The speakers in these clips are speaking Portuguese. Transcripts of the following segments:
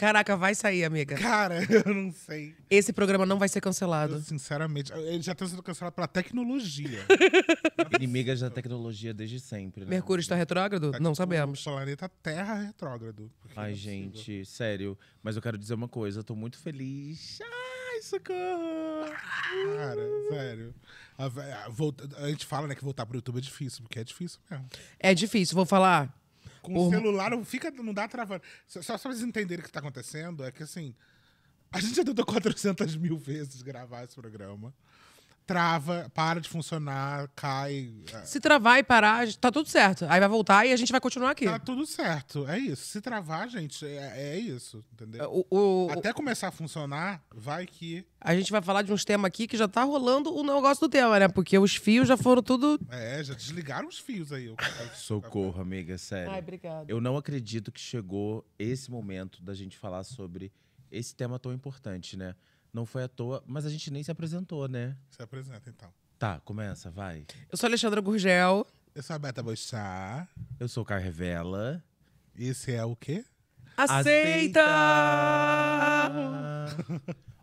Caraca, vai sair, amiga. Cara, eu não sei. Esse programa não vai ser cancelado. Eu, sinceramente, ele já está sendo cancelado pela tecnologia. Inimigas da tecnologia desde sempre, né? Mercúrio está retrógrado? Tá não tipo, sabemos. O planeta Terra retrógrado. Ai, é gente, sério. Mas eu quero dizer uma coisa, eu tô muito feliz. Ai, socorro! Cara, sério. A, a, a, a gente fala, né, que voltar pro YouTube é difícil, porque é difícil mesmo. É difícil, vou falar com o celular não fica, não dá travando. Só, só pra vocês entenderem o que tá acontecendo, é que assim, a gente já tentou 400 mil vezes gravar esse programa trava, para de funcionar, cai. É. Se travar e parar, tá tudo certo. Aí vai voltar e a gente vai continuar aqui. Tá tudo certo, é isso. Se travar, gente, é, é isso, entendeu? É, o, o, Até começar a funcionar, vai que. A gente vai falar de uns temas aqui que já tá rolando o negócio do tema, né? Porque os fios já foram tudo. É, já desligaram os fios aí. Eu... Socorro, amiga, sério. Ai, obrigada. Eu não acredito que chegou esse momento da gente falar sobre esse tema tão importante, né? Não foi à toa, mas a gente nem se apresentou, né? Se apresenta, então. Tá, começa, vai. Eu sou Alexandra Gurgel. Eu sou a Beta Bochá. Eu sou o Caio Revela. Esse é o quê? Aceita!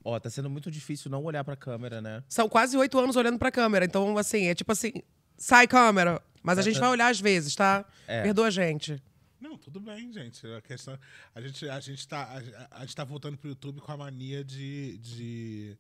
Ó, tá sendo muito difícil não olhar pra câmera, né? São quase oito anos olhando pra câmera, então assim, é tipo assim, sai câmera. Mas a É, gente é. vai olhar às vezes, tá? É. Perdoa a gente. Não, tudo bem, gente. A questão. A gente, a gente, tá, a, a gente tá voltando pro YouTube com a mania de, de,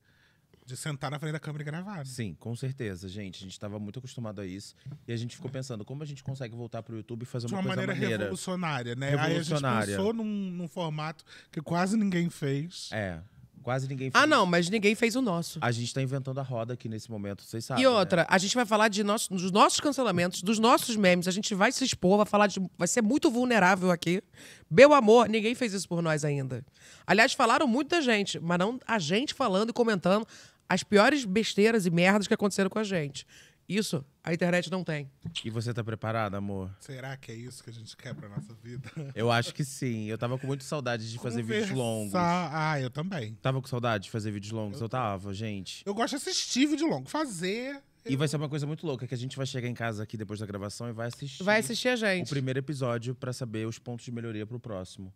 de sentar na frente da câmera e gravar. né? Sim, com certeza, gente. A gente estava muito acostumado a isso. E a gente ficou pensando, como a gente consegue voltar pro YouTube e fazer De uma, uma coisa maneira maneira? revolucionária, né? Aí a gente Revolucionária. pensou num, num formato que quase ninguém fez. É, Quase ninguém ah, fez. Ah, não, mas ninguém fez o nosso. A gente tá inventando a roda aqui nesse momento, vocês sabem. E né? outra, né? a gente vai falar de nosso, dos nossos cancelamentos, dos nossos memes. A gente vai se expor, vai falar de. Vai ser muito vulnerável aqui. Meu amor, ninguém fez isso por nós ainda. Aliás, falaram muito da gente, mas não a gente falando e comentando as piores besteiras e merdas que aconteceram com a gente. Isso a internet não tem. E você tá preparada, amor? Será que é isso que a gente quer pra nossa vida? Eu acho que sim. Eu tava com muita saudade de fazer vídeos longos. Ah, eu também. Tava com saudade de fazer vídeos longos? Eu, eu tava, gente. Eu gosto de assistir vídeo longo. Fazer. E vai ser uma coisa muito louca, que a gente vai chegar em casa aqui depois da gravação e vai assistir. Vai assistir a gente. O primeiro episódio para saber os pontos de melhoria pro próximo.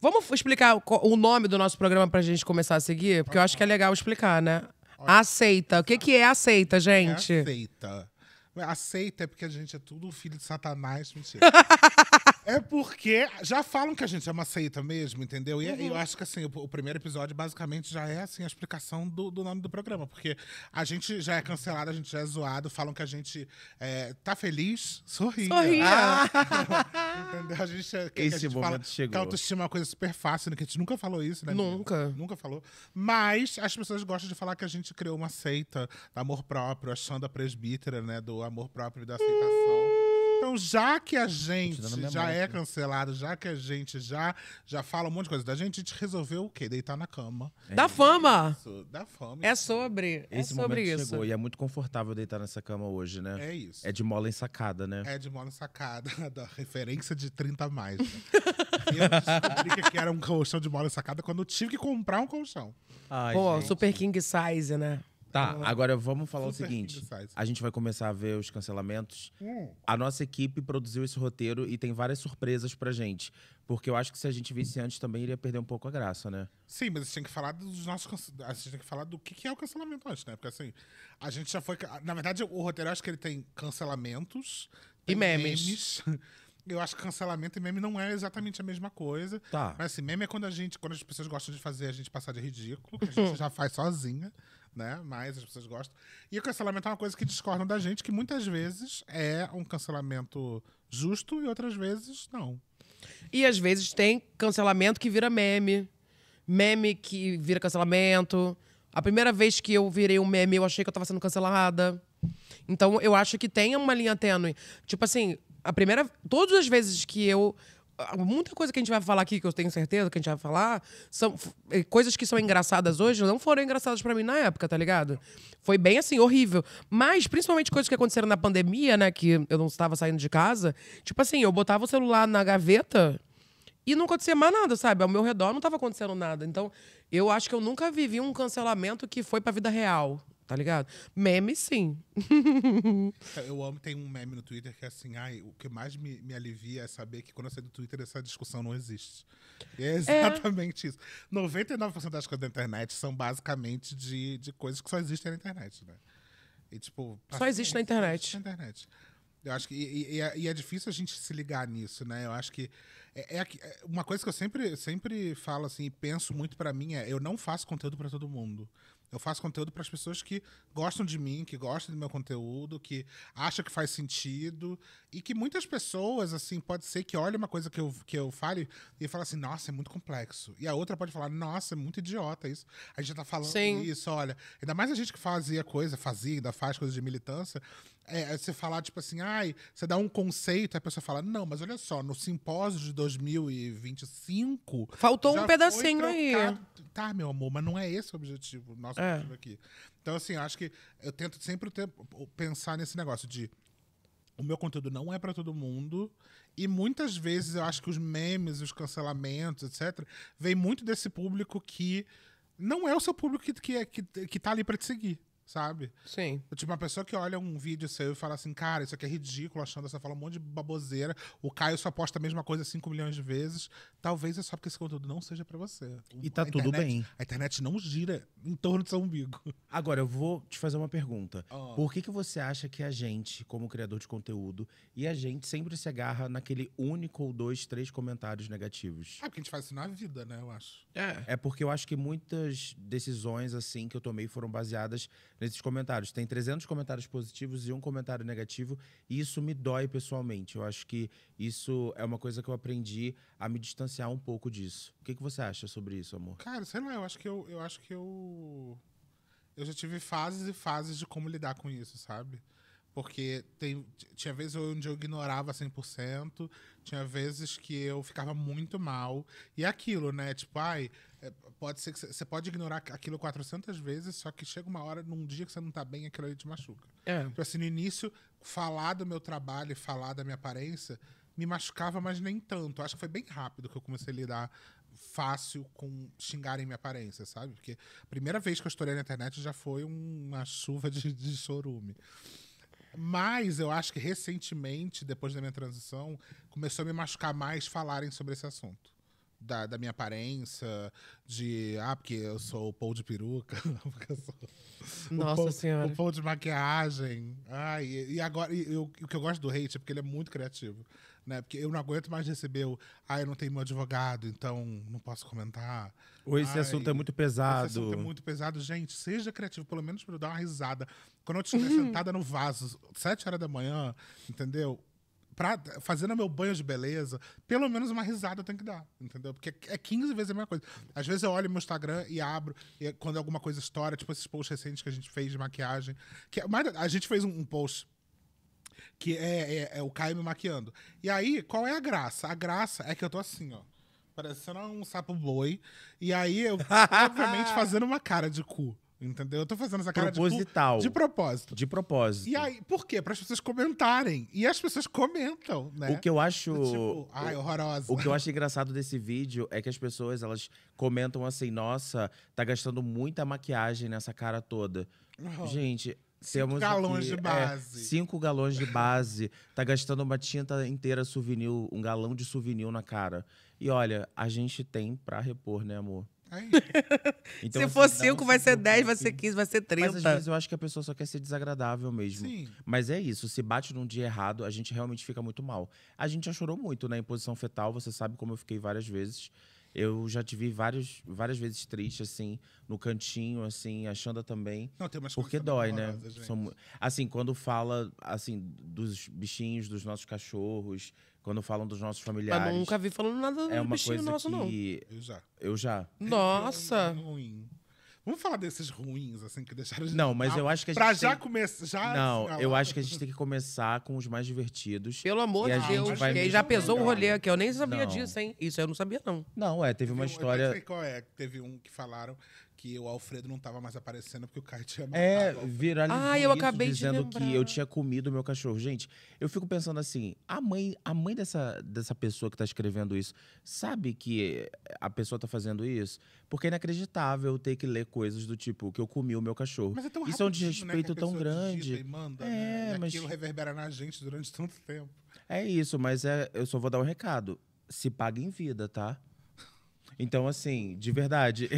Vamos explicar o nome do nosso programa pra gente começar a seguir? Porque eu acho que é legal explicar, né? Aceita. O que, que é aceita, é gente? É aceita. Aceita é porque a gente é tudo filho de Satanás, mentira. É porque já falam que a gente é uma seita mesmo, entendeu? E uhum. eu acho que assim, o, o, primeiro episódio basicamente já é assim a explicação do, do, nome do programa, porque a gente já é cancelado, a gente já é zoado, falam que a gente é, tá feliz, sorrindo. Sorrindo. Ah. entendeu? A gente, que, Esse a gente momento fala chegou. que a autoestima é uma coisa super fácil, né? Que a gente nunca falou isso, né? Nunca. nunca falou. Mas as pessoas gostam de falar que a gente criou uma seita do amor próprio, a presbítera, né? Do amor próprio e da aceitação. Hum. Então, já que a gente já é cancelado, já que a gente já, já fala um monte de coisa da gente, a gente resolveu o quê? Deitar na cama. É. Da fama! Isso, da fama. É sobre. É Esse é sobre momento isso. chegou e é muito confortável deitar nessa cama hoje, né? É isso. É de mola ensacada, né? É de mola ensacada, da referência de 30 a mais. Né? eu descobri que era um colchão de mola ensacada quando eu tive que comprar um colchão. Ai, Pô, gente. super king size, né? Tá, então, agora vamos falar o seguinte: a gente vai começar a ver os cancelamentos. Hum. A nossa equipe produziu esse roteiro e tem várias surpresas pra gente. Porque eu acho que se a gente visse antes também iria perder um pouco a graça, né? Sim, mas a gente tem que falar dos nossos. A gente tem que falar do que, que é o cancelamento antes, né? Porque assim, a gente já foi. Ah, na verdade, o roteiro eu acho que ele tem cancelamentos tem e memes. memes. Eu acho que cancelamento e meme não é exatamente a mesma coisa. Tá. Mas assim, meme é quando a gente, quando as pessoas gostam de fazer a gente passar de ridículo, que a gente já faz sozinha né? Mas as pessoas gostam. E o cancelamento é uma coisa que discordam da gente, que muitas vezes é um cancelamento justo e outras vezes não. E às vezes tem cancelamento que vira meme, meme que vira cancelamento. A primeira vez que eu virei um meme, eu achei que eu tava sendo cancelada. Então eu acho que tem uma linha tênue. Tipo assim, a primeira. Todas as vezes que eu muita coisa que a gente vai falar aqui, que eu tenho certeza que a gente vai falar, são eh, coisas que são engraçadas hoje, não foram engraçadas para mim na época, tá ligado? Foi bem assim, horrível. Mas, principalmente coisas que aconteceram na pandemia, né, que eu não estava saindo de casa, tipo assim, eu botava o celular na gaveta e não acontecia mais nada, sabe? Ao meu redor não estava acontecendo nada. Então, eu acho que eu nunca vivi um cancelamento que foi pra vida real tá ligado? Meme, sim. É, eu amo, tem um meme no Twitter que é assim, ai, o que mais me, me alivia é saber que quando eu saio do Twitter essa discussão não existe. é, é. exatamente é. isso. 99% das coisas da internet são basicamente de, de coisas que só existem na internet, né? E, tipo, só existe na internet. na internet. Eu acho que e, e, é, e, é difícil a gente se ligar nisso, né? Eu acho que é, é uma coisa que eu sempre, sempre falo assim e penso muito para mim é eu não faço conteúdo para todo mundo. Eu faço conteúdo para as pessoas que gostam de mim, que gostam do meu conteúdo, que acham que faz sentido. E que muitas pessoas, assim, pode ser que olhe uma coisa que eu, que eu fale e falem assim, nossa, é muito complexo. E a outra pode falar, nossa, é muito idiota isso. A gente já tá falando Sim. isso, olha. Ainda mais a gente que fazia coisa, fazia, ainda faz coisa de militância. É, é, você falar, tipo assim, ai, você dá um conceito, a pessoa fala, não, mas olha só, no simpósio de 2025. Faltou um pedacinho aí. Tá, meu amor, mas não é esse o objetivo, nosso é. objetivo aqui. Então, assim, acho que eu tento sempre ter, pensar nesse negócio de o meu conteúdo não é para todo mundo. E muitas vezes eu acho que os memes, os cancelamentos, etc., vem muito desse público que não é o seu público que, que, que, tá ali para te seguir sabe? Sim. Tipo, uma pessoa que olha um vídeo seu e fala assim, cara, isso aqui é ridículo, achando essa fala um monte de baboseira, o Caio só posta a mesma coisa 5 milhões de vezes, talvez é só porque esse conteúdo não seja para você. E tá a tudo internet, bem. A internet não gira em torno do seu umbigo. Agora, eu vou te fazer uma pergunta. Oh. Por que, que você acha que a gente, como criador de conteúdo, e a gente sempre se agarra naquele único ou dois, três comentários negativos? É porque a gente faz isso na vida, né, eu acho. É. É porque eu acho que muitas decisões, assim, que eu tomei foram baseadas nesses comentários. Tem 300 comentários positivos e um comentário negativo, e isso me dói pessoalmente. Eu acho que isso é uma coisa que eu aprendi a me distanciar um pouco disso. O que, que você acha sobre isso, amor? Cara, sei lá, eu acho que eu, eu acho que eu eu já tive fases e fases de como lidar com isso, sabe? Porque tem, tinha vezes onde eu ignorava 100%, tinha vezes que eu ficava muito mal. E aquilo, né? Tipo, ai, é, pode ser que você pode ignorar aquilo 400 vezes, só que chega uma hora, num dia que você não tá bem, aquilo ali te machuca. É. Então, assim, no início, falar do meu trabalho e falar da minha aparência me machucava, mas nem tanto. Acho que foi bem rápido que eu comecei a lidar fácil com xingarem minha aparência, sabe? Porque a primeira vez que eu estourei na internet já foi uma chuva de, de chorume. Mas eu acho que recentemente, depois da minha transição, começou a me machucar mais falarem sobre esse assunto. Da, da minha aparência, de. Ah, porque eu sou o pão de peruca. porque eu sou Nossa o pão, Senhora. O pão de maquiagem. Ai, ah, e, e, agora. E, eu, o que eu gosto do hate é porque ele é muito criativo né? Porque eu não aguento mais receber o. Ah, eu não tenho meu advogado, então não posso comentar. Ou esse Ai, assunto é muito pesado. Esse assunto é muito pesado. Gente, seja criativo, pelo menos para eu dar uma risada. Quando eu estiver uhum. sentada no vaso, sete horas da manhã, entendeu? Pra, fazendo meu banho de beleza, pelo menos uma risada eu tenho que dar, entendeu? Porque é 15 vezes a mesma coisa. Às vezes eu olho meu Instagram e abro, e quando alguma coisa estoura, tipo esses posts recentes que a gente fez de maquiagem. Que, é, mas a gente fez um, um post que é, é, é, o Caio me maquiando. E aí, qual é a graça? A graça é que eu tô assim, ó. Parecendo um sapo boi. E aí, eu, obviamente, fazendo uma cara de cu. Entendeu? Eu tô fazendo essa cara Proposital. de cu, de propósito. De propósito. E aí, por quê? Para as pessoas comentarem. E as pessoas comentam, né? O que eu acho. Tipo, ai, horrorosa. O que eu acho engraçado desse vídeo é que as pessoas elas comentam assim: nossa, tá gastando muita maquiagem nessa cara toda. Uhum. Gente, temos galões aqui, de é, base. É, cinco galões de base. Tá gastando uma tinta inteira souvenir, um galão de souvenir na cara. E olha, a gente tem pra repor, né, amor? É então, se assim, for 5, vai ser 10, vai ser 15, vai ser 30. Mas às vezes eu acho que a pessoa só quer ser desagradável mesmo. Sim. Mas é isso, se bate num dia errado, a gente realmente fica muito mal. A gente já chorou muito na né? imposição fetal, você sabe como eu fiquei várias vezes. Eu já te vi várias várias vezes triste, assim, no cantinho, assim, a Xanda também. Não, tem umas Porque dói, né? São, assim, quando fala, assim, dos bichinhos, dos nossos cachorros, quando falam dos nossos familiares. Mas nunca vi falando nada é do bichinho nosso, que... não. Eu já. Eu já. Nossa! É ruim. Vamos falar desses ruins, assim, que deixaram a gente. Não, mas eu acho que a gente. Pra já tem... começar. Já... Não, assim, eu acho que a gente tem que começar com os mais divertidos. Pelo amor de Deus, vai que já pesou o um rolê né? aqui. Eu nem sabia não. disso, hein? Isso eu não sabia, não. Não, é, teve uma eu, história. Eu sei qual é. Teve um que falaram que o Alfredo não tava mais aparecendo porque o Caio tinha matado. É, viralizou ah, eu isso, acabei dizendo de que eu tinha comido o meu cachorro. Gente, eu fico pensando assim, a mãe, a mãe dessa, dessa pessoa que tá escrevendo isso, sabe que a pessoa tá fazendo isso? Porque é inacreditável ter que ler coisas do tipo que eu comi o meu cachorro. Mas é tão Isso é um né, desrespeito né, tão grande. Manda, é, né? E mas... aquilo reverbera na gente durante tanto tempo. É isso, mas é, eu só vou dar um recado. Se paga em vida, tá? Então, assim, de verdade.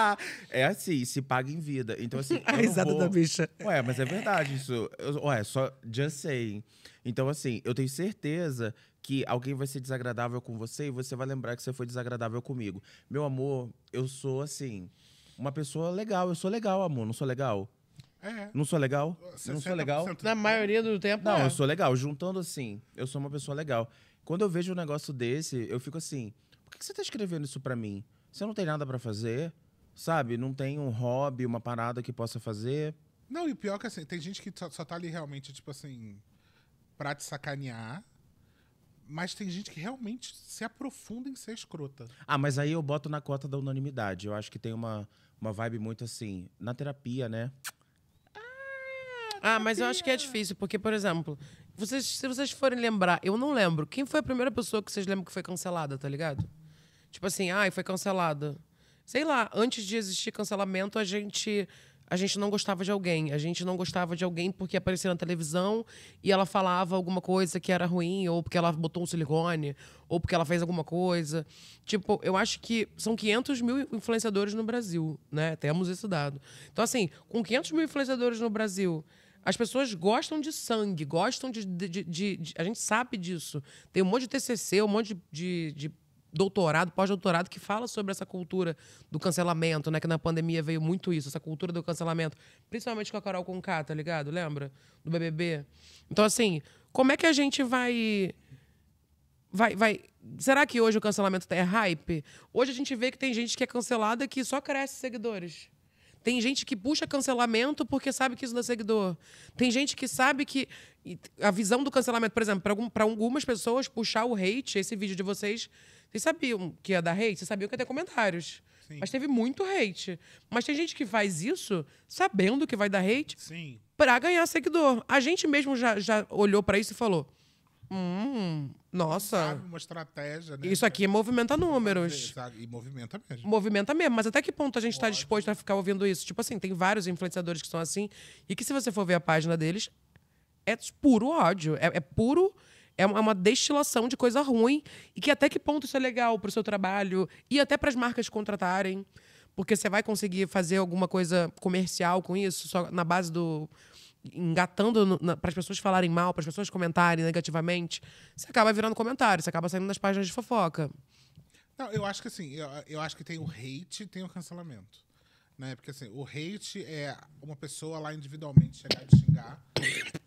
é assim, se paga em vida. Então, assim. A risada vou... da bicha. Ué, mas é verdade isso. ué, só. Just saying. Então, assim, eu tenho certeza que alguém vai ser desagradável com você e você vai lembrar que você foi desagradável comigo. Meu amor, eu sou, assim, uma pessoa legal. Eu sou legal, amor. Não sou legal? É. Não sou legal? Não sou tá legal? Na maioria do tempo. Não, é. eu sou legal. Juntando assim, eu sou uma pessoa legal. Quando eu vejo um negócio desse, eu fico assim que você tá escrevendo isso para mim? Você não tem nada para fazer? Sabe? Não tem um hobby, uma parada que possa fazer? Não, e pior é que assim, tem gente que só, só tá ali realmente, tipo assim, pra te sacanear. Mas tem gente que realmente se aprofunda em ser escrota. Ah, mas aí eu boto na cota da unanimidade. Eu acho que tem uma, uma vibe muito assim, na terapia, né? Ah, ah mas eu acho que é difícil, porque, por exemplo, vocês, se vocês forem lembrar, eu não lembro. Quem foi a primeira pessoa que vocês lembram que foi cancelada, tá ligado? Tipo assim, ai, ah, foi cancelado. Sei lá, antes de existir cancelamento, a gente a gente não gostava de alguém. A gente não gostava de alguém porque aparecia na televisão e ela falava alguma coisa que era ruim, ou porque ela botou um silicone, ou porque ela fez alguma coisa. Tipo, eu acho que são 500 mil influenciadores no Brasil, né? Temos esse dado. Então, assim, com 500 mil influenciadores no Brasil, as pessoas gostam de sangue, gostam de. de, de, de a gente sabe disso. Tem um monte de TCC, um monte de, de doutorado, pós-doutorado, que fala sobre essa cultura do cancelamento, né? Que na pandemia veio muito isso, essa cultura do cancelamento. Principalmente com a Carol Conká, tá ligado? Lembra? Do BBB. Então, assim, como é que a gente vai... Vai, vai... Será que hoje o cancelamento tá, é hype? Hoje a gente vê que tem gente que é cancelada que só cresce seguidores. Tem gente que puxa cancelamento porque sabe que isso dá seguidor. Tem gente que sabe que a visão do cancelamento, por exemplo, para algumas pessoas puxar o hate, esse vídeo de vocês vocês sabiam que ia dar hate? Vocês sabiam que ia ter comentários. Sim. Mas teve muito hate. Mas tem gente que faz isso sabendo que vai dar hate Sim. pra ganhar seguidor. A gente mesmo já, já olhou para isso e falou: Hum, nossa. Sabe, uma estratégia, né? Isso aqui movimenta números. E movimenta mesmo. Movimenta mesmo, mas até que ponto a gente está disposto a ficar ouvindo isso? Tipo assim, tem vários influenciadores que são assim, e que se você for ver a página deles, é puro ódio. É, é puro é, é uma destilação de coisa ruim e que até que ponto isso é legal para o seu trabalho e até para as marcas contratarem. Porque você vai conseguir fazer alguma coisa comercial com isso, só na base do. engatando para as pessoas falarem mal, para as pessoas comentarem negativamente. Você acaba virando comentário, você acaba saindo das páginas de fofoca. Não, eu acho que assim, eu, eu acho que tem o hate e tem o cancelamento né? Porque assim, o hate é uma pessoa lá individualmente chegar e xingar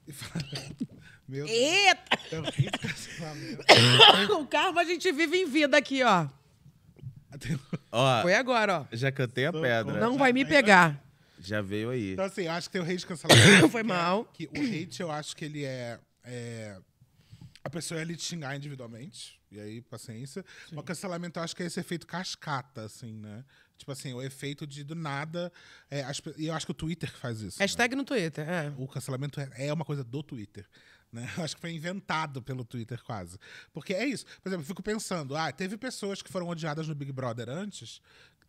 e falar. Meu Deus. Eita! É o karma a gente vive em vida aqui, ó. ó Foi agora, ó. Já cantei a pedra. Não vai me pegar. Já veio aí. Então, assim, eu acho que tem o hate cancelado. Foi mal. Que, que o hate, eu acho que ele é, é. a pessoa ele é xingar individualmente. E aí, paciência. Sim. Mas o cancelamento, eu acho que é esse efeito cascata, assim, né? Tipo assim, o efeito de do nada. É, eu acho que o Twitter faz isso. Hashtag né? no Twitter, é. O cancelamento é, é uma coisa do Twitter. Né? Acho que foi inventado pelo Twitter quase. Porque é isso. Por exemplo, eu fico pensando, ah, teve pessoas que foram odiadas no Big Brother antes,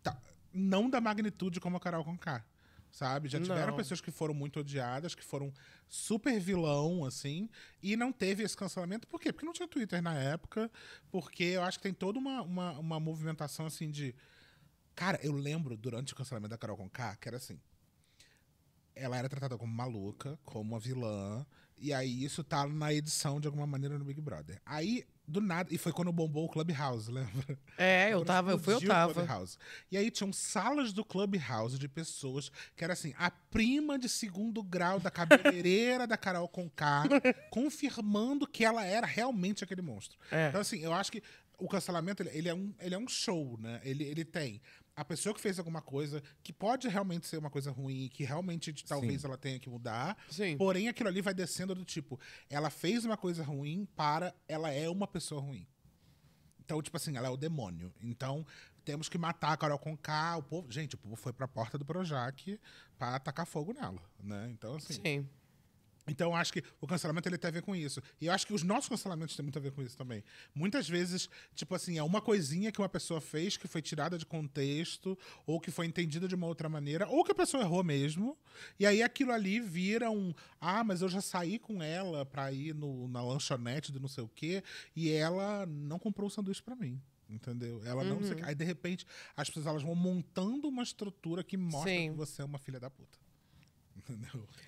tá, não da magnitude como a Carol Conká. Sabe? Já tiveram não. pessoas que foram muito odiadas, que foram super vilão, assim, e não teve esse cancelamento. Por quê? Porque não tinha Twitter na época, porque eu acho que tem toda uma, uma, uma movimentação, assim, de Cara, eu lembro durante o cancelamento da Carol Conká que era assim. Ela era tratada como maluca, como uma vilã, e aí isso tá na edição de alguma maneira no Big Brother. Aí, do nada, e foi quando bombou o Clubhouse, lembra? É, eu tava, eu fui, eu tava. Clubhouse. E aí tinham salas do Clubhouse de pessoas que era assim, a prima de segundo grau da cabeleireira da Carol Conká, confirmando que ela era realmente aquele monstro. É. Então, assim, eu acho que o cancelamento, ele, ele, é, um, ele é um show, né? Ele, ele tem a pessoa que fez alguma coisa que pode realmente ser uma coisa ruim, que realmente talvez Sim. ela tenha que mudar. Sim. Porém, aquilo ali vai descendo do tipo, ela fez uma coisa ruim para ela é uma pessoa ruim. Então, tipo assim, ela é o demônio. Então, temos que matar a Carol Conká. O povo, gente, o povo foi pra porta do Projac pra atacar fogo nela, né? Então, assim. Sim. Então, acho que o cancelamento ele tem a ver com isso. E eu acho que os nossos cancelamentos têm muito a ver com isso também. Muitas vezes, tipo assim, é uma coisinha que uma pessoa fez que foi tirada de contexto, ou que foi entendida de uma outra maneira, ou que a pessoa errou mesmo. E aí aquilo ali vira um. Ah, mas eu já saí com ela pra ir no, na lanchonete do não sei o quê, e ela não comprou o sanduíche para mim. Entendeu? Ela uhum. não. Aí, de repente, as pessoas elas vão montando uma estrutura que mostra Sim. que você é uma filha da puta.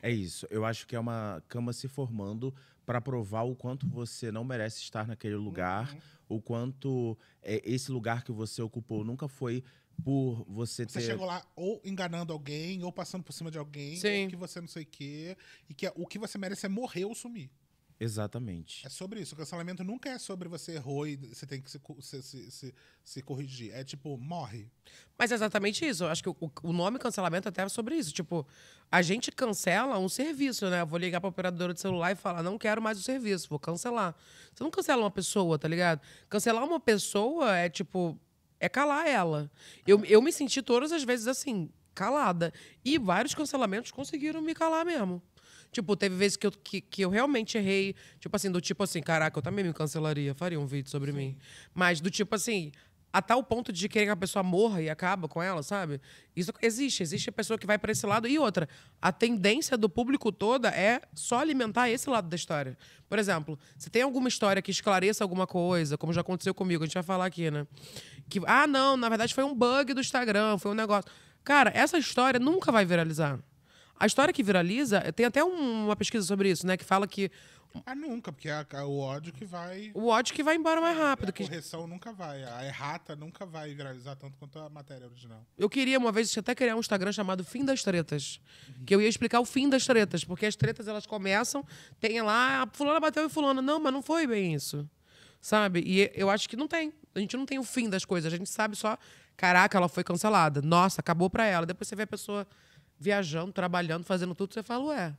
É isso. Eu acho que é uma cama se formando para provar o quanto você não merece estar naquele lugar, uhum. o quanto é, esse lugar que você ocupou nunca foi por você, você ter. Você chegou lá ou enganando alguém, ou passando por cima de alguém, que você não sei o quê. E que é, o que você merece é morrer ou sumir. Exatamente. É sobre isso. O cancelamento nunca é sobre você errou e você tem que se, se, se, se corrigir. É tipo, morre. Mas é exatamente isso. Eu acho que o, o nome cancelamento até é sobre isso. Tipo, a gente cancela um serviço, né? Eu vou ligar pra operadora de celular e falar, não quero mais o serviço, vou cancelar. Você não cancela uma pessoa, tá ligado? Cancelar uma pessoa é tipo, é calar ela. Eu, eu me senti todas as vezes assim, calada. E vários cancelamentos conseguiram me calar mesmo. Tipo, teve vezes que eu, que, que eu realmente errei. Tipo assim, do tipo assim, caraca, eu também me cancelaria, faria um vídeo sobre Sim. mim. Mas do tipo assim, a tal ponto de querer que a pessoa morra e acaba com ela, sabe? Isso existe, existe a pessoa que vai para esse lado. E outra, a tendência do público toda é só alimentar esse lado da história. Por exemplo, se tem alguma história que esclareça alguma coisa, como já aconteceu comigo, a gente vai falar aqui, né? Que, ah, não, na verdade foi um bug do Instagram, foi um negócio. Cara, essa história nunca vai viralizar. A história que viraliza, tem até um, uma pesquisa sobre isso, né? Que fala que. Ah, nunca, porque é o ódio que vai. O ódio que vai embora mais rápido. A correção que... nunca vai. A errata nunca vai viralizar tanto quanto a matéria original. Eu queria, uma vez, até criar um Instagram chamado Fim das Tretas. Uhum. Que eu ia explicar o fim das tretas, porque as tretas elas começam, tem lá, a ah, fulana bateu e fulana. Não, mas não foi bem isso. Sabe? E eu acho que não tem. A gente não tem o fim das coisas, a gente sabe só. Caraca, ela foi cancelada. Nossa, acabou pra ela. Depois você vê a pessoa viajando, trabalhando, fazendo tudo, você fala, ué.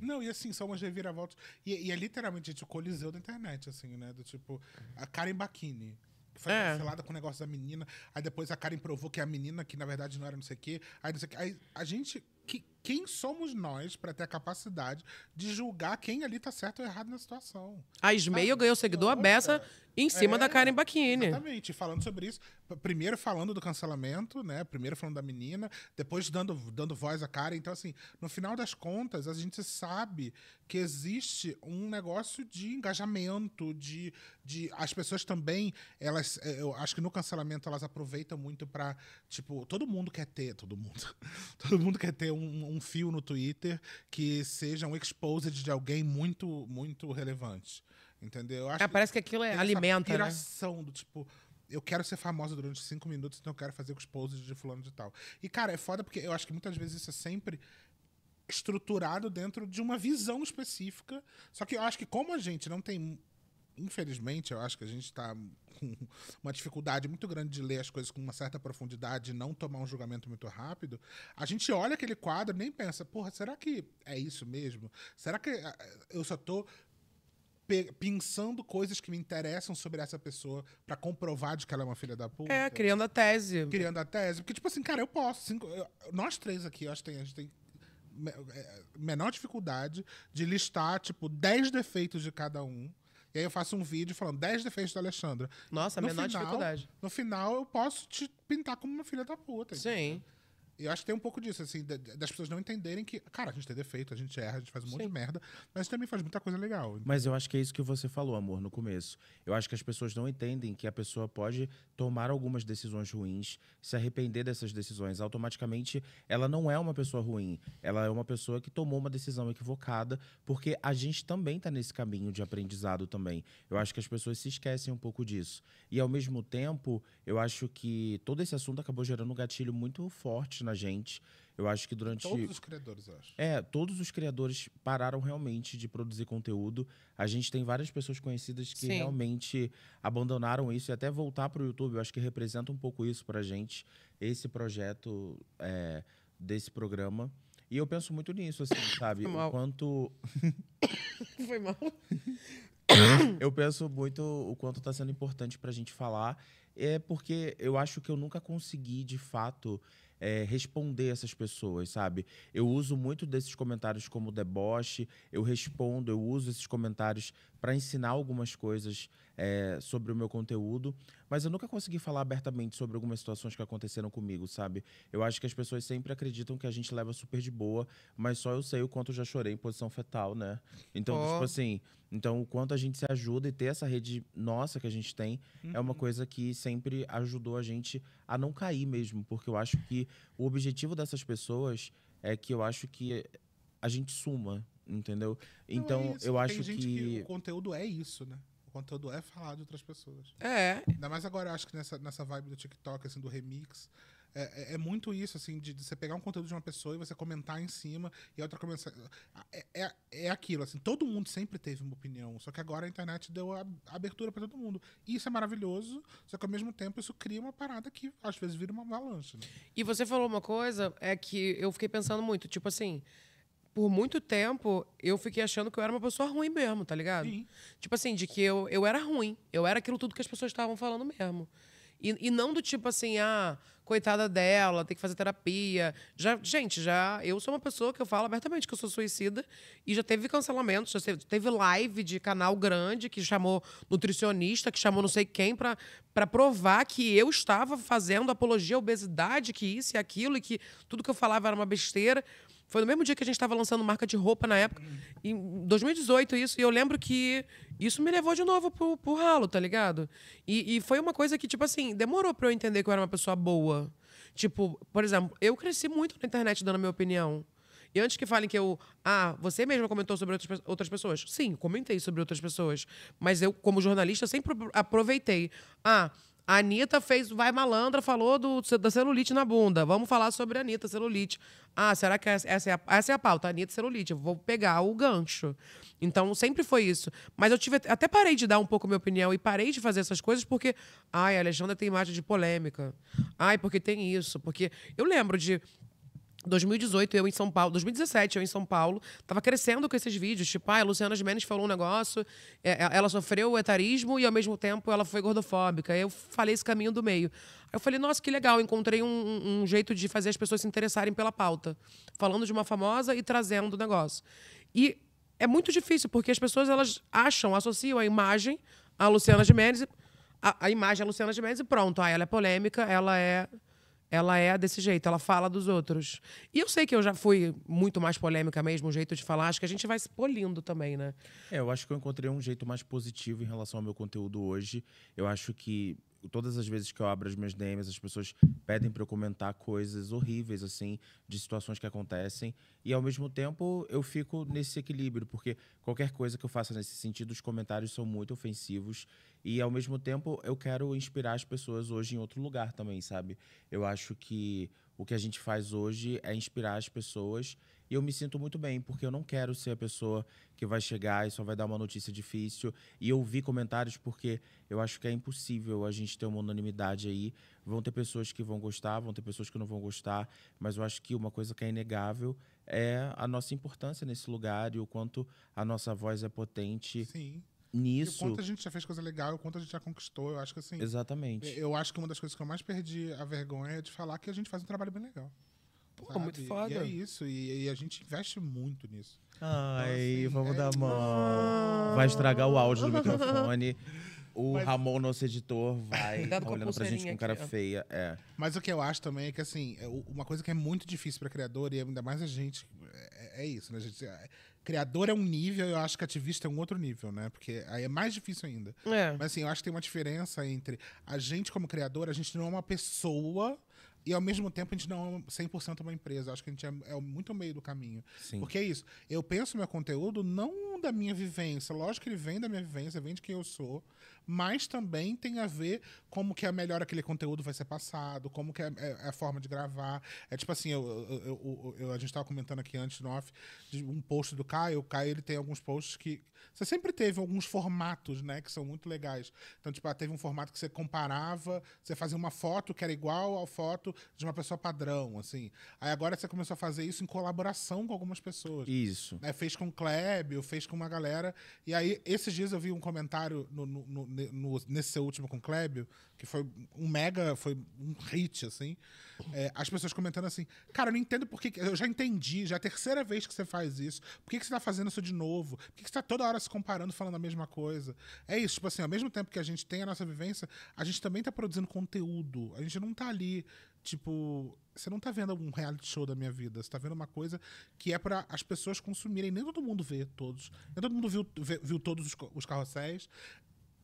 Não, e assim, são umas reviravoltas. E, e é literalmente, gente, o coliseu da internet, assim, né? Do tipo, a Karen Bacchini. Que foi é. cancelada com o negócio da menina. Aí depois a Karen provou que é a menina, que na verdade não era não sei o quê. Aí não sei o quê. Aí a gente. Que, quem somos nós para ter a capacidade de julgar quem ali tá certo ou errado na situação? A Ismeio ganhou seguidor a beça em cima é, da Karen Baquini. Exatamente, falando sobre isso. Primeiro falando do cancelamento, né? Primeiro falando da menina, depois dando, dando voz à Karen. Então, assim, no final das contas, a gente sabe que existe um negócio de engajamento, de. de as pessoas também, elas. É, eu acho que no cancelamento elas aproveitam muito para Tipo, todo mundo quer ter, todo mundo. todo mundo quer ter um, um fio no Twitter que seja um exposed de alguém muito, muito relevante. Entendeu? Eu acho é, parece que aquilo é alimenta, essa né? piração né? do tipo, eu quero ser famosa durante cinco minutos, então eu quero fazer com os poses de fulano de tal. E, cara, é foda porque eu acho que muitas vezes isso é sempre estruturado dentro de uma visão específica. Só que eu acho que como a gente não tem. Infelizmente, eu acho que a gente está com uma dificuldade muito grande de ler as coisas com uma certa profundidade e não tomar um julgamento muito rápido. A gente olha aquele quadro e nem pensa, porra, será que é isso mesmo? Será que eh, eu só tô pensando coisas que me interessam sobre essa pessoa para comprovar de que ela é uma filha da puta. É, criando a tese. Criando a tese. Porque, tipo assim, cara, eu posso. Assim, eu, nós três aqui, eu acho que tem, a gente tem é, menor dificuldade de listar, tipo, 10 defeitos de cada um. E aí eu faço um vídeo falando 10 defeitos da Alexandra. Nossa, no menor final, dificuldade. No final, eu posso te pintar como uma filha da puta. Sim eu acho que tem um pouco disso, assim, das pessoas não entenderem que, cara, a gente tem defeito, a gente erra, a gente faz um Sim. monte de merda, mas também faz muita coisa legal. Mas eu acho que é isso que você falou, amor, no começo. Eu acho que as pessoas não entendem que a pessoa pode tomar algumas decisões ruins, se arrepender dessas decisões. Automaticamente, ela não é uma pessoa ruim, ela é uma pessoa que tomou uma decisão equivocada, porque a gente também está nesse caminho de aprendizado também. Eu acho que as pessoas se esquecem um pouco disso. E ao mesmo tempo, eu acho que todo esse assunto acabou gerando um gatilho muito forte na gente. Eu acho que durante. Todos os criadores, eu acho. É, todos os criadores pararam realmente de produzir conteúdo. A gente tem várias pessoas conhecidas que Sim. realmente abandonaram isso e até voltar para o YouTube. Eu acho que representa um pouco isso para gente, esse projeto é, desse programa. E eu penso muito nisso, assim, sabe? Foi mal. O quanto. Foi mal. eu penso muito o quanto está sendo importante para a gente falar. É porque eu acho que eu nunca consegui, de fato é, responder essas pessoas, sabe? Eu uso muito desses comentários como deboche, eu respondo, eu uso esses comentários para ensinar algumas coisas é, sobre o meu conteúdo, mas eu nunca consegui falar abertamente sobre algumas situações que aconteceram comigo, sabe? Eu acho que as pessoas sempre acreditam que a gente leva super de boa, mas só eu sei o quanto eu já chorei em posição fetal, né? Então, oh. tipo assim, então o quanto a gente se ajuda e ter essa rede nossa que a gente tem uhum. é uma uhum. coisa que sempre ajudou a gente a não cair mesmo, porque eu acho que o objetivo dessas pessoas é que eu acho que a gente suma, entendeu? É então, é eu acho Tem gente que... que o conteúdo é isso, né? conteúdo é falado de outras pessoas. É. Ainda mais agora, acho que nessa, nessa vibe do TikTok, assim, do remix. É, é, é muito isso, assim, de, de, você pegar um conteúdo de uma pessoa e você comentar em cima e a outra começar. É, é, é, aquilo, assim, todo mundo sempre teve uma opinião, só que agora a internet deu a, a abertura para todo mundo. E isso é maravilhoso, só que ao mesmo tempo isso cria uma parada que às vezes vira uma avalanche. Né? E você falou uma coisa, é que eu fiquei pensando muito, tipo assim por muito tempo, eu fiquei achando que eu era uma pessoa ruim mesmo, tá ligado? Sim. Tipo assim, de que eu, eu era ruim. Eu era aquilo tudo que as pessoas estavam falando mesmo. E, e, não do tipo assim, ah, coitada dela, tem que fazer terapia. Já, gente, já eu sou uma pessoa que eu falo abertamente que eu sou suicida e já teve cancelamento, já teve, live de canal grande que chamou nutricionista, que chamou não sei quem para provar que eu estava fazendo apologia à obesidade, que isso e aquilo e que tudo que eu falava era uma besteira. Foi no mesmo dia que a gente estava lançando marca de roupa na época, em 2018 isso, e eu lembro que isso me levou de novo pro, pro ralo, tá ligado? E, e foi uma coisa que, tipo assim, demorou para eu entender que eu era uma pessoa boa. Tipo, por exemplo, eu cresci muito na internet dando a minha opinião. E antes que falem que eu. Ah, você mesma comentou sobre outras, outras pessoas. Sim, comentei sobre outras pessoas. Mas eu, como jornalista, sempre aproveitei. Ah, a Anitta fez, vai malandra, falou do, da celulite na bunda. Vamos falar sobre a Anitta, celulite. Ah, será que essa, essa, é, a, essa é a pauta? Anitta, celulite. vou pegar o gancho. Então, sempre foi isso. Mas eu tive até parei de dar um pouco minha opinião e parei de fazer essas coisas porque, ai, a Alexandra tem imagem de polêmica. Ai, porque tem isso. Porque eu lembro de 2018, eu em São Paulo, 2017, eu em São Paulo, tava crescendo com esses vídeos. Tipo, ah, a Luciana Gimenez falou um negócio, é, é, ela sofreu o etarismo e ao mesmo tempo ela foi gordofóbica. Eu falei esse caminho do meio. Aí eu falei, nossa, que legal, encontrei um, um jeito de fazer as pessoas se interessarem pela pauta. Falando de uma famosa e trazendo o negócio. E é muito difícil, porque as pessoas elas acham, associam a imagem à Luciana Gimenez, a, a imagem à Luciana Gimenez e pronto, ah, ela é polêmica, ela é ela é desse jeito, ela fala dos outros. E eu sei que eu já fui muito mais polêmica mesmo, o jeito de falar. Acho que a gente vai se polindo também, né? É, eu acho que eu encontrei um jeito mais positivo em relação ao meu conteúdo hoje. Eu acho que todas as vezes que eu abro as minhas DMs, as pessoas pedem para eu comentar coisas horríveis, assim, de situações que acontecem. E ao mesmo tempo eu fico nesse equilíbrio, porque qualquer coisa que eu faça nesse sentido, os comentários são muito ofensivos. E ao mesmo tempo eu quero inspirar as pessoas hoje em outro lugar também, sabe? Eu acho que o que a gente faz hoje é inspirar as pessoas e eu me sinto muito bem, porque eu não quero ser a pessoa que vai chegar e só vai dar uma notícia difícil. E eu vi comentários, porque eu acho que é impossível a gente ter uma unanimidade aí. Vão ter pessoas que vão gostar, vão ter pessoas que não vão gostar, mas eu acho que uma coisa que é inegável é a nossa importância nesse lugar e o quanto a nossa voz é potente. Sim nisso. E quanto a gente já fez coisa legal, o quanto a gente já conquistou. Eu acho que assim. Exatamente. Eu acho que uma das coisas que eu mais perdi a vergonha é de falar que a gente faz um trabalho bem legal. Pô, sabe? muito foda. E é isso, e, e a gente investe muito nisso. Ai, então, assim, vamos é dar a mão. Vai estragar o áudio do microfone. O Mas... Ramon, nosso editor, vai tá olhando pra gente com cara aqui, feia. É. Mas o que eu acho também é que, assim, é uma coisa que é muito difícil pra criador, e ainda mais a gente. É, é isso, né, gente? É, criador é um nível, eu acho que ativista é um outro nível, né? Porque aí é mais difícil ainda. É. Mas, assim, eu acho que tem uma diferença entre a gente, como criador, a gente não é uma pessoa e ao mesmo tempo a gente não é 100% uma empresa. Acho que a gente é, é muito meio do caminho. Sim. Porque é isso. Eu penso meu conteúdo não da minha vivência. Lógico que ele vem da minha vivência, vem de quem eu sou, mas também tem a ver como que é melhor aquele conteúdo vai ser passado, como que é, é, é a forma de gravar. É tipo assim, eu, eu, eu, a gente estava comentando aqui antes no off de um post do Caio. O Caio ele tem alguns posts que você sempre teve alguns formatos, né, que são muito legais. Então tipo, ah, teve um formato que você comparava, você fazia uma foto que era igual à foto de uma pessoa padrão, assim. Aí agora você começou a fazer isso em colaboração com algumas pessoas. Isso. Né? Fez com o Klebio, fez com com uma galera. E aí, esses dias eu vi um comentário no, no, no, no nesse seu último com o Klebio, que foi um mega, foi um hit, assim. É, as pessoas comentando assim, cara, eu não entendo por que. Eu já entendi, já é a terceira vez que você faz isso. Por que, que você tá fazendo isso de novo? Por que, que você tá toda hora se comparando, falando a mesma coisa? É isso, tipo assim, ao mesmo tempo que a gente tem a nossa vivência, a gente também tá produzindo conteúdo. A gente não tá ali, tipo, você não tá vendo um reality show da minha vida. Você tá vendo uma coisa que é para as pessoas consumirem. Nem todo mundo vê todos. Nem todo mundo viu, viu, todos os, os carrosséis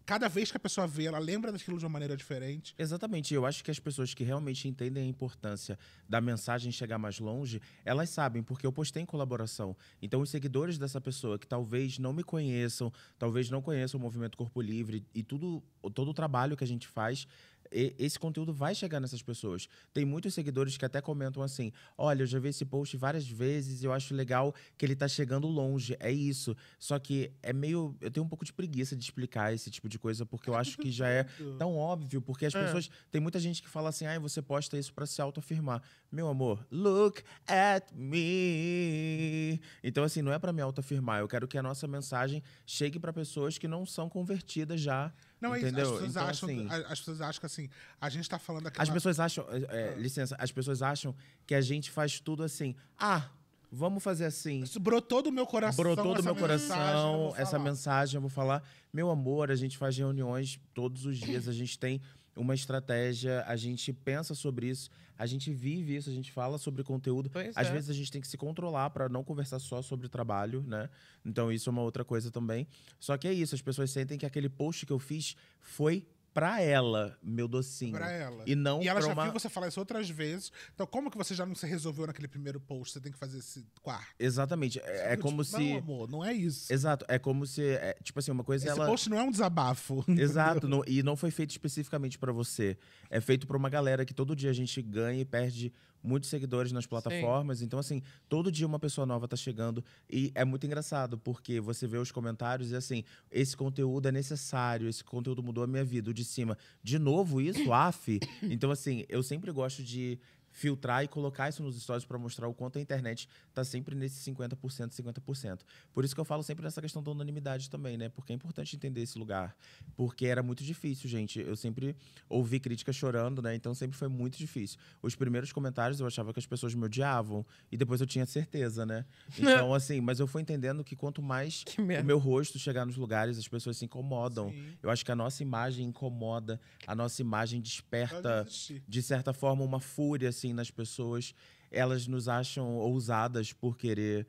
cada vez que a pessoa vê, ela lembra daquilo de uma maneira diferente. Exatamente. Eu acho que as pessoas que realmente entendem a importância da mensagem chegar mais longe, elas sabem, porque eu postei em colaboração. Então, os seguidores dessa pessoa que talvez não me conheçam, talvez não conheçam o Movimento Corpo Livre e tudo, todo o trabalho que a gente faz, esse conteúdo vai chegar nessas pessoas. Tem muitos seguidores que até comentam assim: olha, eu já vi esse post várias vezes, e eu acho legal que ele tá chegando longe. É isso. Só que é meio. Eu tenho um pouco de preguiça de explicar esse tipo de coisa, porque eu acho que já é tão óbvio, porque as é. pessoas. Tem muita gente que fala assim: ai, ah, você posta isso para se autoafirmar. Meu amor, look at me. Então, assim, não é para me autoafirmar. Eu quero que a nossa mensagem chegue para pessoas que não são convertidas já não, Entendeu? As pessoas, então, acham, assim, as pessoas acham que assim, a gente tá falando aqui. As pessoas acham, é, é, licença, as pessoas acham que a gente faz tudo assim. Ah, vamos fazer assim. Isso brotou do meu coração. Brotou do meu mensagem, coração essa mensagem, eu vou falar. Meu amor, a gente faz reuniões todos os dias, a gente tem uma estratégia, a gente pensa sobre isso, a gente vive isso, a gente fala sobre conteúdo. Pois Às é. vezes a gente tem que se controlar para não conversar só sobre trabalho, né? Então isso é uma outra coisa também. Só que é isso, as pessoas sentem que aquele post que eu fiz foi pra ela, meu docinho. Pra ela. E não E ela já uma... viu você falar isso outras vezes. Então, como que você já não se resolveu naquele primeiro post? Você tem que fazer esse quarto. Exatamente. É, é como se. Não, amor, não é isso. Exato. É como se. É, tipo assim, uma coisa. Esse ela... post não é um desabafo. Exato. não, e não foi feito especificamente para você. É feito pra uma galera que todo dia a gente ganha e perde muitos seguidores nas plataformas. Sim. Então, assim, todo dia uma pessoa nova tá chegando. E é muito engraçado, porque você vê os comentários e assim, esse conteúdo é necessário, esse conteúdo mudou a minha vida, o de cima. De novo, isso, af. Então, assim, eu sempre gosto de filtrar e colocar isso nos stories para mostrar o quanto a internet está sempre nesse 50%, 50%. Por isso que eu falo sempre nessa questão da anonimidade também, né? Porque é importante entender esse lugar, porque era muito difícil, gente. Eu sempre ouvi críticas chorando, né? Então sempre foi muito difícil. Os primeiros comentários eu achava que as pessoas me odiavam e depois eu tinha certeza, né? Então assim, mas eu fui entendendo que quanto mais que o meu rosto chegar nos lugares, as pessoas se incomodam. Sim. Eu acho que a nossa imagem incomoda, a nossa imagem desperta de certa forma uma fúria assim nas pessoas, elas nos acham ousadas por querer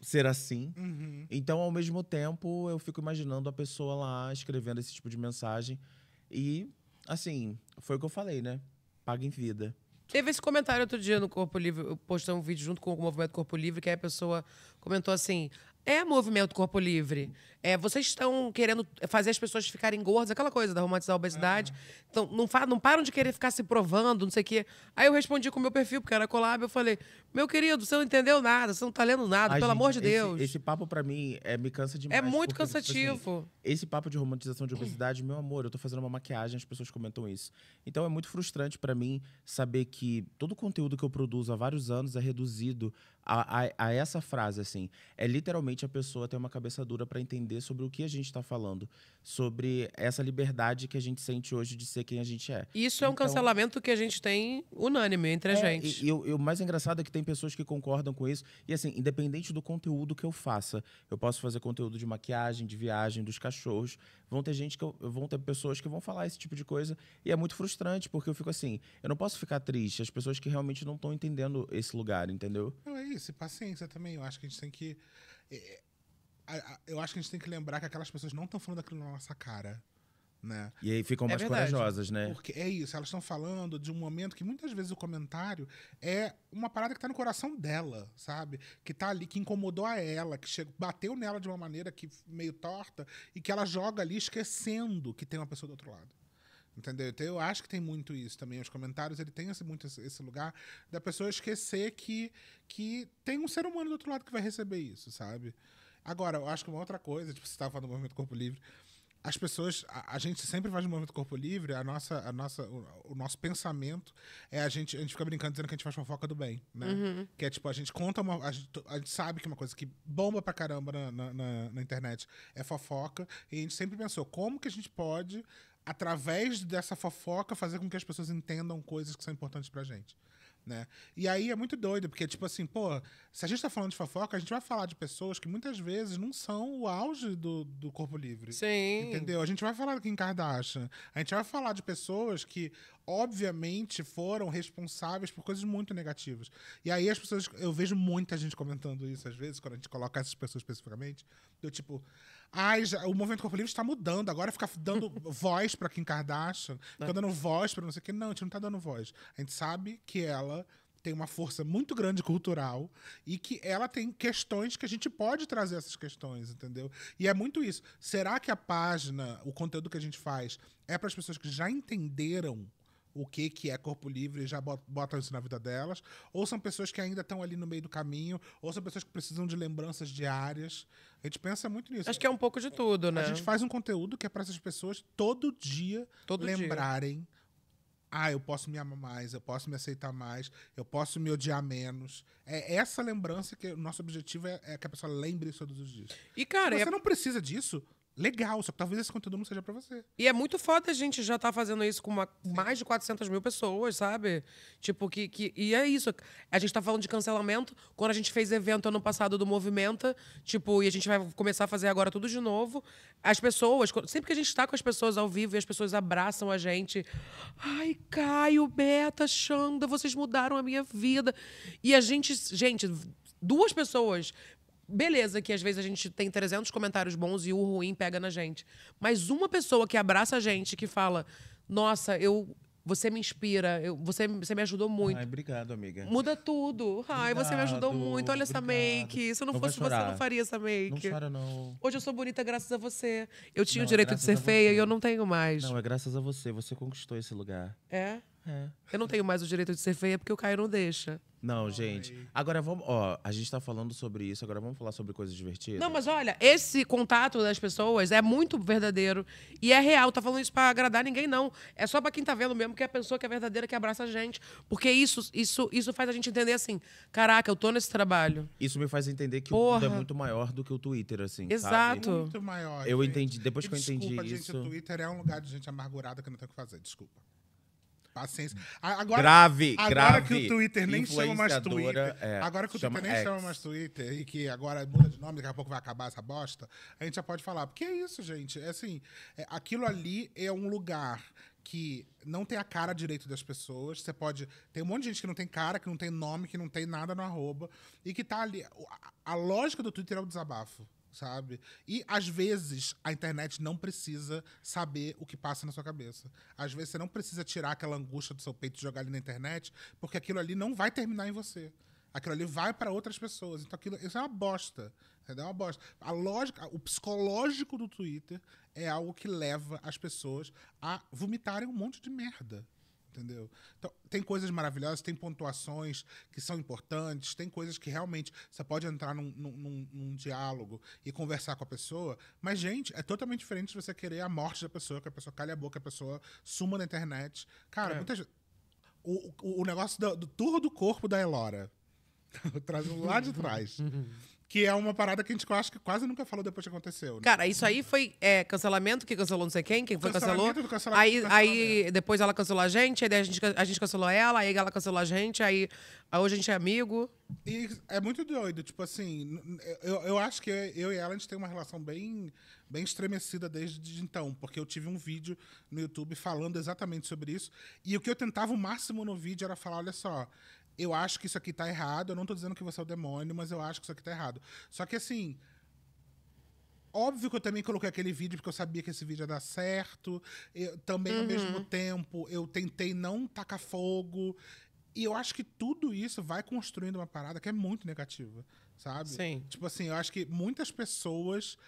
ser assim. Uhum. Então, ao mesmo tempo, eu fico imaginando a pessoa lá escrevendo esse tipo de mensagem. E, assim, foi o que eu falei, né? Paga em vida. Teve esse comentário outro dia no Corpo Livre, eu postei um vídeo junto com o Movimento Corpo Livre, que aí a pessoa comentou assim: é movimento corpo livre. É, vocês estão querendo fazer as pessoas ficarem gordas, aquela coisa da romantizar a obesidade. Então, não, não param de querer ficar se provando, não sei o quê. Aí eu respondi com o meu perfil, porque era collab, eu falei, meu querido, você não entendeu nada, você não tá lendo nada, Ai, pelo gente, amor de Deus. Esse papo, para mim, é, me cansa é demais. É muito porque, tipo assim, cansativo. Assim, esse papo de romantização de obesidade, meu amor, eu tô fazendo uma maquiagem, as pessoas comentam isso. Então é muito frustrante para mim saber que todo o conteúdo que eu produzo há vários anos é reduzido a, a, a, essa frase, assim. É literalmente a pessoa ter uma cabeça dura para entender sobre o que a gente está falando, sobre essa liberdade que a gente sente hoje de ser quem a gente é. Isso então, é um então cancelamento que a gente tem unânime entre é, a gente. E, e, o mais engraçado é que tem pessoas que concordam com isso. E assim, independente do conteúdo que eu faça, eu posso fazer conteúdo de maquiagem, de viagem, dos cachorros. Vão ter gente que eu, vão ter pessoas que vão falar esse tipo de coisa. E é muito frustrante, porque eu fico assim, eu não posso ficar triste. As pessoas que realmente não estão entendendo esse lugar, entendeu? É isso isso, e paciência também. Eu acho que a gente tem que. É, é, eu acho que a gente tem que lembrar que aquelas pessoas não estão falando aquilo na nossa cara. Né? E aí ficam é mais verdade, corajosas, né? Porque é isso, elas estão falando de um momento que muitas vezes o comentário é uma parada que está no coração dela, sabe? Que está ali, que incomodou a ela, que chegou, bateu nela de uma maneira que meio torta e que ela joga ali esquecendo que tem uma pessoa do outro lado. Entendeu? Então eu acho que tem muito isso também. Os comentários, ele tem esse, muito esse lugar da pessoa esquecer que, que tem um ser humano do outro lado que vai receber isso, sabe? Agora, eu acho que uma outra coisa, tipo, você estava falando do movimento corpo livre, as pessoas, a, a, gente sempre faz o movimento corpo livre, a nossa, a nossa, o, o, nosso pensamento é a gente, a gente fica brincando dizendo que a gente faz fofoca do bem, né? Uhum. Que é tipo, a gente conta uma, a gente, a gente, sabe que é uma coisa que bomba pra caramba na na, na, na internet é fofoca, e a gente sempre pensou, como que a gente pode através dessa fofoca, fazer com que as pessoas entendam coisas que são importantes pra gente. Né? E aí é muito doido, porque, tipo assim, pô, se a gente tá falando de fofoca, a gente vai falar de pessoas que muitas vezes não são o auge do, do corpo livre. Sim. Entendeu? A gente vai falar do Kim Kardashian. A gente vai falar de pessoas que, obviamente, foram responsáveis por coisas muito negativas. E aí as pessoas. Eu vejo muita gente comentando isso às vezes, quando a gente coloca essas pessoas especificamente, do tipo. Ai, o movimento corpo livre está mudando, agora fica dando voz para Kim Kardashian, fica é. dando voz para não sei o que. Não, a gente não tá dando voz. A gente sabe que ela tem uma força muito grande cultural e que ela tem questões que a gente pode trazer essas questões, entendeu? E é muito isso. Será que a página, o conteúdo que a gente faz, é para as pessoas que já entenderam o que, que é corpo livre e já botam isso na vida delas, ou são pessoas que ainda estão ali no meio do caminho, ou são pessoas que precisam de lembranças diárias. A gente pensa muito nisso. Acho que é um pouco de tudo, né? A gente faz um conteúdo que é para essas pessoas todo dia todo lembrarem. Dia. Ah, eu posso me amar mais, eu posso me aceitar mais, eu posso me odiar menos. É essa lembrança que o nosso objetivo é, é que a pessoa lembre isso todos os dias. E, cara. Se você é... não precisa disso, legal, só que talvez esse conteúdo não seja para você. E é muito foda a gente já tá fazendo isso com uma, mais de 400 mil pessoas, sabe? Tipo, que, que. E é isso. A gente tá falando de cancelamento. Quando a gente fez evento ano passado do Movimenta, tipo, e a gente vai começar a fazer agora tudo de novo. As pessoas, sempre que a gente tá com as pessoas ao vivo e as pessoas abraçam a gente. Ai, Caio, Beta, Xanda, vocês mudaram a minha vida. E a gente, gente, duas pessoas beleza que às vezes a gente tem 300 comentários bons e o ruim pega na gente. Mas uma pessoa que abraça a gente, que fala: "Nossa, eu você me inspira, eu, você, você me ajudou muito. Ai, obrigado, amiga. Muda tudo. Ai, obrigado, você me ajudou muito. Olha obrigado. essa make. Se não, não fosse você, eu não faria essa make. Não chora, não. Hoje eu sou bonita graças a você. Eu tinha não, o direito é de ser feia você. e eu não tenho mais. Não, é graças a você. Você conquistou esse lugar. É? É. Eu não tenho mais o direito de ser feia porque o Caio não deixa. Não, Ai. gente. Agora vamos. Ó, a gente tá falando sobre isso, agora vamos falar sobre coisas divertidas. Não, mas olha, esse contato das pessoas é muito verdadeiro e é real. Tá falando isso pra agradar ninguém, não. É só pra quem tá vendo mesmo, que é a pessoa que é verdadeira, que abraça a gente. Porque isso, isso, isso faz a gente entender assim: caraca, eu tô nesse trabalho. Isso me faz entender que Porra. o mundo é muito maior do que o Twitter, assim. Exato. Sabe? Muito maior. Eu gente. entendi, depois e que desculpa, eu entendi gente, isso. Gente, o Twitter é um lugar de gente amargurada que não tem o que fazer, desculpa paciência. Agora, grave, agora grave. que o Twitter nem chama mais Twitter. É, agora que o Twitter nem X. chama mais Twitter e que agora muda de nome, daqui a pouco vai acabar essa bosta, a gente já pode falar. Porque é isso, gente. É assim, é, aquilo ali é um lugar que não tem a cara direito das pessoas. Você pode. Tem um monte de gente que não tem cara, que não tem nome, que não tem nada no arroba. E que tá ali. A, a lógica do Twitter é o desabafo sabe? E às vezes a internet não precisa saber o que passa na sua cabeça. Às vezes você não precisa tirar aquela angústia do seu peito e jogar ali na internet, porque aquilo ali não vai terminar em você. Aquilo ali vai para outras pessoas. Então aquilo, isso é uma bosta. Entendeu? É uma bosta. A lógica, o psicológico do Twitter é algo que leva as pessoas a vomitarem um monte de merda entendeu? Então, tem coisas maravilhosas, tem pontuações que são importantes, tem coisas que realmente você pode entrar num, num, num diálogo e conversar com a pessoa, mas, gente, é totalmente diferente de você querer a morte da pessoa, que a pessoa calhe a boca, que a pessoa suma na internet. Cara, é. o, o, o negócio do, do tour do corpo da Elora. Traz lá de trás. Que é uma parada que a gente acho que quase nunca falou depois que aconteceu. Né? Cara, isso aí foi é, cancelamento, que cancelou não sei quem, quem foi cancelou. Do cancelamento, aí, cancelamento. aí depois ela cancelou a gente, aí a gente, a gente cancelou ela, aí ela cancelou a gente, aí, aí ah, hoje a gente é amigo. E é muito doido, tipo assim, eu, eu acho que eu e ela, a gente tem uma relação bem, bem estremecida desde então, porque eu tive um vídeo no YouTube falando exatamente sobre isso. E o que eu tentava o máximo no vídeo era falar: olha só, eu acho que isso aqui tá errado. Eu não tô dizendo que você é o demônio, mas eu acho que isso aqui tá errado. Só que assim. Óbvio que eu também coloquei aquele vídeo porque eu sabia que esse vídeo ia dar certo. Eu, também, uhum. ao mesmo uhum. tempo, eu tentei não tacar fogo. E eu acho que tudo isso vai construindo uma parada que é muito negativa, sabe? Sim. Tipo assim, eu acho que muitas pessoas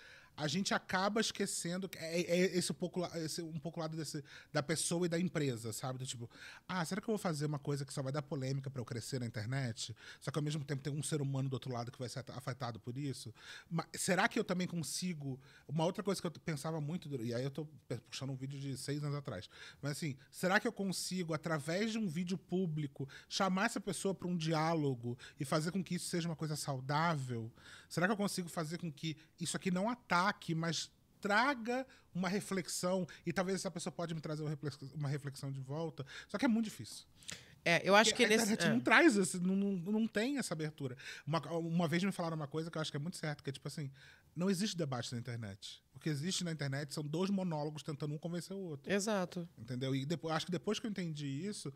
a gente acaba esquecendo. É, é esse, um pouco, esse um pouco lado desse, da pessoa e da empresa, sabe? Do tipo, ah, será que eu vou fazer uma coisa que só vai dar polêmica para eu crescer na internet? Só que ao mesmo tempo tem um ser humano do outro lado que vai ser afetado por isso? Mas será que eu também consigo. Uma outra coisa que eu pensava muito, e aí eu tô puxando um vídeo de seis anos atrás, mas assim, será que eu consigo, através de um vídeo público, chamar essa pessoa para um diálogo e fazer com que isso seja uma coisa saudável? Será que eu consigo fazer com que isso aqui não ataque? baque, mas traga uma reflexão e talvez essa pessoa pode me trazer uma reflexão de volta. Só que é muito difícil. É, eu acho Porque que a nesse... internet é. não traz, esse, não, não tem essa abertura. Uma, uma vez me falaram uma coisa que eu acho que é muito certo, que é tipo assim, não existe debate na internet. O que existe na internet são dois monólogos tentando um convencer o outro. Exato. Entendeu? E depois, acho que depois que eu entendi isso,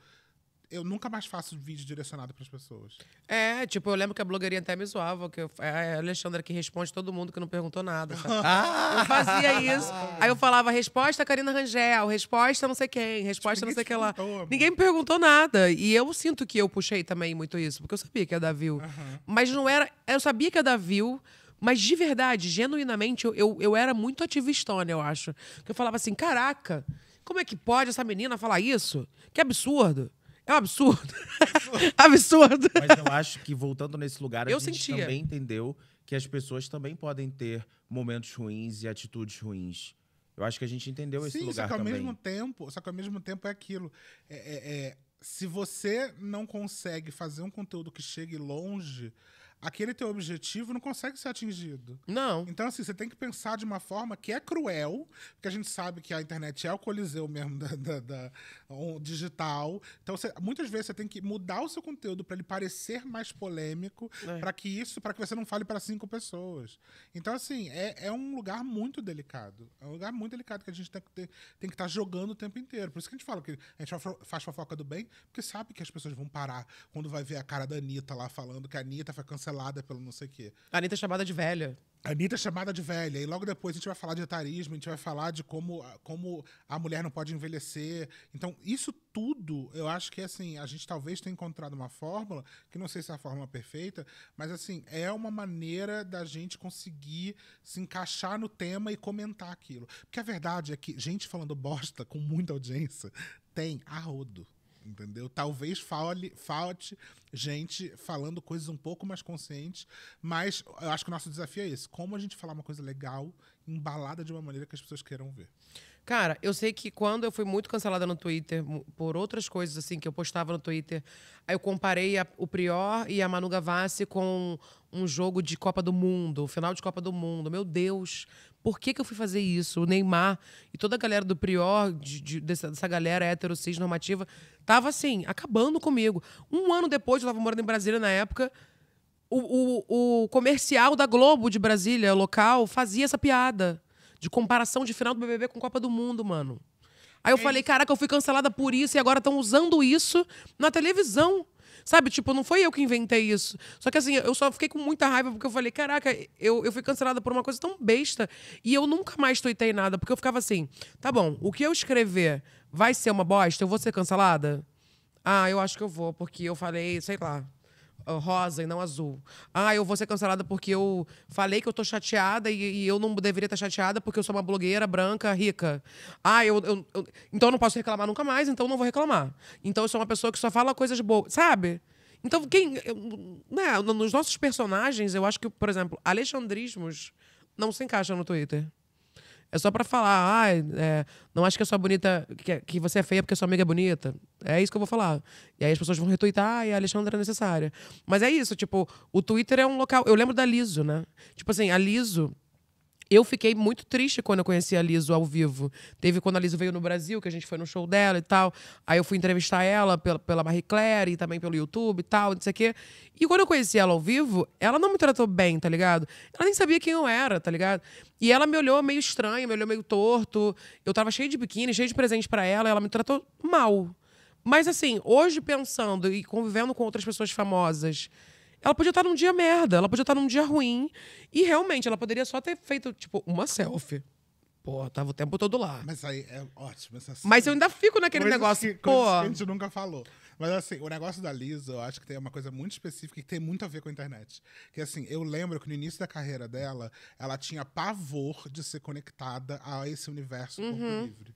eu nunca mais faço vídeo direcionado para as pessoas. É, tipo, eu lembro que a blogueirinha até me zoava, que eu, é a Alexandra que responde todo mundo que não perguntou nada. ah! Eu fazia isso. Aí eu falava, resposta Karina Rangel, resposta não sei quem, resposta tipo, não sei que lá. Ninguém me perguntou nada. E eu sinto que eu puxei também muito isso, porque eu sabia que ia dar view. Uhum. Mas não era. Eu sabia que ia dar view. Mas de verdade, genuinamente, eu, eu, eu era muito ativistona, eu acho. Porque eu falava assim: caraca, como é que pode essa menina falar isso? Que absurdo. É um absurdo. Absurdo. Mas eu acho que, voltando nesse lugar, eu a gente sentia. também entendeu que as pessoas também podem ter momentos ruins e atitudes ruins. Eu acho que a gente entendeu Sim, esse lugar só que ao também. mesmo tempo, só que ao mesmo tempo é aquilo. É, é, é, se você não consegue fazer um conteúdo que chegue longe, aquele teu objetivo não consegue ser atingido. Não. Então, assim, você tem que pensar de uma forma que é cruel, porque a gente sabe que a internet é o coliseu mesmo da, da, da um, digital. Então, você, muitas vezes você tem que mudar o seu conteúdo para ele parecer mais polêmico, é. para que isso, para que você não fale para cinco pessoas. Então, assim, é, é um lugar muito delicado. É um lugar muito delicado que a gente tem que ter, tem que estar tá jogando o tempo inteiro. Por isso que a gente fala que a gente faz fofoca do bem, porque sabe que as pessoas vão parar quando vai ver a cara da Anitta lá falando que a Anitta foi cancelada cancelada pelo não sei o quê. A Anitta é chamada de velha. A Anitta é chamada de velha. E logo depois a gente vai falar de etarismo, a gente vai falar de como, como a mulher não pode envelhecer. Então, isso tudo, eu acho que assim, a gente talvez tenha encontrado uma fórmula, que não sei se é a fórmula perfeita, mas assim, é uma maneira da gente conseguir se encaixar no tema e comentar aquilo. Porque a verdade é que gente falando bosta com muita audiência tem arrodo entendeu? Talvez fale, falte gente falando coisas um pouco mais conscientes, mas eu acho que o nosso desafio é esse: como a gente falar uma coisa legal, embalada de uma maneira que as pessoas queiram ver. Cara, eu sei que quando eu fui muito cancelada no Twitter por outras coisas assim que eu postava no Twitter, aí eu comparei a, o Prior e a Manu Gavassi com um jogo de Copa do Mundo, final de Copa do Mundo. Meu Deus, por que, que eu fui fazer isso? O Neymar e toda a galera do Prior, de, de, dessa, dessa galera hétero, cis, normativa, tava assim, acabando comigo. Um ano depois, eu tava morando em Brasília na época, o, o, o comercial da Globo de Brasília, local, fazia essa piada de comparação de final do BBB com Copa do Mundo, mano. Aí eu é falei, caraca, eu fui cancelada por isso e agora estão usando isso na televisão. Sabe, tipo, não foi eu que inventei isso. Só que assim, eu só fiquei com muita raiva porque eu falei, caraca, eu, eu fui cancelada por uma coisa tão besta e eu nunca mais tuitei nada, porque eu ficava assim, tá bom, o que eu escrever vai ser uma bosta? Eu vou ser cancelada? Ah, eu acho que eu vou, porque eu falei, sei lá, ah, rosa e não azul. Ah, eu vou ser cancelada porque eu falei que eu tô chateada e, e eu não deveria estar chateada porque eu sou uma blogueira branca, rica. Ah, eu, eu, eu, então eu não posso reclamar nunca mais, então eu não vou reclamar. Então eu sou uma pessoa que só fala coisas boas, sabe? Então, quem. Eu, né, nos nossos personagens, eu acho que, por exemplo, Alexandrismos não se encaixa no Twitter. É só para falar, ah, é, não acho que a sua bonita, que, que você é feia porque a sua amiga é bonita. É isso que eu vou falar. E aí as pessoas vão retweetar, ah, e a Alexandra é necessária. Mas é isso, tipo, o Twitter é um local. Eu lembro da Liso, né? Tipo assim, a Liso eu fiquei muito triste quando eu conheci a Liso ao vivo. Teve quando a Liso veio no Brasil, que a gente foi no show dela e tal. Aí eu fui entrevistar ela pela, pela Marie Claire e também pelo YouTube e tal, não sei o quê. E quando eu conheci ela ao vivo, ela não me tratou bem, tá ligado? Ela nem sabia quem eu era, tá ligado? E ela me olhou meio estranho, me olhou meio torto. Eu tava cheio de biquíni, cheio de presente para ela, ela me tratou mal. Mas assim, hoje pensando e convivendo com outras pessoas famosas ela podia estar num dia merda, ela podia estar num dia ruim. E realmente, ela poderia só ter feito, tipo, uma selfie. Pô, tava o tempo todo lá. Mas aí é ótimo. Essa Mas eu ainda fico naquele negócio. Que, pô. a gente nunca falou. Mas assim, o negócio da Lisa, eu acho que tem uma coisa muito específica que tem muito a ver com a internet. Que assim, eu lembro que no início da carreira dela, ela tinha pavor de ser conectada a esse universo do uhum. corpo livre.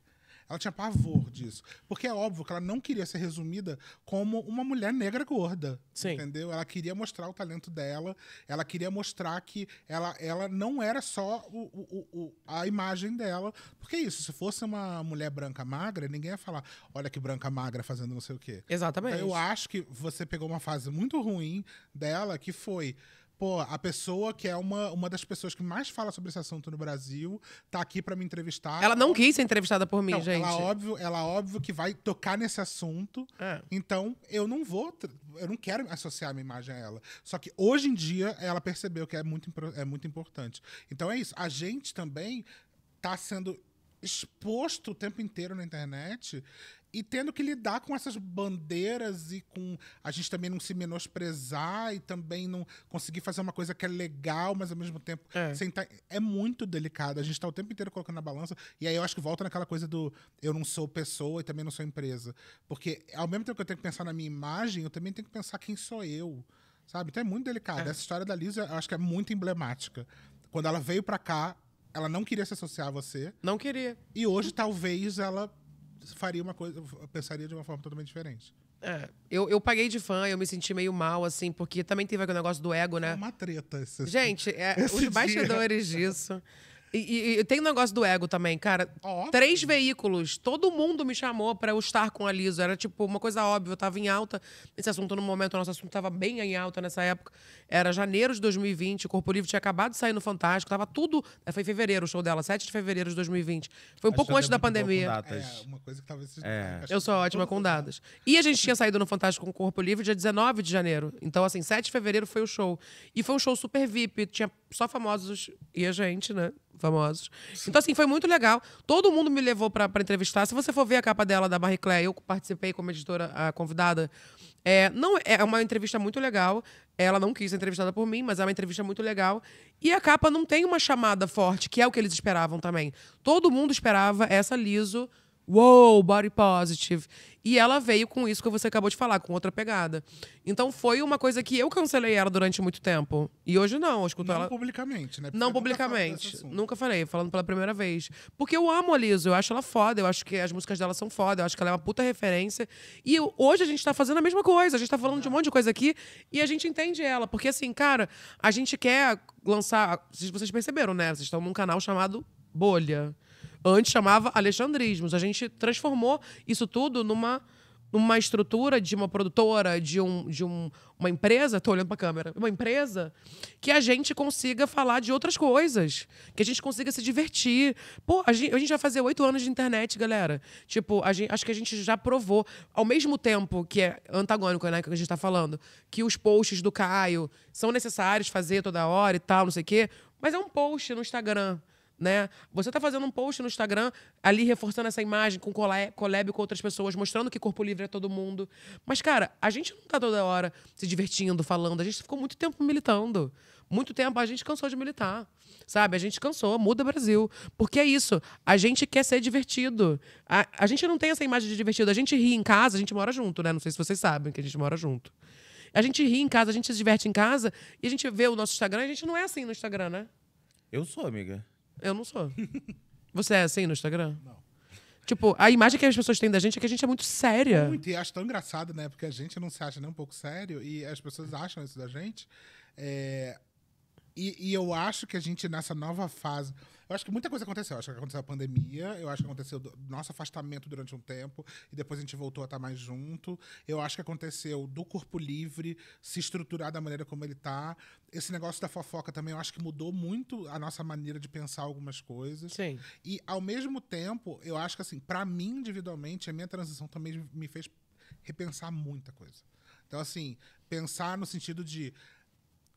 Ela tinha pavor disso. Porque é óbvio que ela não queria ser resumida como uma mulher negra gorda. Sim. Entendeu? Ela queria mostrar o talento dela, ela queria mostrar que ela, ela não era só o, o, o, a imagem dela. Porque é isso, se fosse uma mulher branca magra, ninguém ia falar: olha que branca magra fazendo não sei o quê. Exatamente. Então, eu acho que você pegou uma fase muito ruim dela que foi pô, a pessoa que é uma, uma das pessoas que mais fala sobre esse assunto no Brasil tá aqui para me entrevistar. Ela não quis ser entrevistada por mim, não, gente. Ela óbvio, ela óbvio que vai tocar nesse assunto. É. Então, eu não vou, eu não quero associar a minha imagem a ela. Só que hoje em dia ela percebeu que é muito é muito importante. Então é isso. A gente também tá sendo exposto o tempo inteiro na internet e tendo que lidar com essas bandeiras e com a gente também não se menosprezar e também não conseguir fazer uma coisa que é legal, mas ao mesmo tempo é, é muito delicado. A gente está o tempo inteiro colocando na balança e aí eu acho que volta naquela coisa do eu não sou pessoa e também não sou empresa, porque ao mesmo tempo que eu tenho que pensar na minha imagem, eu também tenho que pensar quem sou eu. Sabe? Então é muito delicado. É. Essa história da Lisa, eu acho que é muito emblemática. Quando ela veio para cá, ela não queria se associar a você. Não queria. E hoje, talvez, ela faria uma coisa, pensaria de uma forma totalmente diferente. É, eu, eu paguei de fã, eu me senti meio mal, assim, porque também teve aquele negócio do ego, né? É uma treta. Esse, Gente, é, os bastidores disso. E, e, tem um negócio do ego também, cara. Óbvio. Três veículos, todo mundo me chamou para eu estar com a Liso. Era tipo uma coisa óbvia, eu tava em alta. Esse assunto, no momento, o nosso assunto tava bem em alta nessa época. Era janeiro de 2020, o Corpo Livre tinha acabado de sair no Fantástico, tava tudo. Eh, foi em fevereiro o show dela, 7 de fevereiro de 2020. Foi um pouco antes da pandemia. É, uma coisa que talvez é. Eu sou ótima com datas. E a gente tinha saído no Fantástico com o Corpo Livre dia 19 de janeiro. Então, assim, 7 de fevereiro foi o show. E foi um show super VIP, tinha só famosos e a gente, né? Famosos. Sim. Então, assim, foi muito legal. Todo mundo me levou para entrevistar. Se você for ver a capa dela da Marie Claire, eu participei como editora a convidada. É, não, é, é uma entrevista muito legal. Ela não quis ser entrevistada por mim, mas é uma entrevista muito legal. E a capa não tem uma chamada forte, que é o que eles esperavam também. Todo mundo esperava essa Liso wow, body positive. E ela veio com isso que você acabou de falar, com outra pegada. Então foi uma coisa que eu cancelei ela durante muito tempo. E hoje não, eu escuto não ela. Não publicamente, né? Porque não publicamente. Nunca, nunca, falei, falando pela primeira vez. Porque eu amo a Liso, eu acho ela foda, eu acho que as músicas dela são foda, eu acho que ela é uma puta referência. E hoje a gente tá fazendo a mesma coisa, a gente tá falando é. de um monte de coisa aqui e a gente entende ela. Porque assim, cara, a gente quer lançar. Vocês perceberam, né? Vocês estão num canal chamado Bolha. Antes chamava Alexandrismos. A gente transformou isso tudo numa numa estrutura de uma produtora, de, um, de um, uma empresa, tô olhando para a câmera, uma empresa, que a gente consiga falar de outras coisas, que a gente consiga se divertir. Pô, a gente, a gente vai fazer oito anos de internet, galera. Tipo, a gente, acho que a gente já provou, ao mesmo tempo que é antagônico, né, que a gente está falando, que os posts do Caio são necessários fazer toda hora e tal, não sei o quê, mas é um post no Instagram né? Você tá fazendo um post no Instagram ali reforçando essa imagem com collab com outras pessoas, mostrando que corpo livre é todo mundo. Mas, cara, a gente não tá toda hora se divertindo, falando. A gente ficou muito tempo militando. Muito tempo a gente cansou de militar. Sabe? A gente cansou, muda Brasil. Porque é isso. A gente quer ser divertido. A, a gente não tem essa imagem de divertido. A gente ri em casa, a gente mora junto, né? Não sei se vocês sabem que a gente mora junto. A gente ri em casa, a gente se diverte em casa e a gente vê o nosso Instagram. A gente não é assim no Instagram, né? Eu sou, amiga. Eu não sou. Você é assim no Instagram? Não. Tipo, a imagem que as pessoas têm da gente é que a gente é muito séria. Muito, e acho tão engraçado, né? Porque a gente não se acha nem um pouco sério e as pessoas acham isso da gente. É... E, e eu acho que a gente, nessa nova fase eu acho que muita coisa aconteceu. Eu acho que aconteceu a pandemia, eu acho que aconteceu do nosso afastamento durante um tempo, e depois a gente voltou a estar mais junto. Eu acho que aconteceu do corpo livre se estruturar da maneira como ele tá. Esse negócio da fofoca também, eu acho que mudou muito a nossa maneira de pensar algumas coisas. Sim. E, ao mesmo tempo, eu acho que, assim, para mim individualmente, a minha transição também me fez repensar muita coisa. Então, assim, pensar no sentido de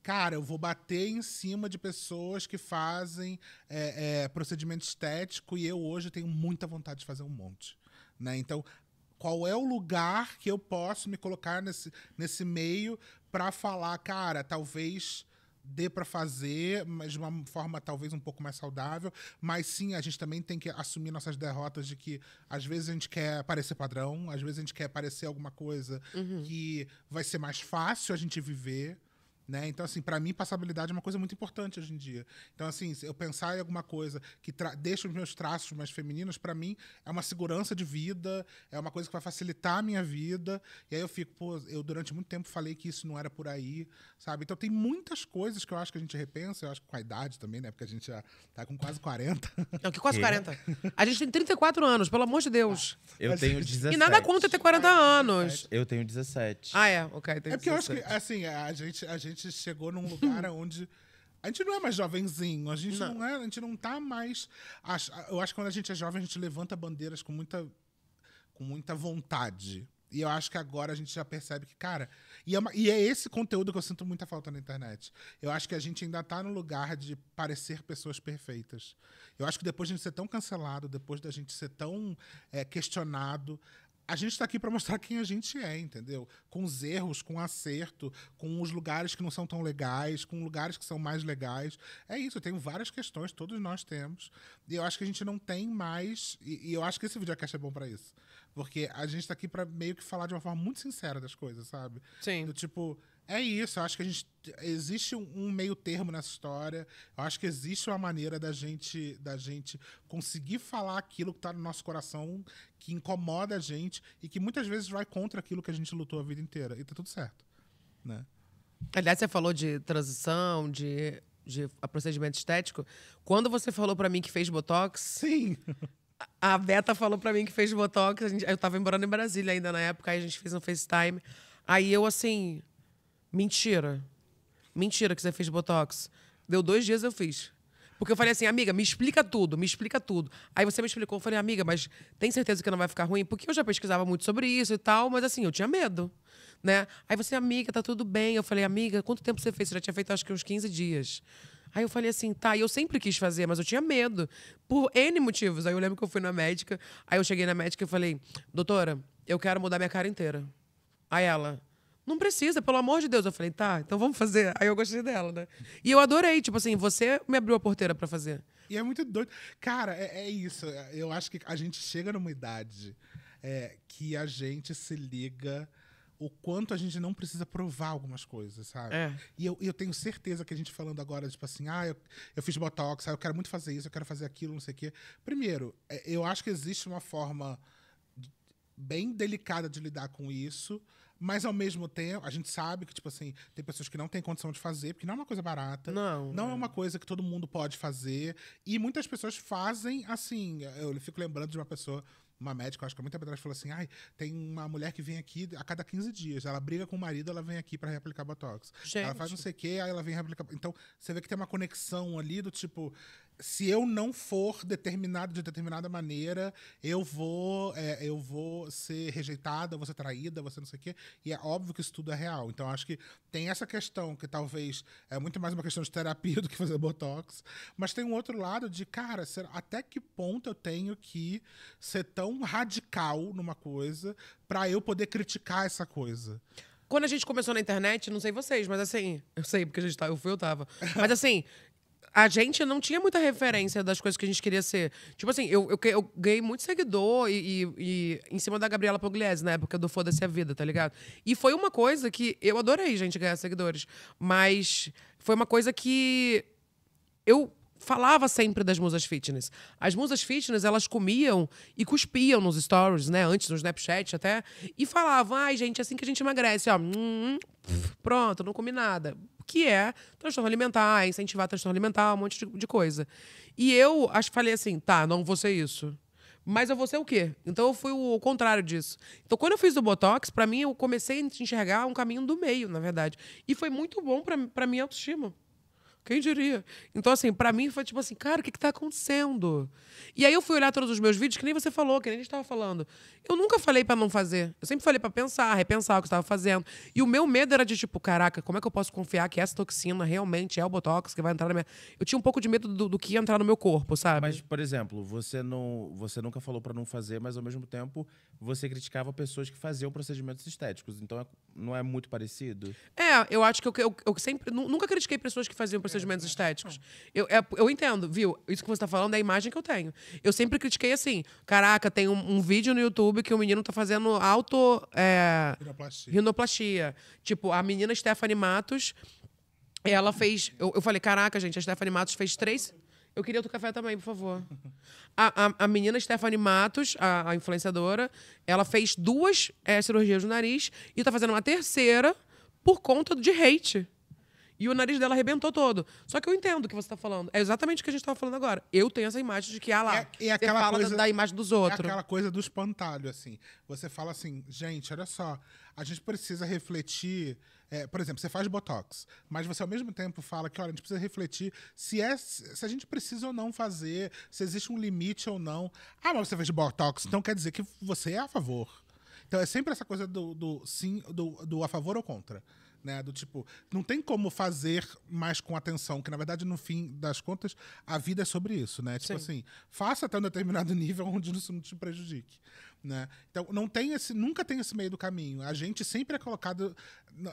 Cara, eu vou bater em cima de pessoas que fazem é, é, procedimento estético e eu hoje tenho muita vontade de fazer um monte. Né? Então, qual é o lugar que eu posso me colocar nesse, nesse meio para falar, cara, talvez dê para fazer, mas de uma forma talvez um pouco mais saudável. Mas sim, a gente também tem que assumir nossas derrotas de que às vezes a gente quer parecer padrão, às vezes a gente quer parecer alguma coisa uhum. que vai ser mais fácil a gente viver. Né? Então, assim, para mim, passabilidade é uma coisa muito importante hoje em dia. Então, assim, eu pensar em alguma coisa que deixa os meus traços mais femininos, para mim, é uma segurança de vida, é uma coisa que vai facilitar a minha vida. E aí eu fico, pô, eu durante muito tempo falei que isso não era por aí, sabe? Então, tem muitas coisas que eu acho que a gente repensa, eu acho que com a idade também, né? Porque a gente já tá com quase 40. Não, que quase é. 40. A gente tem 34 anos, pelo amor de Deus. Ah, eu tenho 17. E nada conta ter 40 anos. Eu tenho 17. Ah, é? Ok, É porque 17. eu acho que, assim, a gente, a gente gente chegou num lugar onde. A gente não é mais jovenzinho, a gente não, não é, a gente não tá mais. Eu acho que quando a gente é jovem, a gente levanta bandeiras com muita, com muita vontade. E eu acho que agora a gente já percebe que, cara. E é, uma, e é, esse conteúdo que eu sinto muita falta na internet. Eu acho que a gente ainda tá no lugar de parecer pessoas perfeitas. Eu acho que depois de a gente ser tão cancelado, depois da gente ser tão é, questionado, a gente está aqui para mostrar quem a gente é, entendeu? Com os erros, com o acerto, com os lugares que não são tão legais, com lugares que são mais legais. É isso, eu tenho várias questões, todos nós temos. E eu acho que a gente não tem mais. E, e eu acho que esse videocast é bom para isso. Porque a gente está aqui para meio que falar de uma forma muito sincera das coisas, sabe? Sim. Do tipo é isso, eu acho que a gente existe um meio termo nessa história. Eu acho que existe uma maneira da gente da gente conseguir falar aquilo que está no nosso coração, que incomoda a gente e que muitas vezes vai contra aquilo que a gente lutou a vida inteira. E tá tudo certo, né? Aliás, você falou de transição, de, de procedimento estético. Quando você falou para mim que fez botox? Sim. A Beta falou para mim que fez botox. eu estava morando em Brasília ainda na época, aí a gente fez um FaceTime. Aí eu assim, Mentira. Mentira que você fez Botox. Deu dois dias, eu fiz. Porque eu falei assim, amiga, me explica tudo, me explica tudo. Aí você me explicou, eu falei, amiga, mas tem certeza que não vai ficar ruim? Porque eu já pesquisava muito sobre isso e tal, mas assim, eu tinha medo, né? Aí você, amiga, tá tudo bem. Eu falei, amiga, quanto tempo você fez? Você já tinha feito acho que uns 15 dias. Aí eu falei assim, tá, e eu sempre quis fazer, mas eu tinha medo. Por N motivos. Aí eu lembro que eu fui na médica, aí eu cheguei na médica e falei, doutora, eu quero mudar minha cara inteira. Aí ela, não precisa, pelo amor de Deus. Eu falei, tá, então vamos fazer. Aí eu gostei dela, né? E eu adorei, tipo assim, você me abriu a porteira para fazer. E é muito doido. Cara, é, é, isso. Eu acho que a gente chega numa idade é, que a gente se liga o quanto a gente não precisa provar algumas coisas, sabe? É. E eu, eu, tenho certeza que a gente falando agora, tipo assim, ah, eu, eu fiz botox, ah, eu quero muito fazer isso, eu quero fazer aquilo, não sei o quê. Primeiro, é, eu acho que existe uma forma bem delicada de lidar com isso mas ao mesmo tempo, a gente sabe que, tipo assim, tem pessoas que não têm condição de fazer, porque não é uma coisa barata. Não. Não é, é uma coisa que todo mundo pode fazer. E muitas pessoas fazem assim. Eu fico lembrando de uma pessoa uma médica, acho que há muito atrás, falou assim: ai, tem uma mulher que vem aqui a cada 15 dias. Ela briga com o marido, ela vem aqui para reaplicar Botox. Gente. Ela faz não sei o quê, aí ela vem reaplicar. Então, você vê que tem uma conexão ali do tipo se eu não for determinado de determinada maneira, eu vou é, eu vou ser rejeitada, vou ser traída, você não sei o quê. E é óbvio que isso tudo é real. Então acho que tem essa questão que talvez é muito mais uma questão de terapia do que fazer botox, mas tem um outro lado de, cara, será, até que ponto eu tenho que ser tão radical numa coisa para eu poder criticar essa coisa? quando a gente começou na internet, não sei vocês, mas assim, eu sei porque a gente tá, eu fui, eu tava. Mas assim, a gente não tinha muita referência das coisas que a gente queria ser. Tipo assim, eu, eu, eu ganhei muito seguidor e, e, e, em cima da Gabriela Pugliese, na época do Foda-se a Vida, tá ligado? E foi uma coisa que eu adorei, gente, ganhar seguidores. Mas foi uma coisa que eu falava sempre das musas fitness. As musas fitness, elas comiam e cuspiam nos stories, né? Antes, no Snapchat até. E falavam, ai, gente, é assim que a gente emagrece, ó. Hum, hum, pronto, não comi nada. Que é transtorno alimentar, incentivar transtorno alimentar, um monte de, coisa. E eu acho, falei assim, tá, não vou ser isso. Mas eu vou ser o quê? Então eu fui o contrário disso. Então quando eu fiz o Botox, para mim eu comecei a enxergar um caminho do meio, na verdade. E foi muito bom para minha autoestima. Quem diria? Então, assim, para mim foi tipo assim, cara, o que, que tá acontecendo? E aí eu fui olhar todos os meus vídeos, que nem você falou, que nem a gente tava falando. Eu nunca falei para não fazer. Eu sempre falei para pensar, repensar o que eu tava fazendo. E o meu medo era de, tipo, caraca, como é que eu posso confiar que essa toxina realmente é o Botox que vai entrar na minha. Eu tinha um pouco de medo do, do que ia entrar no meu corpo, sabe? Mas, por exemplo, você não. Você nunca falou para não fazer, mas ao mesmo tempo você criticava pessoas que faziam procedimentos estéticos. Então é, não é muito parecido? É, eu acho que eu, eu, eu sempre. Nunca critiquei pessoas que faziam procedimentos procedimentos estéticos. Eu, é, eu entendo, viu? Isso que você está falando é a imagem que eu tenho. Eu sempre critiquei assim: caraca, tem um, um vídeo no YouTube que o menino está fazendo auto. É, rinoplastia. rinoplastia. Tipo, a menina Stephanie Matos, ela fez. Eu, eu falei: caraca, gente, a Stephanie Matos fez três. Eu queria outro café também, por favor. A, a, a menina Stephanie Matos, a, a, influenciadora, ela fez duas é, cirurgias no nariz e está fazendo uma terceira por conta de hate. E o nariz dela arrebentou todo. Só que eu entendo o que você está falando. É exatamente o que a gente estava falando agora. Eu tenho essa imagem de que, ah lá, é, e é aquela fala coisa, da, da, imagem dos é outros. É aquela coisa do espantalho, assim. Você fala assim, gente, olha só, a gente precisa refletir... É, por exemplo, você faz Botox, mas você ao mesmo tempo fala que, olha, a gente precisa refletir se, é, se a gente precisa ou não fazer, se existe um limite ou não. Ah, mas você fez Botox, então quer dizer que você é a favor. Então é sempre essa coisa do, do sim, do, do a favor ou contra né? Do tipo, não tem como fazer mais com atenção, que na verdade, no fim das contas, a vida é sobre isso, né? Tipo Sim. assim, faça até um determinado nível onde isso não te prejudique, né? Então, não tem esse, nunca tem esse meio do caminho. A gente sempre é colocado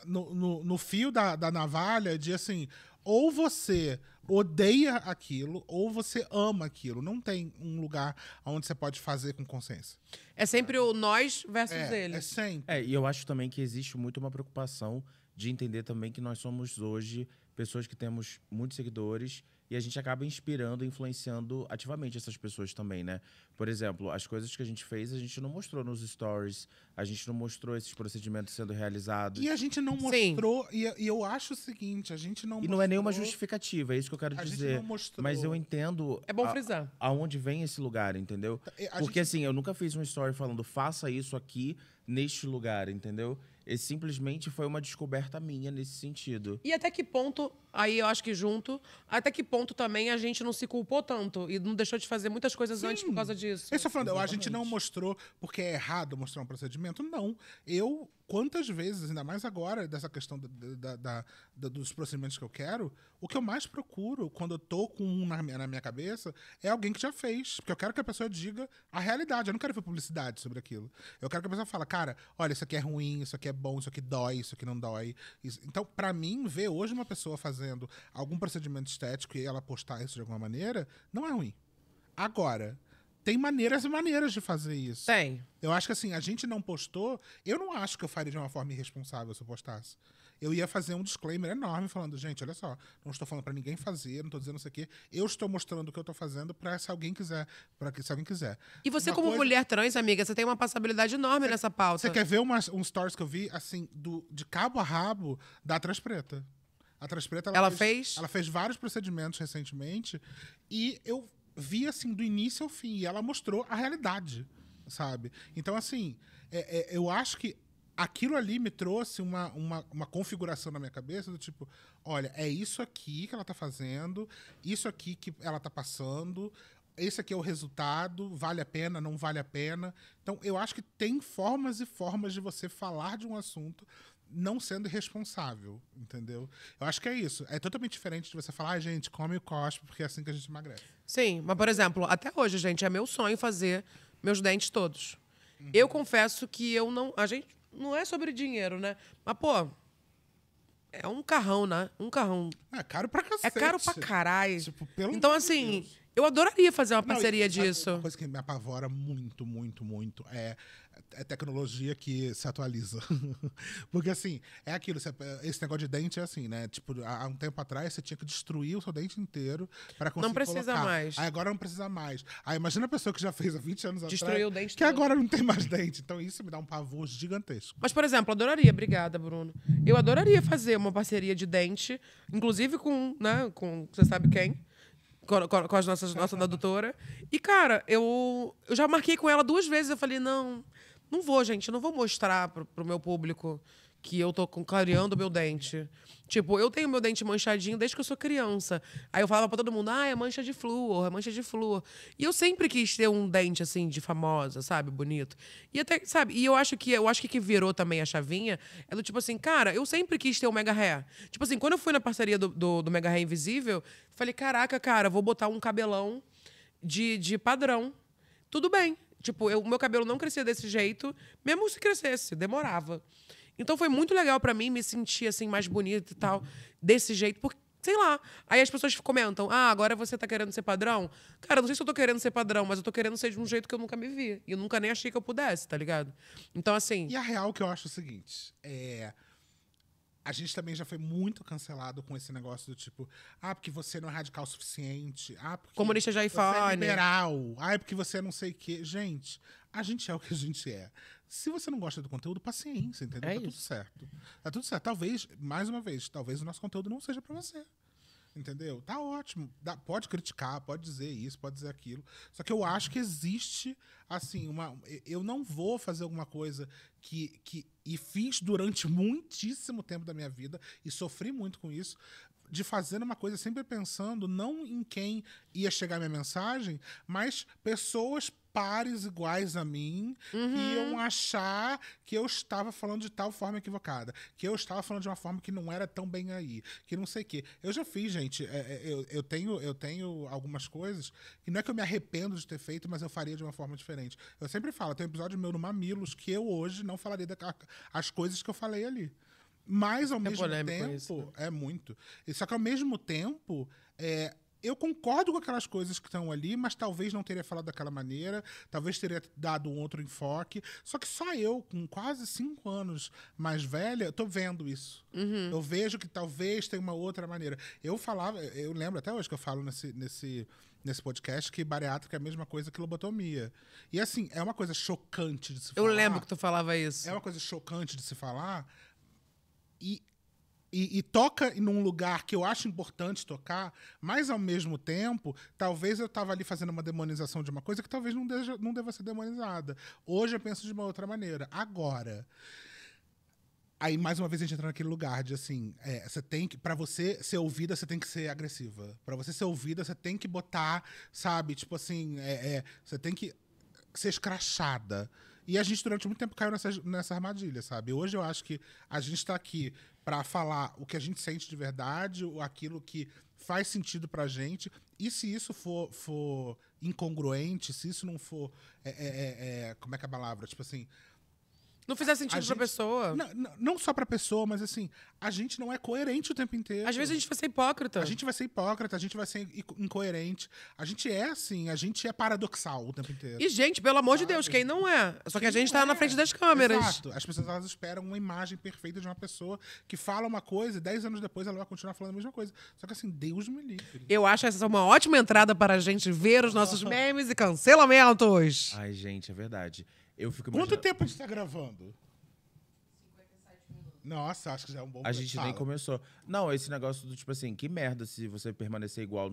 no, no, no fio da, da navalha de assim, ou você odeia aquilo ou você ama aquilo. Não tem um lugar onde você pode fazer com consciência. É sempre o nós versus é, é eles. É sempre. É, e eu acho também que existe muito uma preocupação de entender também que nós somos hoje pessoas que temos muitos seguidores e a gente acaba inspirando, influenciando ativamente essas pessoas também, né? Por exemplo, as coisas que a gente fez, a gente não mostrou nos stories, a gente não mostrou esses procedimentos sendo realizados. E a gente não mostrou, e, e, eu acho o seguinte, a gente não E mostrou, não é nenhuma justificativa, é isso que eu quero a dizer. Gente não mostrou. Mas eu entendo É bom a, frisar. aonde vem esse lugar, entendeu? É, Porque gente... assim, eu nunca fiz um story falando faça isso aqui neste lugar, entendeu? e simplesmente foi uma descoberta minha nesse sentido. E até que ponto, aí eu acho que junto, até que ponto também a gente não se culpou tanto e não deixou de fazer muitas coisas Sim. antes por causa disso. Eu só falando, Exatamente. a gente não mostrou porque é errado mostrar um procedimento? Não. Eu quantas vezes, ainda mais agora, dessa questão da, da, da, dos procedimentos que eu quero, o que eu mais procuro quando eu tô com um na minha, na minha, cabeça é alguém que já fez. Porque eu quero que a pessoa diga a realidade. Eu não quero ver publicidade sobre aquilo. Eu quero que a pessoa fale, cara, olha, isso aqui é ruim, isso aqui é bom, isso aqui dói, isso aqui não dói. Isso... Então, para mim, ver hoje uma pessoa fazendo algum procedimento estético e ela postar isso de alguma maneira, não é ruim. Agora, tem maneiras e maneiras de fazer isso. Tem. Eu acho que assim, a gente não postou. Eu não acho que eu faria de uma forma irresponsável se eu postasse. Eu ia fazer um disclaimer enorme falando, gente, olha só, não estou falando para ninguém fazer, não estou dizendo isso aqui. Eu estou mostrando o que eu estou fazendo para se alguém quiser, para que se alguém quiser. E você uma como coisa... mulher trans, amiga, você tem uma passabilidade enorme cê, nessa pauta. Você quer ver umas, um stories que eu vi assim do de cabo a rabo da trans preta. A trans preta ela, ela fez, fez, ela fez vários procedimentos recentemente e eu via assim do início ao fim e ela mostrou a realidade, sabe? Então, assim, é, é, eu acho que aquilo ali me trouxe uma, uma, uma, configuração na minha cabeça do tipo, olha, é isso aqui que ela tá fazendo, isso aqui que ela tá passando, esse aqui é o resultado, vale a pena, não vale a pena. Então, eu acho que tem formas e formas de você falar de um assunto não sendo irresponsável, entendeu? Eu acho que é isso. É totalmente diferente de você falar, ah, gente, come o cospe, porque é assim que a gente emagrece. Sim, mas, por exemplo, até hoje, gente, é meu sonho fazer meus dentes todos. Uhum. Eu confesso que eu não. A gente. Não é sobre dinheiro, né? Mas, pô. É um carrão, né? Um carrão. É caro pra cacete. É caro pra caralho. Tipo, então, assim, Deus. Eu adoraria fazer uma parceria não, disso. Uma coisa que me apavora muito, muito, muito é, é tecnologia que se atualiza. Porque, assim, é aquilo. Esse negócio de dente é assim, né? Tipo, há um tempo atrás você tinha que destruir o seu dente inteiro para conseguir. Não precisa colocar. mais. Aí agora não precisa mais. Aí imagina a pessoa que já fez há 20 anos Destruiu atrás. Destruiu o dente. Que agora não tem mais dente. Então isso me dá um pavor gigantesco. Mas, por exemplo, adoraria. Obrigada, Bruno. Eu adoraria fazer uma parceria de dente, inclusive com, né, com você sabe quem com, com, as nossas nossa da doutora. E, cara, eu, eu já marquei com ela duas vezes. Eu falei, não, não vou, gente, eu não vou mostrar pro, pro meu público que eu tô clareando meu dente. Tipo, eu tenho meu dente manchadinho desde que eu sou criança. Aí eu falava pra todo mundo, ah, é mancha de flúor, é mancha de flúor. E eu sempre quis ter um dente, assim, de famosa, sabe? Bonito. E até, sabe? E eu acho que, eu acho que que virou também a chavinha é do tipo assim, cara, eu sempre quis ter um mega hair. Tipo assim, quando eu fui na parceria do, do, do mega hair invisível, falei, caraca, cara, vou botar um cabelão de, de padrão. Tudo bem. Tipo, o meu cabelo não crescia desse jeito, mesmo se crescesse, demorava. Então foi muito legal para mim me sentir assim mais bonita e tal, desse jeito, porque sei lá. Aí as pessoas comentam: "Ah, agora você tá querendo ser padrão?". Cara, não sei se eu tô querendo ser padrão, mas eu tô querendo ser de um jeito que eu nunca me vi e eu nunca nem achei que eu pudesse, tá ligado? Então assim. E a real que eu acho é o seguinte, é a gente também já foi muito cancelado com esse negócio do tipo, ah, porque você não é radical o suficiente, ah, porque Comunista já você é liberal, Ah, ah, porque você é não sei o quê. Gente, a gente é o que a gente é. Se você não gosta do conteúdo, paciência, entendeu? É tá isso. tudo certo. Tá tudo certo. Talvez, mais uma vez, talvez o nosso conteúdo não seja para você. Entendeu? Tá ótimo. Dá, pode criticar, pode dizer isso, pode dizer aquilo. Só que eu acho que existe, assim, uma. Eu não vou fazer alguma coisa que. que e fiz durante muitíssimo tempo da minha vida e sofri muito com isso de fazer uma coisa sempre pensando não em quem ia chegar minha mensagem, mas pessoas pares iguais a mim uhum. iam achar que eu estava falando de tal forma equivocada, que eu estava falando de uma forma que não era tão bem aí, que não sei o quê. Eu já fiz, gente, é, é, eu, eu, tenho, eu tenho algumas coisas que não é que eu me arrependo de ter feito, mas eu faria de uma forma diferente. Eu sempre falo, tem um episódio meu no Mamilos que eu hoje não falaria as coisas que eu falei ali. Mas ao é mesmo tempo. Isso, né? É muito. Só que ao mesmo tempo, é, eu concordo com aquelas coisas que estão ali, mas talvez não teria falado daquela maneira, talvez teria dado um outro enfoque. Só que só eu, com quase cinco anos mais velha, tô vendo isso. Uhum. Eu vejo que talvez tenha uma outra maneira. Eu falava, eu lembro até hoje que eu falo nesse, nesse, nesse podcast que bariátrica é a mesma coisa que lobotomia. E assim, é uma coisa chocante de se falar. Eu lembro que tu falava isso. É uma coisa chocante de se falar. E e, e, toca num lugar que eu acho importante tocar, mas ao mesmo tempo, talvez eu estava ali fazendo uma demonização de uma coisa que talvez não, deja, não deva ser demonizada. Hoje eu penso de uma outra maneira. Agora. Aí, mais uma vez, a gente entra naquele lugar de assim: é, você tem que. Pra você ser ouvida, você tem que ser agressiva. Pra você ser ouvida, você tem que botar, sabe? Tipo assim, é, é, você tem que ser escrachada. E a gente, durante muito tempo, caiu nessa, nessa armadilha, sabe? Hoje eu acho que a gente está aqui para falar o que a gente sente de verdade, aquilo que faz sentido para a gente. E se isso for, for incongruente, se isso não for. É, é, é, é como é que é a palavra? Tipo assim, não fizer sentido gente, pra pessoa. Não, não só pra pessoa, mas assim, a gente não é coerente o tempo inteiro. Às vezes a gente vai ser hipócrita. A gente vai ser hipócrita, a gente vai ser incoerente. A gente é assim, a gente é paradoxal o tempo inteiro. E, gente, pelo amor Sabe? de Deus, quem não é? Só que a gente tá é? na frente das câmeras. Exato. As pessoas elas esperam uma imagem perfeita de uma pessoa que fala uma coisa e dez anos depois ela vai continuar falando a mesma coisa. Só que assim, Deus me livre. Eu acho essa uma ótima entrada para a gente ver os nossos memes e cancelamentos. Ai, gente, é verdade. Eu fico Quanto tempo a gente tá gravando? 57 minutos. Nossa, acho que já é um bom A gente nem começou. Não, esse negócio do tipo assim, que merda se você permanecer igual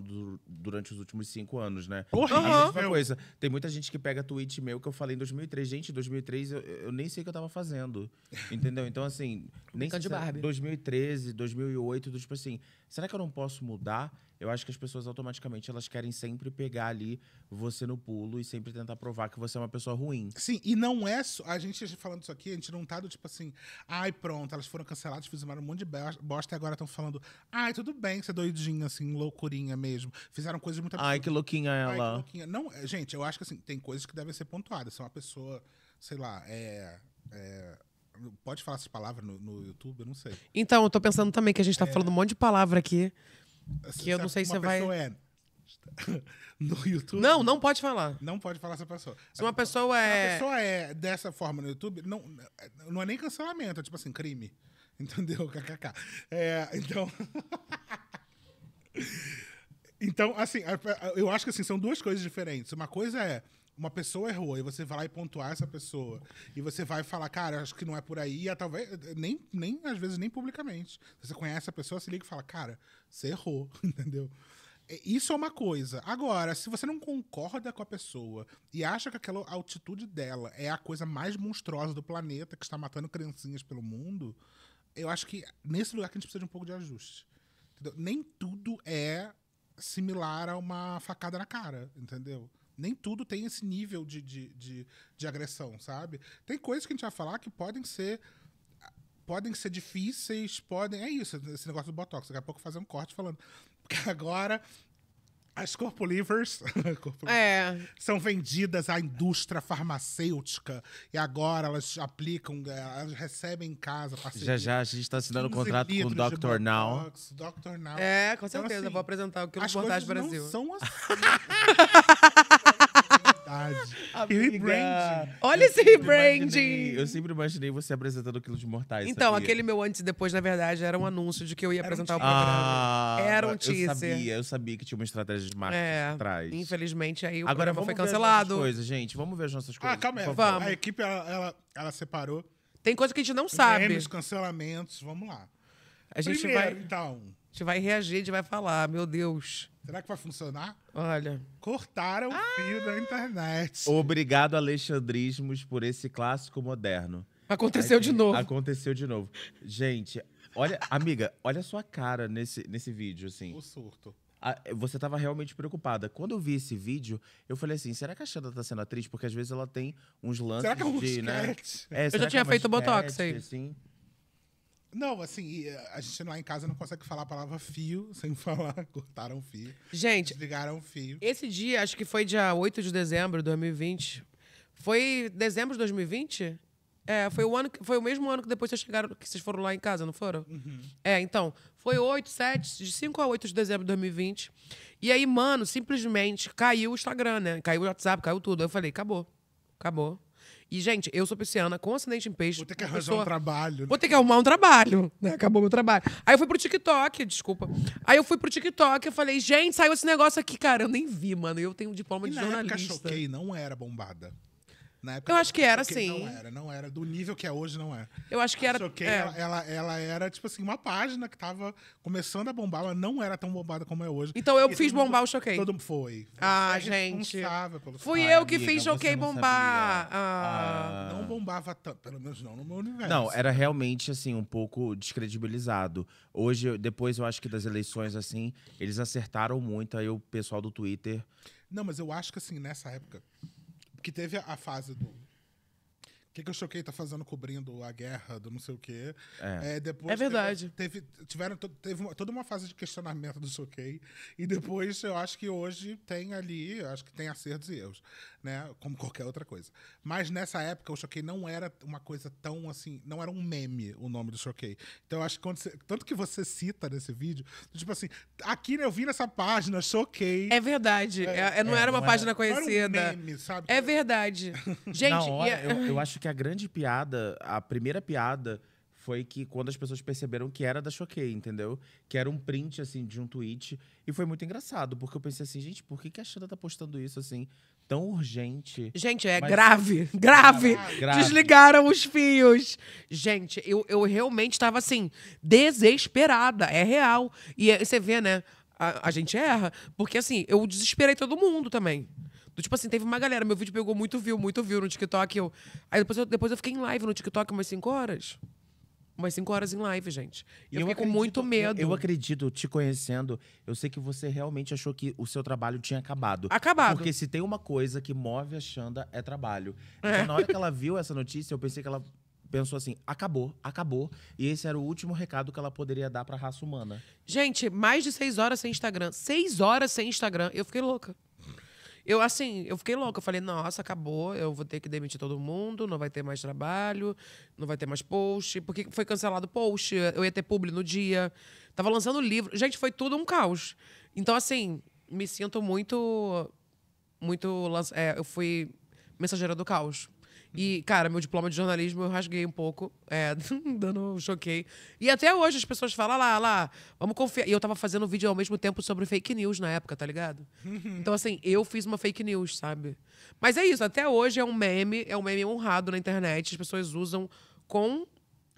durante os últimos cinco anos, né? Porra! Uhum. A mesma coisa. Tem muita gente que pega tweet meu que eu falei em 2003. Gente, 2003 eu, eu nem sei o que eu tava fazendo. Entendeu? Então, assim, nem de Barbie. 2013, 2008, do tipo assim, será que eu não posso mudar? eu acho que as pessoas automaticamente elas querem sempre pegar ali você no pulo e sempre tentar provar que você é uma pessoa ruim. Sim, e não é. A gente falando isso aqui, a gente não tá do tipo assim, ai pronto, elas foram canceladas, fizeram um monte de bosta e agora estão falando, ai tudo bem você é doidinha, assim, loucurinha mesmo. Fizeram coisas muito Ai que louquinha ela. Ai, que louquinha. Não, é, gente, eu acho que assim, tem coisas que devem ser pontuadas. Se uma pessoa, sei lá, é, é Pode falar essas palavras no, no, YouTube? Eu não sei. Então, eu tô pensando também que a gente tá é... falando um monte de palavra aqui que eu não sei se você vai. É... no YouTube. Não, não pode falar. Não pode falar essa pessoa. Se uma pessoa é. Se uma é- pessoa é dessa forma no YouTube, não, não é nem cancelamento, é tipo assim, crime. Entendeu? KKK. É, então. então, assim, eu acho que assim, são duas coisas diferentes. Uma coisa é uma pessoa errou e você vai lá e pontuar essa pessoa e você vai falar, cara, acho que não é por aí, e talvez nem, nem às vezes nem publicamente. Você conhece a pessoa, se liga e fala, cara, você errou, entendeu? Isso é uma coisa. Agora, se você não concorda com a pessoa e acha que aquela altitude dela é a coisa mais monstruosa do planeta que está matando criancinhas pelo mundo, eu acho que nesse lugar que a gente precisa de um pouco de ajuste. Entendeu? Nem tudo é similar a uma facada na cara, entendeu? nem tudo tem esse nível de, de, de, de agressão, sabe? Tem coisas que a gente vai falar que podem ser podem ser difíceis, podem. É isso, esse negócio do Botox. Daqui a pouco fazer um corte falando. Porque agora. As corpolivers é. são vendidas à indústria farmacêutica e agora elas aplicam, é, elas recebem em casa. Já já a gente está assinando um contrato com o Dr. Now. Dr. Now. É, com então, certeza. Então, assim, vou apresentar o que eu As coisas Brasil. Não são assim verdade. e rebranding. Olha esse rebranding. Eu sempre imaginei você apresentando Quilos de Mortais. Então, sabia? aquele meu antes e depois, na verdade, era um anúncio de que eu ia era apresentar um o programa. Ah, era um teaser. Eu sabia, eu sabia que tinha uma estratégia de marketing é, atrás. Infelizmente, aí o Agora, programa foi cancelado. Agora, gente. Vamos ver as nossas ah, coisas. Ah, calma aí. Vamos. A equipe, ela, ela, ela separou. Tem coisa que a gente não sabe. Menos cancelamentos, vamos lá. A gente Primeiro, vai, então. A gente vai reagir, a gente vai falar, meu Deus. Será que vai funcionar? Olha. Cortaram ah! o fio da internet. Obrigado, Alexandrismos, por esse clássico moderno. Aconteceu de novo. Aconteceu de novo. Gente, olha, amiga, olha a sua cara nesse, nesse vídeo, assim. O surto. A, você estava realmente preocupada. Quando eu vi esse vídeo, eu falei assim: será que a Xanda está sendo atriz? Porque às vezes ela tem uns lances será que é um de, né? É, eu já é tinha é feito botox aí. Assim? Não, assim, eh, a gente lá em casa não consegue falar a palavra fio sem falar. Cortaram fio. Gente. Desligaram fio. Esse dia, acho que foi dia 8 de dezembro de 2020. Foi dezembro de 2020? É, foi o, ano, foi o mesmo ano que depois vocês chegaram, que vocês foram lá em casa, não foram? Uhum. É, então, foi 8, 7, de 5 a 8 de dezembro de 2020. E aí, mano, simplesmente caiu o Instagram, né? Caiu o WhatsApp, caiu tudo. eu falei, acabou, acabou. E, gente, eu sou pisciana com acidente em peixe. Vou ter que arranjar pessoa... um trabalho. Né? Vou ter que arrumar um trabalho, né? Acabou meu trabalho. Aí eu fui pro TikTok, desculpa. Aí eu fui pro TikTok, eu falei, gente, saiu esse negócio aqui, cara. Eu nem vi, mano. Eu tenho um diploma e de na jornalista. Época, choquei, não era bombada. Na época, eu acho que era, sim. Não assim. era, não era. Do nível que é hoje, não é. Eu acho que era. Só que é. ela, ela, ela, era, tipo assim, uma página que tava começando a bombar, ela não era tão bombada como é hoje. Então eu fiz bombar o Choquei. Todo mundo foi. Ah, gente. Fui eu amiga, que fiz Choquei bombar. Ah. Ah. Não bombava tanto, pelo menos não no meu universo. Não, era realmente, assim, um pouco descredibilizado. Hoje, depois eu acho que das eleições, assim, eles acertaram muito. Aí o pessoal do Twitter. Não, mas eu acho que, assim, nessa época que teve a fase do, que, que o Choquei tá fazendo cobrindo a guerra do não sei o quê. É, é depois é verdade. Teve, teve tiveram teve uma, toda uma fase de questionamento do Choquei. E depois eu acho que hoje tem ali, acho que tem acertos e erros, né? Como qualquer outra coisa. Mas nessa época o Choquei não era uma coisa tão assim, não era um meme o nome do Choquei. Então eu acho que quando você, tanto que você cita nesse vídeo, tipo assim, aqui né, eu vi nessa página, Choquei. É verdade. É, é, é não é, era uma página conhecida. Era um meme, sabe? É verdade. Gente, Na hora, é eu, eu acho que que a grande piada, a primeira piada foi que quando as pessoas perceberam que era da Choquei, entendeu? Que era um print, assim, de um tweet. E foi muito engraçado, porque eu pensei assim, gente, por que, que a Xanda tá postando isso, assim, tão urgente? Gente, é Mas... grave, grave, grave, Desligaram os fios. Gente, eu, eu realmente tava, assim, desesperada. É real. E você vê, né? A, a gente erra. Porque, assim, eu desesperei todo mundo também. Do tipo assim, teve uma galera, meu vídeo pegou muito view, muito view no TikTok. Eu... Aí depois eu, depois eu fiquei em live no TikTok umas 5 horas. Umas 5 horas em live, gente. E eu, eu fiquei com muito medo. Eu, eu, acredito, te conhecendo, eu sei que você realmente achou que o seu trabalho tinha acabado. Acabado. Porque se tem uma coisa que move a Xanda é trabalho. É. Então, na hora que ela viu essa notícia, eu pensei que ela pensou assim: acabou, acabou. E esse era o último recado que ela poderia dar para a raça humana. Gente, mais de seis horas sem Instagram. Seis horas sem Instagram. Eu fiquei louca. Eu, assim, eu fiquei louca. Eu falei, nossa, acabou. Eu vou ter que demitir todo mundo, não vai ter mais trabalho, não vai ter mais post. Porque foi cancelado post, eu ia ter publi no dia. Tava lançando livro. Gente, foi tudo um caos. Então, assim, me sinto muito... Muito... É, eu fui mensageira do caos. E, cara, meu diploma de jornalismo eu rasguei um pouco, é, dando, choquei. E até hoje as pessoas falam, ah lá, ah lá, vamos confiar. E eu tava fazendo vídeo ao mesmo tempo sobre fake news na época, tá ligado? então, assim, eu fiz uma fake news, sabe? Mas é isso, até hoje é um meme, é um meme honrado na internet, as pessoas usam com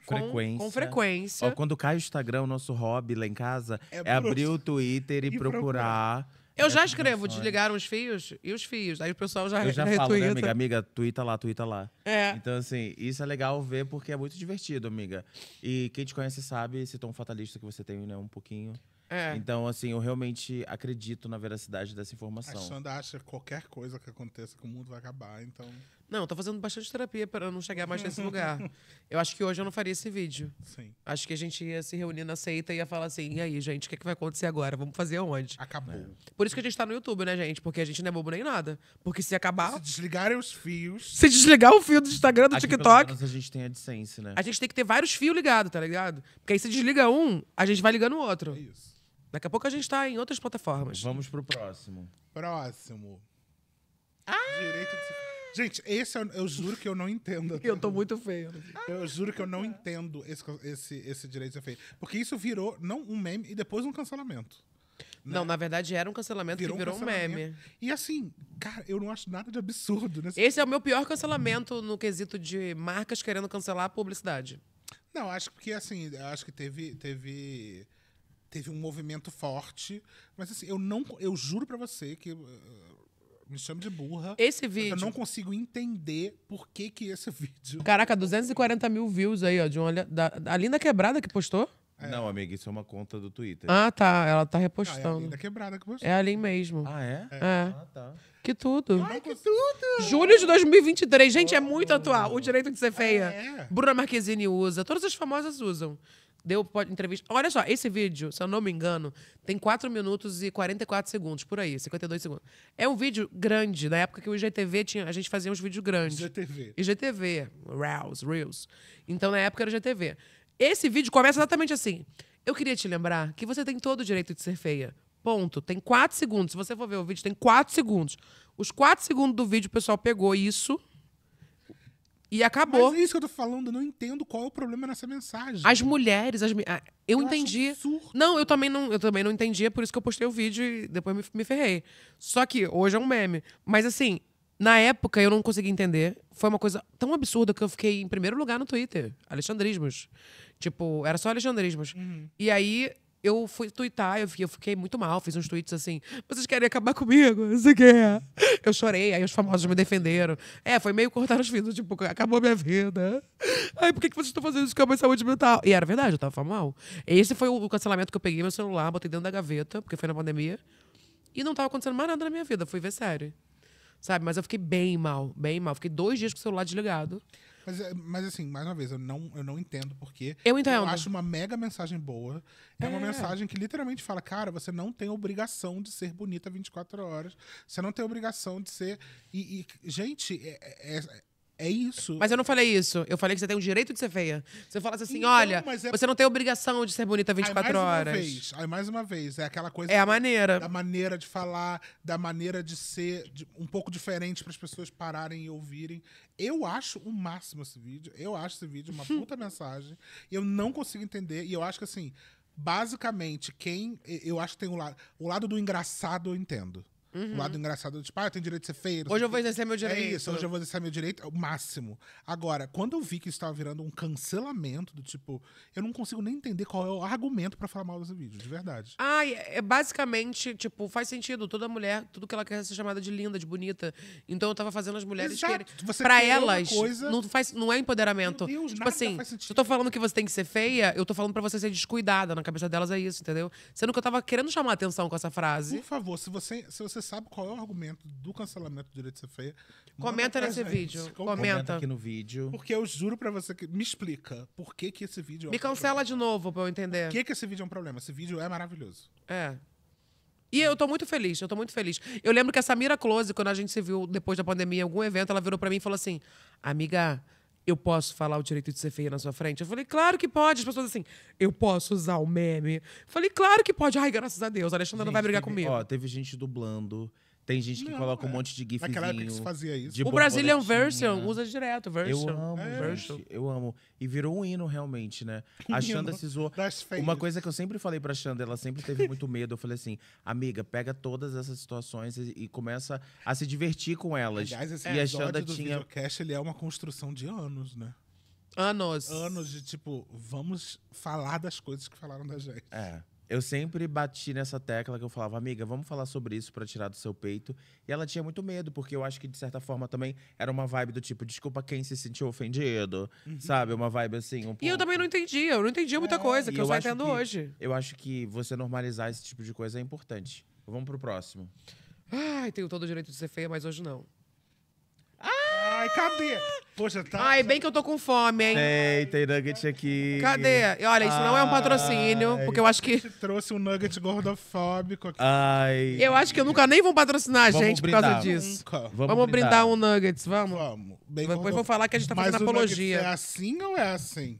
com frequência. Com frequência. Ó, quando cai o Instagram, o nosso hobby lá em casa é, é abrir o Twitter e, e procurar, procurar, eu já escrevo, desligaram os fios e os fios. Aí o pessoal já Eu já retuita. falo, né, amiga? Amiga, tuita lá, tuita lá. É. Então, assim, isso é legal ver porque é muito divertido, amiga. E quem te conhece sabe esse tom fatalista que você tem, né, um pouquinho. É. Então, assim, eu realmente acredito na veracidade dessa informação. A Xanda acha que qualquer coisa que aconteça que o mundo vai acabar, então... Não, eu tô fazendo bastante terapia para não chegar mais nesse lugar. Eu acho que hoje eu não faria esse vídeo. Sim. Acho que a gente ia se reunir na seita e ia falar assim: e aí, gente, o que, é que vai acontecer agora? Vamos fazer onde? Acabou. É. Por isso que a gente tá no YouTube, né, gente? Porque a gente não é bobo nem nada. Porque se acabar. Se desligarem os fios. Se desligar o fio do Instagram, do TikTok. Pelo a gente tem a AdSense, né? A gente tem que ter vários fios ligados, tá ligado? Porque aí se desliga um, a gente vai ligando o outro. É isso. Daqui a pouco a gente tá em outras plataformas. Vamos pro próximo. Próximo. Ah! Direito de Gente, esse eu, eu, juro que eu não entendo. eu tô muito feio. Né? Eu juro que eu não entendo esse, esse, esse direito de ser feio. Porque isso virou, não um meme, e depois um cancelamento. Né? Não, na verdade era um cancelamento virou que virou um, um, meme. E assim, cara, eu não acho nada de absurdo. Nesse... Né? Esse é o meu pior cancelamento no quesito de marcas querendo cancelar a publicidade. Não, acho que assim, acho que teve, teve, teve um movimento forte, mas assim, eu não, eu juro para você que eh, me chame de burra. Esse vídeo. Eu não consigo entender por que que é esse vídeo. Caraca, 240 mil views aí, ó. De uma, da, da Linda Quebrada que postou? É. Não, amiga, isso é uma conta do Twitter. Ah, tá. Ela tá repostando. Ah, é a Linda Quebrada que postou. É ali mesmo. Ah, é? é? É. Ah, tá. Que tudo. Ai, que tudo! Julho de 2023. Gente, oh. é muito atual. O oh. direito de ser feia. Ah, é. Bruna Marquezine usa. Todas as famosas usam deu entrevista. Olha só, esse vídeo, se eu não me engano, tem 4 minutos e 44 segundos, por aí, 52 segundos. É um vídeo grande, na época que o IGTV tinha. A gente fazia uns vídeos grandes. IGTV. IGTV, Reels, Reels. Então, na época era IGTV. Esse vídeo começa exatamente assim. Eu queria te lembrar que você tem todo o direito de ser feia. Ponto. Tem 4 segundos. Se você for ver o vídeo, tem 4 segundos. Os 4 segundos do vídeo, o pessoal pegou isso e acabou. Mas é isso que eu tô falando, eu não entendo qual é o problema nessa mensagem. As mulheres, as ah, eu, eu entendi. não, eu também não, eu também não entendi, é por isso que eu postei o vídeo e depois me, me ferrei. Só que hoje é um meme. Mas assim, na época eu não consegui entender. Foi uma coisa tão absurda que eu fiquei em primeiro lugar no Twitter. Alexandrismos. Tipo, era só Alexandrismos. Uhum. E aí eu fui twittar, eu fiquei, eu fiquei muito mal, fiz uns tweets assim, vocês querem acabar comigo? o que é. Eu chorei, aí os famosos me defenderam. É, foi meio cortar os fios, tipo, acabou minha vida. aí por que, que vocês estão fazendo isso com a minha saúde mental? E era verdade, eu tava mal. Esse foi o cancelamento que eu peguei meu celular, botei dentro da gaveta, porque foi na pandemia. E não tava acontecendo mais nada na minha vida, fui ver série. Sabe? Mas eu fiquei bem mal, bem mal. Fiquei dois dias com o celular desligado. Mas, é, mas assim, mais uma vez, eu não, eu não entendo porque. Eu entendo. Eu acho uma mega mensagem boa. É, é, uma mensagem que literalmente fala: cara, você não tem obrigação de ser bonita 24 horas. Você não tem obrigação de ser. E, e gente, é, é, é é isso. Mas eu não falei isso. Eu falei que você tem o direito de ser feia. Você falasse assim, então, olha, é... você não tem obrigação de ser bonita 24 aí, mais horas. Uma vez, aí mais uma vez, é aquela coisa. É a maneira. Da maneira de falar, da maneira de ser de, um pouco diferente para as pessoas pararem e ouvirem. Eu acho o máximo esse vídeo. Eu acho esse vídeo uma puta mensagem. Eu não consigo entender. E eu acho que assim, basicamente, quem. Eu acho que tem o lado. O lado do engraçado eu entendo. Uhum. O lado engraçado dos pais, tipo, ah, tem direito de ser feio. Hoje eu vou exercer meu é direito. É isso, hoje eu vou exercer meu direito, o máximo. Agora, quando eu vi que isso tava virando um cancelamento, do tipo, eu não consigo nem entender qual é o argumento para falar mal desse vídeo, de verdade. Ah, é basicamente, tipo, faz sentido. Toda mulher, tudo que ela quer ser chamada de linda, de bonita. Então eu tava fazendo as mulheres Exato. Você pra elas, coisa... não, faz, não é empoderamento. Meu Deus, tipo assim, se eu tô falando que você tem que ser feia, eu tô falando para você ser descuidada. Na cabeça delas é isso, entendeu? Sendo que eu tava querendo chamar atenção com essa frase. Por favor, se você, se você sabe qual é o argumento do cancelamento do direito de ser feia. Comenta nesse gente. vídeo. Comenta. Comenta. aqui no vídeo. Porque eu juro pra você que. Me explica por que, que esse vídeo. É um Me cancela problema. de novo pra eu entender. Por que, que esse vídeo é um problema? Esse vídeo é maravilhoso. É. E eu tô muito feliz, eu tô muito feliz. Eu lembro que a Samira Close, quando a gente se viu depois da pandemia em algum evento, ela virou para mim e falou assim: Amiga, eu posso falar o direito de ser feia na sua frente? Eu falei, claro que pode. As pessoas assim, eu posso usar o meme. Eu falei, claro que pode. Ai, graças a Deus, a Alexandra gente, não vai brigar teve, comigo. Ó, teve gente dublando tem gente que não, coloca um é. monte de gifzinho. Naquela época que se fazia isso. O Brazilian é Version usa direto, Version. Eu amo, é. Version. Eu amo. E virou um hino, realmente, né? A Xanda se zoou. Uma coisa que eu sempre falei pra Xanda, ela sempre teve muito medo. Eu falei assim, amiga, pega todas essas situações e, e começa a se divertir com elas. Aliás, esse e a Xanda do tinha... O ele é uma construção de anos, né? Anos. Anos de, tipo, vamos falar das coisas que falaram da gente. É. Eu sempre bati nessa tecla que eu falava, amiga, vamos falar sobre isso para tirar do seu peito. E ela tinha muito medo, porque eu acho que, de certa forma, também era uma vibe do tipo, desculpa quem se sentiu ofendido, uhum. sabe? Uma vibe assim. Um pouco... E eu também não entendia, eu não entendia muita é. coisa que eu, eu só entendo que, hoje. Eu acho que você normalizar esse tipo de coisa é importante. Vamos pro próximo. Ai, tenho todo o direito de ser feia, mas hoje não. Ai, cadê? Poxa, tá. Ai, bem que eu tô com fome, hein? Tem, tem nugget aqui. Cadê? E Olha, isso não é um patrocínio, porque eu acho que. Você trouxe um nugget gordofóbico aqui. Ai. Eu acho que eu nunca nem vou patrocinar a gente por causa disso. Nunca. Vamos, brindar. um Nuggets, vamos? Vamos. Bem Depois gordo- vou falar que a gente tá Mas fazendo o apologia. Nuggets É assim ou é assim?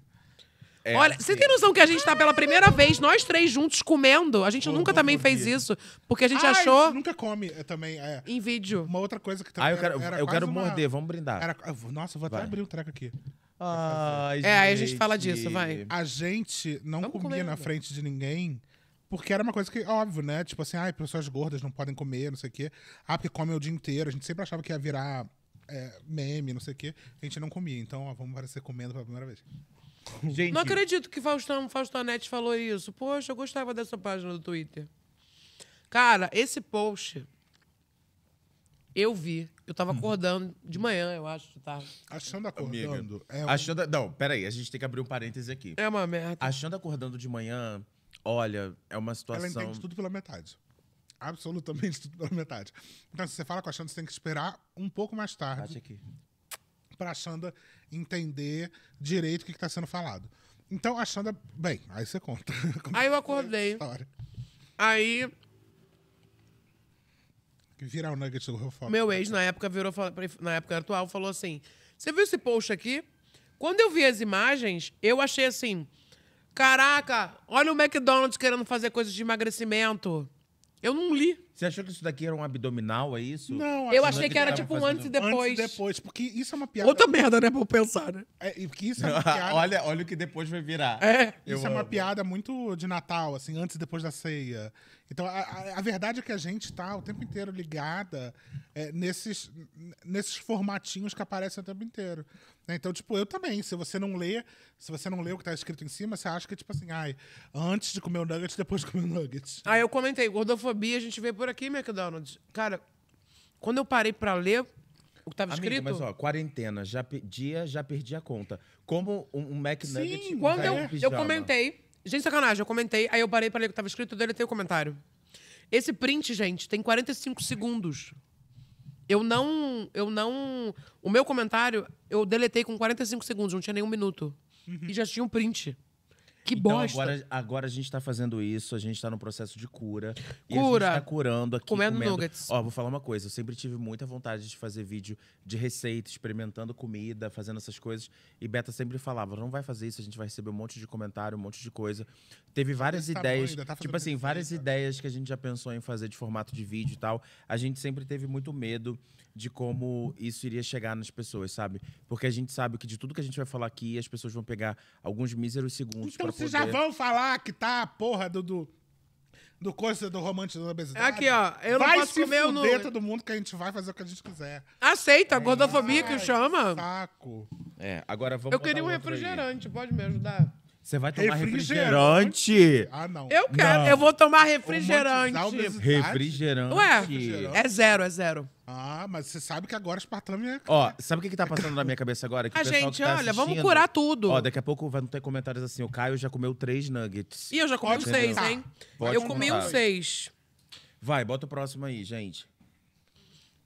É, Olha, você tem noção que a gente tá pela primeira vez, nós três juntos, comendo? A gente nunca também fez isso. Porque a gente Ah, achou nunca come é, também. É. em vídeo. Uma outra coisa que também. Ah, eu quero, era eu quero uma- morder, vamos brindar. Era, nossa, eu vou até Vai. abrir o treco aqui. Ai, É, aí a gente fala disso, vai. A gente não Vamos comia comer na frente de ninguém. Porque era uma coisa que, óbvio, né? Tipo assim, ai, pessoas gordas não podem comer, não sei o quê. Ah, porque comem o dia inteiro. A gente sempre achava que ia virar é, meme, não sei o quê. A gente não comia. Então, ó, vamos parecer comendo pela primeira vez. Gente. Não acredito que Faustão, Faustonetti falou isso. Poxa, eu gostava dessa página do Twitter. Cara, esse post eu vi. Eu tava hum. acordando de manhã, eu acho, de tá? tarde. Achando acordando. é um... achando, não, peraí, a gente tem que abrir um parêntese aqui. É uma merda. Achando acordando de manhã, olha, é uma situação. Ela entende tudo pela metade. Absolutamente tudo pela metade. Então, se você fala com a Xanda, você tem que esperar um pouco mais tarde. Bate aqui. Pra Xanda entender direito o que está sendo falado. Então a Xanda. Bem, aí você conta. aí eu é acordei. Aí. Virar o um nugget do Fox. Meu ex, na época, virou, na época atual, falou assim: Você viu esse post aqui? Quando eu vi as imagens, eu achei assim: Caraca, olha o McDonald's querendo fazer coisas de emagrecimento. Eu não li. Você achou que isso daqui era um abdominal, é isso? Não, Eu assim, achei que era tipo um é antes e depois. Antes e depois, porque isso é uma piada. Outra merda, né, pra eu pensar, né? É, e porque isso é uma piada. olha, olha o que depois vai virar. É. Eu isso é uma amo. piada muito de Natal, assim, antes e depois da ceia. Então, a, a, a verdade é que a gente tá o tempo inteiro ligada é, nesses, nesses formatinhos que aparecem o tempo inteiro. Né? Então, tipo, eu também. Se você não lê, se você não lê o que tá escrito em cima, você acha que, tipo assim, ai, antes de comer o nugget, depois de comer o nugget. Ah, eu comentei, gordofobia a gente vê por por aqui, McDonald's. Cara, quando eu parei para ler o que tava Amiga, escrito. Mas ó, quarentena, já dia, já perdi a conta. Como um, um McNugget. Sim, quando eu, eu comentei. Gente, sacanagem, eu comentei, aí eu parei para ler o que tava escrito, deletei o comentário. Esse print, gente, tem 45 segundos. Eu não. Eu não. O meu comentário, eu deletei com 45 segundos, não tinha nenhum minuto. Uhum. E já tinha um print. Que então, bosta. Agora, agora a gente tá fazendo isso, a gente tá no processo de cura. Cura! E a gente tá curando aqui. Comendo, comendo. nuggets. Ó, vou falar uma coisa. Eu sempre tive muita vontade de fazer vídeo de receita, experimentando comida, fazendo essas coisas. E Beta sempre falava: não vai fazer isso, a gente vai receber um monte de comentário, um monte de coisa. Teve várias tá ideias. tá tipo assim, várias ideias que a gente já pensou em fazer de formato de vídeo e tal. A gente sempre teve muito medo de como isso iria chegar nas pessoas, sabe? Porque a gente sabe que de tudo que a gente vai falar aqui, as pessoas vão pegar alguns míseros segundos então, para vocês já vão falar que tá a porra do. do... Do coisa do romântico da obesidade. Aqui, ó. Eu vai não posso se comer fuder, no... todo mundo que a gente vai fazer o que a gente quiser. Aceita, a gordofobia Ai, que chama. Saco. É, agora vamos Eu queria um refrigerante, aí. pode me ajudar? Você vai tomar refrigerante. refrigerante. Ah, não. Eu quero. Não. Eu vou tomar refrigerante. Refrigerante. Ué, refrigerante. é zero, é zero. Ah, mas você sabe que agora Espartano é... Ó, sabe o que, que tá passando na minha cabeça agora? Que a gente, tá olha, vamos curar tudo. Ó, daqui a pouco vai ter comentários assim, o Caio já comeu três nuggets. E eu já comi Pode um seis, hein? Pode eu comi um seis. Vai, bota o próximo aí, gente.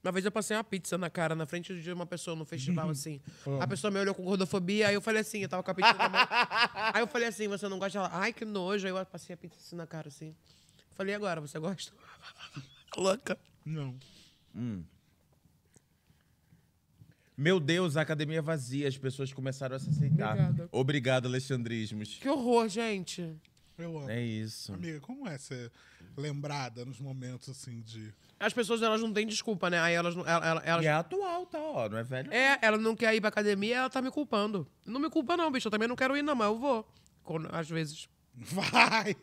Uma vez eu passei uma pizza na cara, na frente de uma pessoa no festival, assim. Ah. A pessoa me olhou com gordofobia, aí eu falei assim, eu tava com a pizza na mão. Aí eu falei assim, você não gosta? Ela, ai, que nojo. Aí eu passei a pizza assim na cara, assim. Falei, agora, você gosta? Louca. Não. Hum. Meu Deus, a academia vazia, as pessoas começaram a se aceitar. Obrigada. Obrigado, Alexandrismos. Que horror, gente. Eu amo. É isso. Amiga, como é ser lembrada nos momentos assim de as pessoas elas não têm desculpa, né? Aí elas. elas, elas... E é atual, tá? Ó, não é velho. É, ela não quer ir pra academia, ela tá me culpando. Não me culpa, não, bicho. Eu também não quero ir, não, mas eu vou. Quando, às vezes. Vai!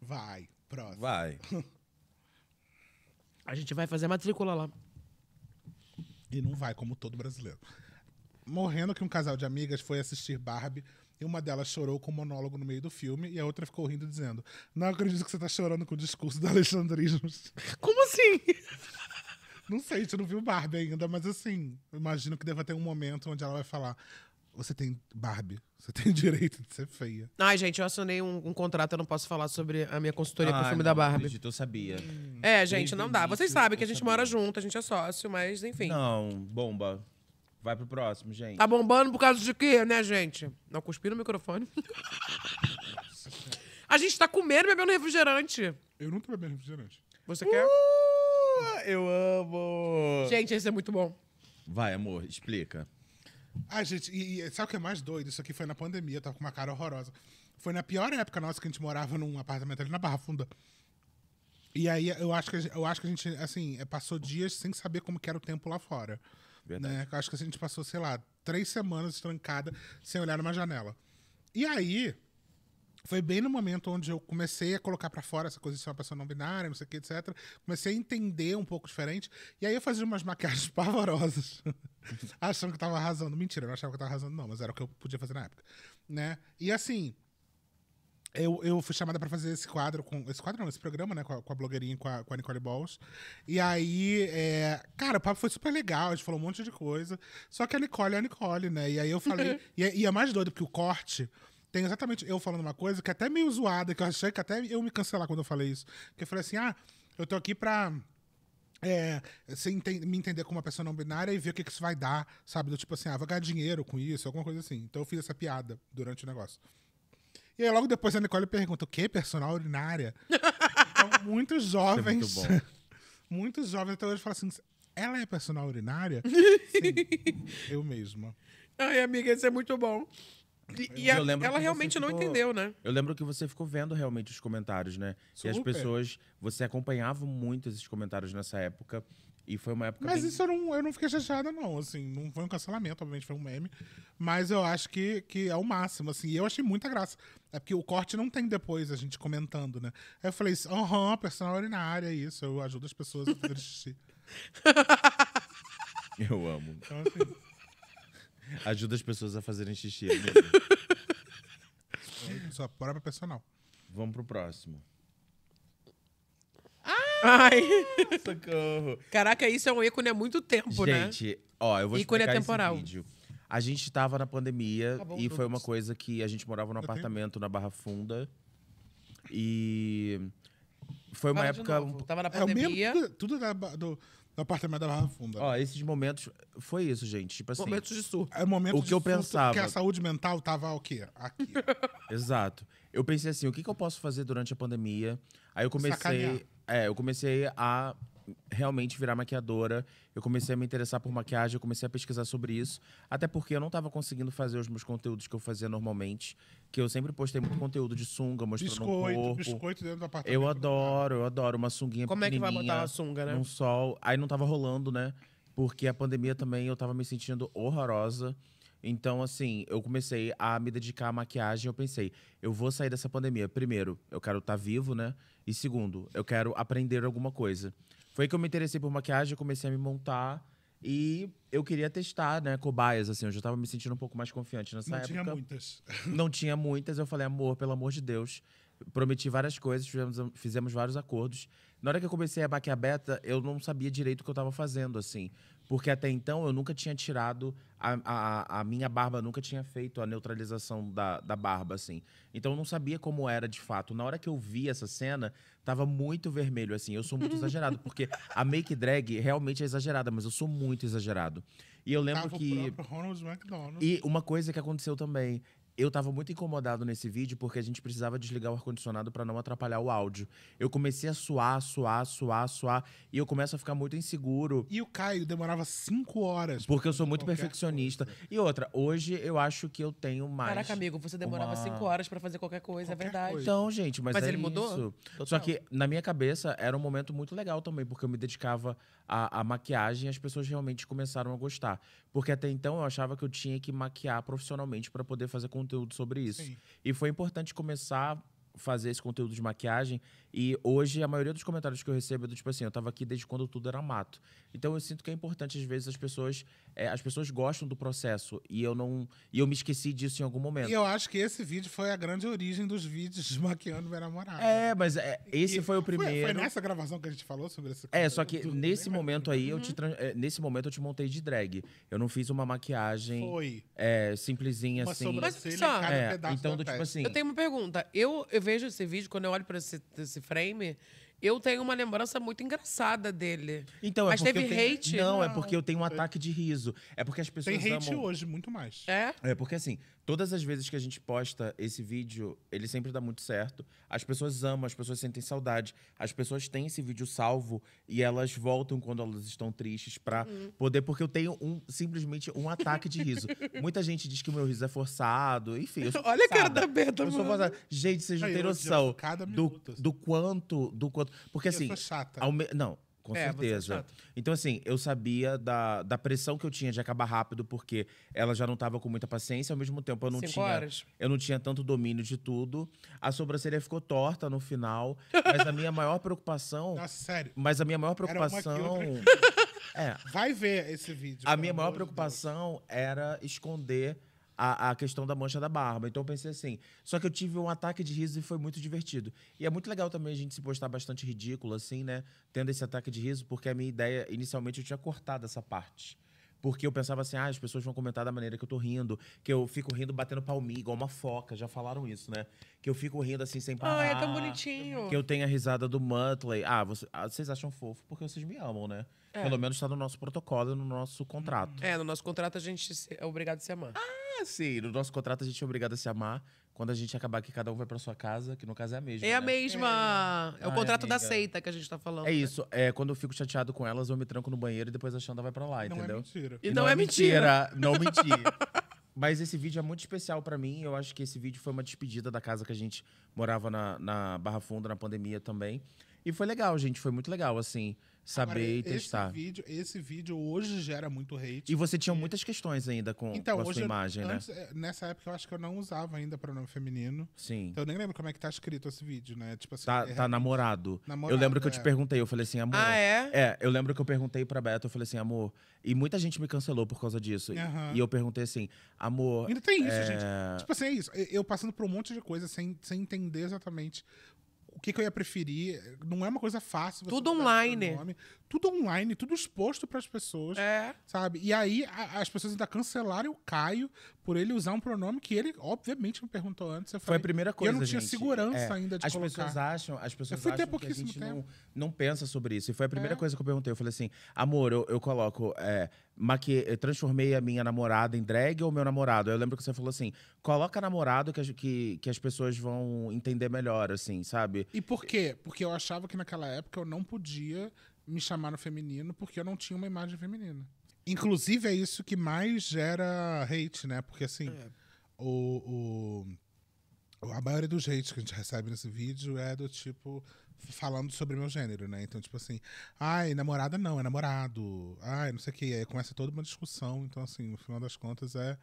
Vai, próximo. Vai. A gente vai fazer matrícula lá. E não vai, como todo brasileiro. Morrendo que um casal de amigas foi assistir Barbie e uma delas chorou com um monólogo no meio do filme e a outra ficou rindo dizendo: Não acredito que você tá chorando com o discurso do Alexandrismo. Como assim? Não sei, a gente não viu Barbie ainda, mas assim, imagino que deva ter um momento onde ela vai falar: Você tem Barbie, você tem direito de ser feia. Ai, gente, eu assinei um, um contrato, eu não posso falar sobre a minha consultoria ah, pro filme não, da Barbie. Acredito, eu sabia. É, gente, Desde não dá. Vocês sabem que a gente sabia. mora junto, a gente é sócio, mas enfim. Não, bomba. Vai pro próximo, gente. Tá bombando por causa de quê, né, gente? Não, cuspi no microfone. a gente tá comendo e bebendo refrigerante. Eu não tô bebendo refrigerante. Você quer? Uh, eu amo! Gente, esse é muito bom. Vai, amor, explica. Ah, gente, e, e, sabe o que é mais doido? Isso aqui foi na pandemia, eu tava com uma cara horrorosa. Foi na pior época nossa que a gente morava num apartamento ali na Barra Funda. E aí eu acho que, eu acho que a gente, assim, é, passou dias sem saber como que era o tempo lá fora. Verdade. Né? Acho que assim, a gente passou, sei lá, três semanas trancada sem olhar numa janela. E aí, foi bem no momento onde eu comecei a colocar para fora essa coisa de ser uma pessoa não binária, não sei o que, etc. Comecei a entender um pouco diferente. E aí eu fazia umas maquiagens pavorosas, achando que eu tava arrasando. Mentira, eu não achava que eu tava arrasando, não, mas era o que eu podia fazer na época. Né? E assim, eu, eu fui chamada para fazer esse quadro com. Esse quadro não, esse programa, né? Com a, com a blogueirinha, com a, com a, Nicole Balls. E aí, é, cara, o papo foi super legal, a gente falou um monte de coisa. Só que a Nicole é a Nicole, né? E aí eu falei. e, é, e é mais doido, porque o corte tem exatamente eu falando uma coisa que é até meio zoada, que eu achei que até eu me cancelar quando eu falei isso. Que eu falei assim: ah, eu tô aqui pra. É, me entender como uma pessoa não binária e ver o que, que isso vai dar, sabe? Do tipo assim, ah, vou ganhar dinheiro com isso, alguma coisa assim. Então eu fiz essa piada durante o negócio. E aí logo depois a Nicole pergunta: o que? Personal urinária? então, é muitos jovens. É muito muitos jovens até hoje falam assim: ela é personal urinária? Sim, eu mesma. Ai, amiga, isso é muito bom. E, eu, a, ela realmente ficou, não entendeu, né? Eu lembro que você ficou vendo realmente os comentários, né? Super. E as pessoas. Você acompanhava muito esses comentários nessa época. E foi uma época. Mas bem... isso eu não, eu não fiquei chateada, não. Assim, não foi um cancelamento, obviamente, foi um meme. Mas eu acho que, que é o máximo, assim. E eu achei muita graça. É porque o corte não tem depois a gente comentando, né? Aí eu falei assim: aham, uhum, personal urinária, isso. Eu ajudo as pessoas a fazer xixi. Eu amo. Então, assim, ajuda as pessoas a fazerem xixi. É mesmo. É Sua própria personal. Vamos pro próximo. Ai. Socorro. Caraca, isso é um ícone há muito tempo, gente, né? Gente, ó, eu vou ícone explicar é temporal. esse vídeo. A gente tava na pandemia Acabou tá e foi uma coisa que a gente morava num apartamento na Barra Funda. E foi uma Para época. Tava na é pandemia. É, mesmo, tudo, tudo da, do, do apartamento da Barra Funda. Ó, esses momentos. Foi isso, gente. Tipo assim. Momentos de surto. É o que eu surto, pensava. Porque a saúde mental tava o quê? Aqui. Exato. Eu pensei assim: o que, que eu posso fazer durante a pandemia? Aí eu comecei. Sacanear. É, eu comecei a realmente virar maquiadora. Eu comecei a me interessar por maquiagem, eu comecei a pesquisar sobre isso. Até porque eu não estava conseguindo fazer os meus conteúdos que eu fazia normalmente. Que eu sempre postei muito conteúdo de sunga, mostrando biscoito, o corpo. Biscoito dentro do apartamento. Eu né? adoro, eu adoro. Uma sunguinha Como é que vai botar uma sunga, né? Um sol. Aí não tava rolando, né? Porque a pandemia também, eu tava me sentindo horrorosa. Então, assim, eu comecei a me dedicar à maquiagem. Eu pensei, eu vou sair dessa pandemia. Primeiro, eu quero estar tá vivo, né? E segundo, eu quero aprender alguma coisa. Foi que eu me interessei por maquiagem, comecei a me montar e eu queria testar, né, cobaias, assim. Eu já tava me sentindo um pouco mais confiante nessa Não época. Não tinha muitas. Não tinha muitas. Eu falei, amor, pelo amor de Deus. Prometi várias coisas, fizemos, fizemos vários acordos. Na hora que eu comecei a baquear beta, eu não sabia direito o que eu estava fazendo, assim. Porque até então eu nunca tinha tirado. A, a, a, minha barba nunca tinha feito a neutralização da, da barba, assim. Então eu não sabia como era de fato. Na hora que eu vi essa cena, tava muito vermelho, assim. Eu sou muito exagerado, porque a make drag realmente é exagerada, mas eu sou muito exagerado. E eu lembro tava que. O Ronald McDonald. E uma coisa que aconteceu também eu estava muito incomodado nesse vídeo porque a gente precisava desligar o ar-condicionado para não atrapalhar o áudio. Eu comecei a suar, suar, suar, suar, e eu começo a ficar muito inseguro. E o Caio demorava cinco horas. Porque eu sou muito perfeccionista. Coisa. E outra, hoje eu acho que eu tenho mais. Caraca, amigo, você demorava uma... cinco horas para fazer qualquer coisa, é qualquer é verdade. Coisa. Então, gente, mas. Mas é ele mudou? Isso. Só que na minha cabeça era um momento muito legal também, porque eu me dedicava a, a, maquiagem, as pessoas realmente começaram a gostar. Porque até então eu achava que eu tinha que maquiar profissionalmente para poder fazer conteúdo sobre isso. Sim. E foi importante começar a fazer esse conteúdo de maquiagem e hoje a maioria dos comentários que eu recebo é do tipo assim, eu tava aqui desde quando tudo era mato. Então eu sinto que é importante às vezes as pessoas, é, as pessoas gostam do processo e eu não, e eu me esqueci disso em algum momento. E eu acho que esse vídeo foi a grande origem dos vídeos maquiando minha namorada. É, mas é, esse e foi o primeiro. Foi, foi, nessa gravação que a gente falou sobre esse. É, só que nesse momento aí eu te, uhum. é, nesse momento eu te montei de drag. Eu não fiz uma maquiagem. Foi. É, simplesinha uma assim. Mas só. É, então do tipo assim. Eu tenho uma pergunta. Eu, eu vejo esse vídeo quando eu olho para esse, esse frame, eu tenho uma lembrança muito engraçada dele. Então, é Mas é teve tenho... hate? Não, é porque eu tenho um é. ataque de riso. É porque as pessoas. Tem hate amam... hoje, muito mais. É? É porque assim, Todas as vezes que a gente posta esse vídeo, ele sempre dá muito certo. As pessoas amam, as pessoas sentem saudade, as pessoas têm esse vídeo salvo e elas voltam quando elas estão tristes para hum. poder, porque eu tenho um simplesmente um ataque de riso. Muita gente diz que o meu riso é forçado, enfim. Olha a cara da Beta, eu mano. Gente, vocês não têm noção do, do assim. quanto, do quanto, porque eu assim, me... não, com é, é certeza. É então, assim, eu sabia da, da pressão que eu tinha de acabar rápido, porque ela já não estava com muita paciência, ao mesmo tempo eu não Cinco tinha. Horas. Eu não tinha tanto domínio de tudo. A sobrancelha ficou torta no final. Mas a minha maior preocupação. Tá sério. Mas a minha maior preocupação. É. Vai ver esse vídeo. A minha maior preocupação Deus. era esconder a, a questão da mancha da barba. Então eu pensei assim. Só que eu tive um ataque de riso e foi muito divertido. E é muito legal também a gente se postar bastante ridículo, assim, né? Tendo esse ataque de riso, porque a minha ideia, inicialmente, eu tinha cortado essa parte. Porque eu pensava assim, ah, as pessoas vão comentar da maneira que eu tô rindo, que eu fico rindo batendo palminha, igual uma foca, já falaram isso, né? Que eu fico rindo assim sem parar. Ah, é tão bonitinho. Que eu tenho a risada do Muttley. Ah, você, ah, vocês acham fofo porque vocês me amam, né? É. Pelo menos tá no nosso protocolo, no nosso contrato. É, no nosso contrato a gente é obrigado a se amar. Ah, sim, no nosso contrato a gente é obrigado a se amar. Quando a gente acabar aqui, cada um vai pra sua casa, que no caso é a mesma. É a né? mesma. É, é o contrato amiga. da seita que a gente tá falando. É isso. É, quando eu fico chateado com elas, eu me tranco no banheiro e depois a Xanda vai pra lá, não é entendeu? É mentira. E, e não, não, é mentira. mentira. não menti. Mas esse vídeo é muito especial para mim. Eu acho que esse vídeo foi uma despedida da casa que a gente morava na, na Barra Funda, na pandemia também. E foi legal, gente. Foi muito legal, assim saber Agora, e testar. Vídeo, esse vídeo hoje gera muito hate. E você tinha muitas questões ainda com, então, com a sua imagem, eu, né? Antes, eh, nessa época eu acho que eu não usava ainda pronome feminino. Sim. Então eu nem lembro como é que tá escrito esse vídeo, né? Tipo assim, tá, é tá namorado. namorado. Eu lembro que é. eu te perguntei, eu falei assim, amor. Ah, é? É, eu lembro que eu perguntei pra Beto, eu falei assim, amor. E muita gente me cancelou por causa disso. E eu perguntei assim, amor. Ainda tem isso, é... gente. Tipo assim, é isso. Eu passando por um monte de coisa sem, sem entender exatamente o que, que eu ia preferir. Não é uma coisa fácil. Tudo online. Nome, tudo online, tudo exposto para as pessoas, é. sabe? E aí a, as pessoas ainda cancelaram o Caio por ele usar um pronome que ele obviamente me perguntou antes. Falei, Foi a primeira coisa. Eu não tinha gente, segurança é, ainda de as colocar. Pessoas acham, as pessoas acham que a gente não, não, pensa sobre isso. E foi a primeira é. coisa que eu perguntei. Eu falei assim, amor, eu, eu coloco... É, maque... Eu transformei a minha namorada em drag ou meu namorado? Eu lembro que você falou assim, coloca namorado que, que, que as pessoas vão entender melhor, assim, sabe? E por quê? Porque eu achava que naquela época eu não podia me chamaram feminino porque eu não tinha uma imagem feminina. Inclusive, é isso que mais gera hate, né? Porque, assim, é. o, o, a maioria dos hates que a gente recebe nesse vídeo é do tipo falando sobre meu gênero, né? Então, tipo assim, ai, namorada não, é namorado. Ai, não sei o que. Aí começa toda uma discussão. Então, assim, no final das contas, é.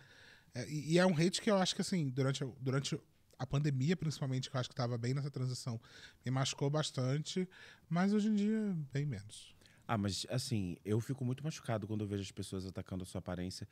é e é um hate que eu acho que, assim, durante, durante a pandemia, principalmente, que eu acho que estava bem nessa transição, me machucou bastante, mas hoje em dia, bem menos. Ah, mas assim, eu fico muito machucado quando eu vejo as pessoas atacando a sua aparência,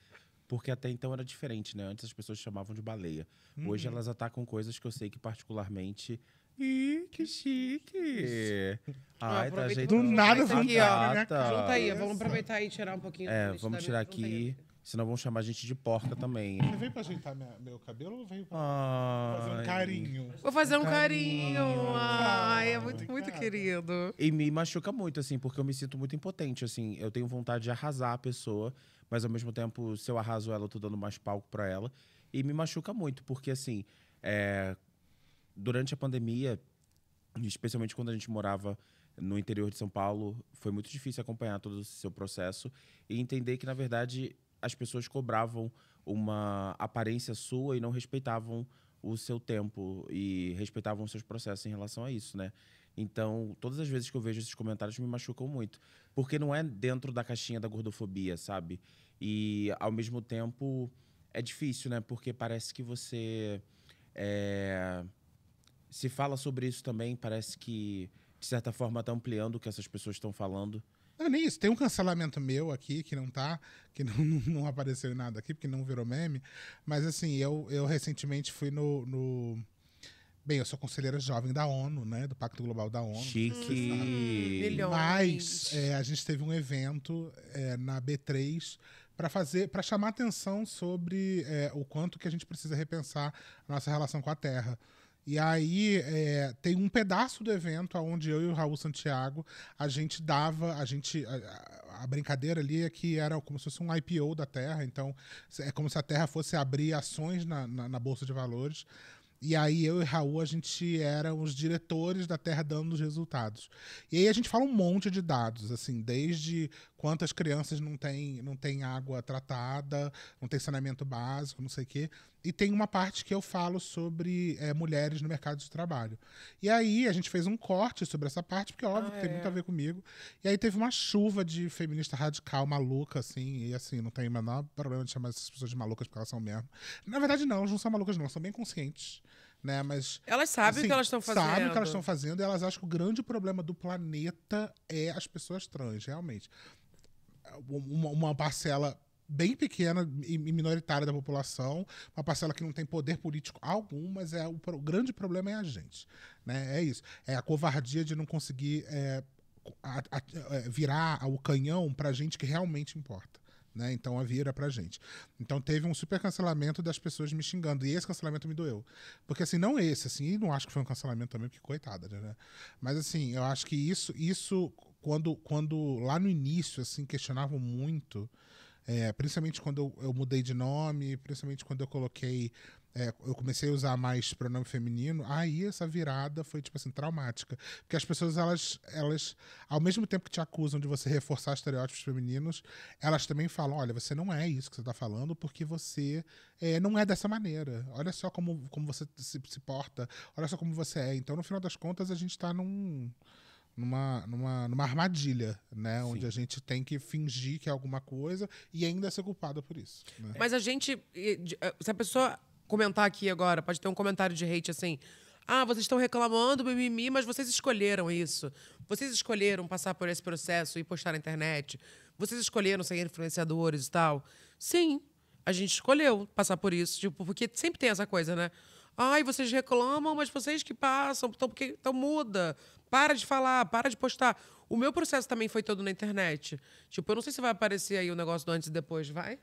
porque até então era diferente, né? Antes as pessoas chamavam de baleia. Uhum. Hoje elas atacam coisas que eu sei que, particularmente. Ih, que chique! Ah, Ai, ah, tá gente. Do nada, aqui, ó. Junta aí, vamos aproveitar e tirar um pouquinho. É, vamos tirar aqui. Senão vão chamar a gente de porca também. Você veio pra ajeitar minha, meu cabelo ou veio pra fazer um carinho? Vou fazer um carinho. carinho. Ai, é muito, muito querido. E me machuca muito, assim, porque eu me sinto muito impotente, assim. Eu tenho vontade de arrasar a pessoa, mas ao mesmo tempo, se eu arraso ela, eu tô dando mais palco pra ela. E me machuca muito, porque, assim, é... durante a pandemia, especialmente quando a gente morava no interior de São Paulo, foi muito difícil acompanhar todo o seu processo e entender que, na verdade, as pessoas cobravam uma aparência sua e não respeitavam o seu tempo e respeitavam os seus processos em relação a isso, né? Então, todas as vezes que eu vejo esses comentários me machucam muito, porque não é dentro da caixinha da gordofobia, sabe? E ao mesmo tempo é difícil, né? Porque parece que você é... se fala sobre isso também, parece que de certa forma está ampliando o que essas pessoas estão falando não é, nem isso. Tem um cancelamento meu aqui que não tá, que não, não apareceu em nada aqui, porque não virou meme. Mas assim, eu, eu recentemente fui no, no... Bem, eu sou conselheira jovem da ONU, né? Do Pacto Global da ONU. Chique! Mas é, a gente teve um evento é, na B3 para fazer, para chamar atenção sobre é, o quanto que a gente precisa repensar a nossa relação com a Terra. E aí é, tem um pedaço do evento onde eu e o Raul Santiago a gente dava, a gente a, a, brincadeira ali é que era como se fosse um IPO da Terra, então é como se a Terra fosse abrir ações na, na, na bolsa de valores. E aí eu e Raul, a gente era os diretores da Terra dando os resultados. E aí a gente fala um monte de dados, assim, desde Quantas crianças não têm não tem água tratada, não tem saneamento básico, não sei o quê. E tem uma parte que eu falo sobre é, mulheres no mercado de trabalho. E aí a gente fez um corte sobre essa parte, porque óbvio ah, que tem é. muito a ver comigo. E aí teve uma chuva de feminista radical, maluca, assim, e assim, não tem o menor problema de chamar essas pessoas de malucas porque elas são mesmo. Na verdade, não, não são malucas, não, são bem conscientes. Né, mas, elas sabem assim, o que elas estão fazendo. Sabem o que elas estão fazendo e elas acham que o grande problema do planeta é as pessoas trans, realmente uma, uma parcela bem pequena e minoritária da população, uma parcela que não tem poder político algum, mas é o, o grande problema é a gente, né? É isso, é a covardia de não conseguir é, a, a, é, virar o canhão para gente que realmente importa. Né? Então a vira pra gente. Então teve um super cancelamento das pessoas me xingando. E esse cancelamento me doeu. Porque assim, não esse, assim, e não acho que foi um cancelamento também, porque coitada, né? Mas assim, eu acho que isso, isso quando, quando lá no início, assim, questionavam muito, é, principalmente quando eu, eu, mudei de nome, principalmente quando eu coloquei. É, eu comecei a usar mais pronome feminino, aí essa virada foi, tipo assim, traumática. Porque as pessoas, elas, elas, ao mesmo tempo que te acusam de você reforçar estereótipos femininos, elas também falam: olha, você não é isso que você está falando, porque você é, não é dessa maneira. Olha só como, como você se, se porta, olha só como você é. Então, no final das contas, a gente está num numa, numa, numa armadilha, né? Sim. Onde a gente tem que fingir que é alguma coisa e ainda ser culpada por isso. Né? É. Mas a gente. Eh, se a pessoa comentar aqui agora, pode ter um comentário de hate assim. Ah, vocês estão reclamando, mimimi, mas vocês escolheram isso. Vocês escolheram passar por esse processo e postar na internet. Vocês escolheram ser influenciadores e tal. Sim, a gente escolheu passar por isso. Tipo, porque sempre tem essa coisa, né? Ai, vocês reclamam, mas vocês que passam, então, porque, então muda. Para de falar, para de postar. O meu processo também foi todo na internet. Tipo, eu não sei se vai aparecer aí o negócio do antes e depois, vai?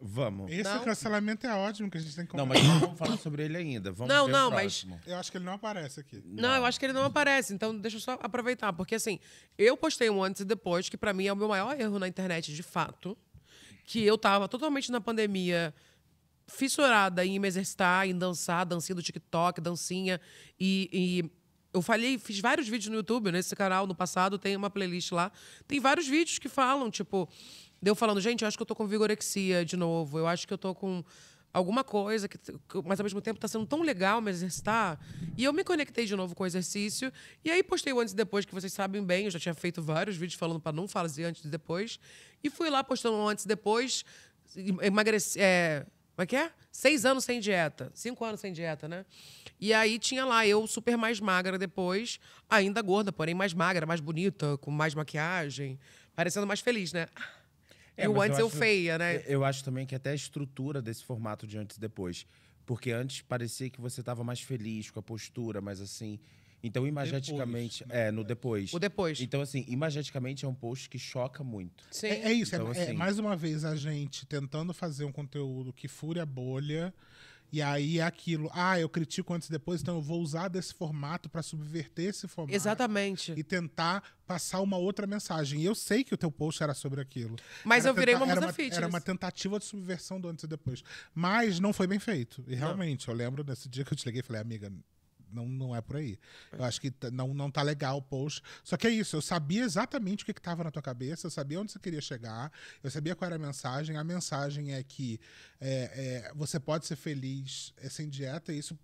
Vamos. Esse Não. cancelamento é ótimo que a gente tem que Não, mas não vamos falar sobre ele ainda. Vamos Não, ver não, o mas- Eu acho que ele não aparece aqui. Não, eu acho que ele não aparece. Então, deixa eu só aproveitar. Porque, assim, eu postei um antes e depois, que pra mim é o meu maior erro na internet, de fato. Que eu tava totalmente na pandemia, fissurada em me exercitar, em dançar, dancinha do TikTok, dancinha. E, e eu falei, fiz vários vídeos no YouTube, nesse canal, no passado, tem uma playlist lá. Tem vários vídeos que falam, tipo, deu falando, gente, eu acho que eu tô com vigorexia de novo, eu acho que eu tô com alguma coisa, que, mas ao mesmo tempo tá sendo tão legal me exercitar. E eu me conectei de novo com o exercício. E aí postei o antes e depois, que vocês sabem bem, eu já tinha feito vários vídeos falando para não fazer antes e depois. E fui lá postando antes e depois, emagreci. É, como é que é? Seis anos sem dieta. Cinco anos sem dieta, né? E aí tinha lá eu super mais magra depois, ainda gorda, porém mais magra, mais bonita, com mais maquiagem, parecendo mais feliz, né? É, e o antes eu, acho, eu feia, né? Eu acho também que até a estrutura desse formato de antes e depois. Porque antes parecia que você estava mais feliz com a postura, mas assim. Então, imageticamente. Depois, É, né? no depois. O depois. Então, assim, imageticamente é um post que choca muito. Sim. É, é isso. É então, é, assim... é, mais uma vez a gente tentando fazer um conteúdo que fure a bolha e aí é aquilo, ah, eu critico antes e depois, então eu vou usar desse formato para subverter esse formato. Exatamente. E tentar passar uma outra mensagem. E eu sei que o teu post era sobre aquilo. Mas era eu virei uma musa era uma, fitness. Era uma tentativa de subversão do antes e depois. Mas não foi bem feito. E realmente, não. eu lembro nesse dia que eu te liguei e falei, amiga, não, não é por aí. Eu é. acho que tá, não, não tá legal o post. Só que é isso, eu sabia exatamente o que, estava na tua cabeça, eu sabia onde você queria chegar, eu sabia qual era a mensagem. A mensagem é que é, é, você pode ser feliz é, sem dieta, e isso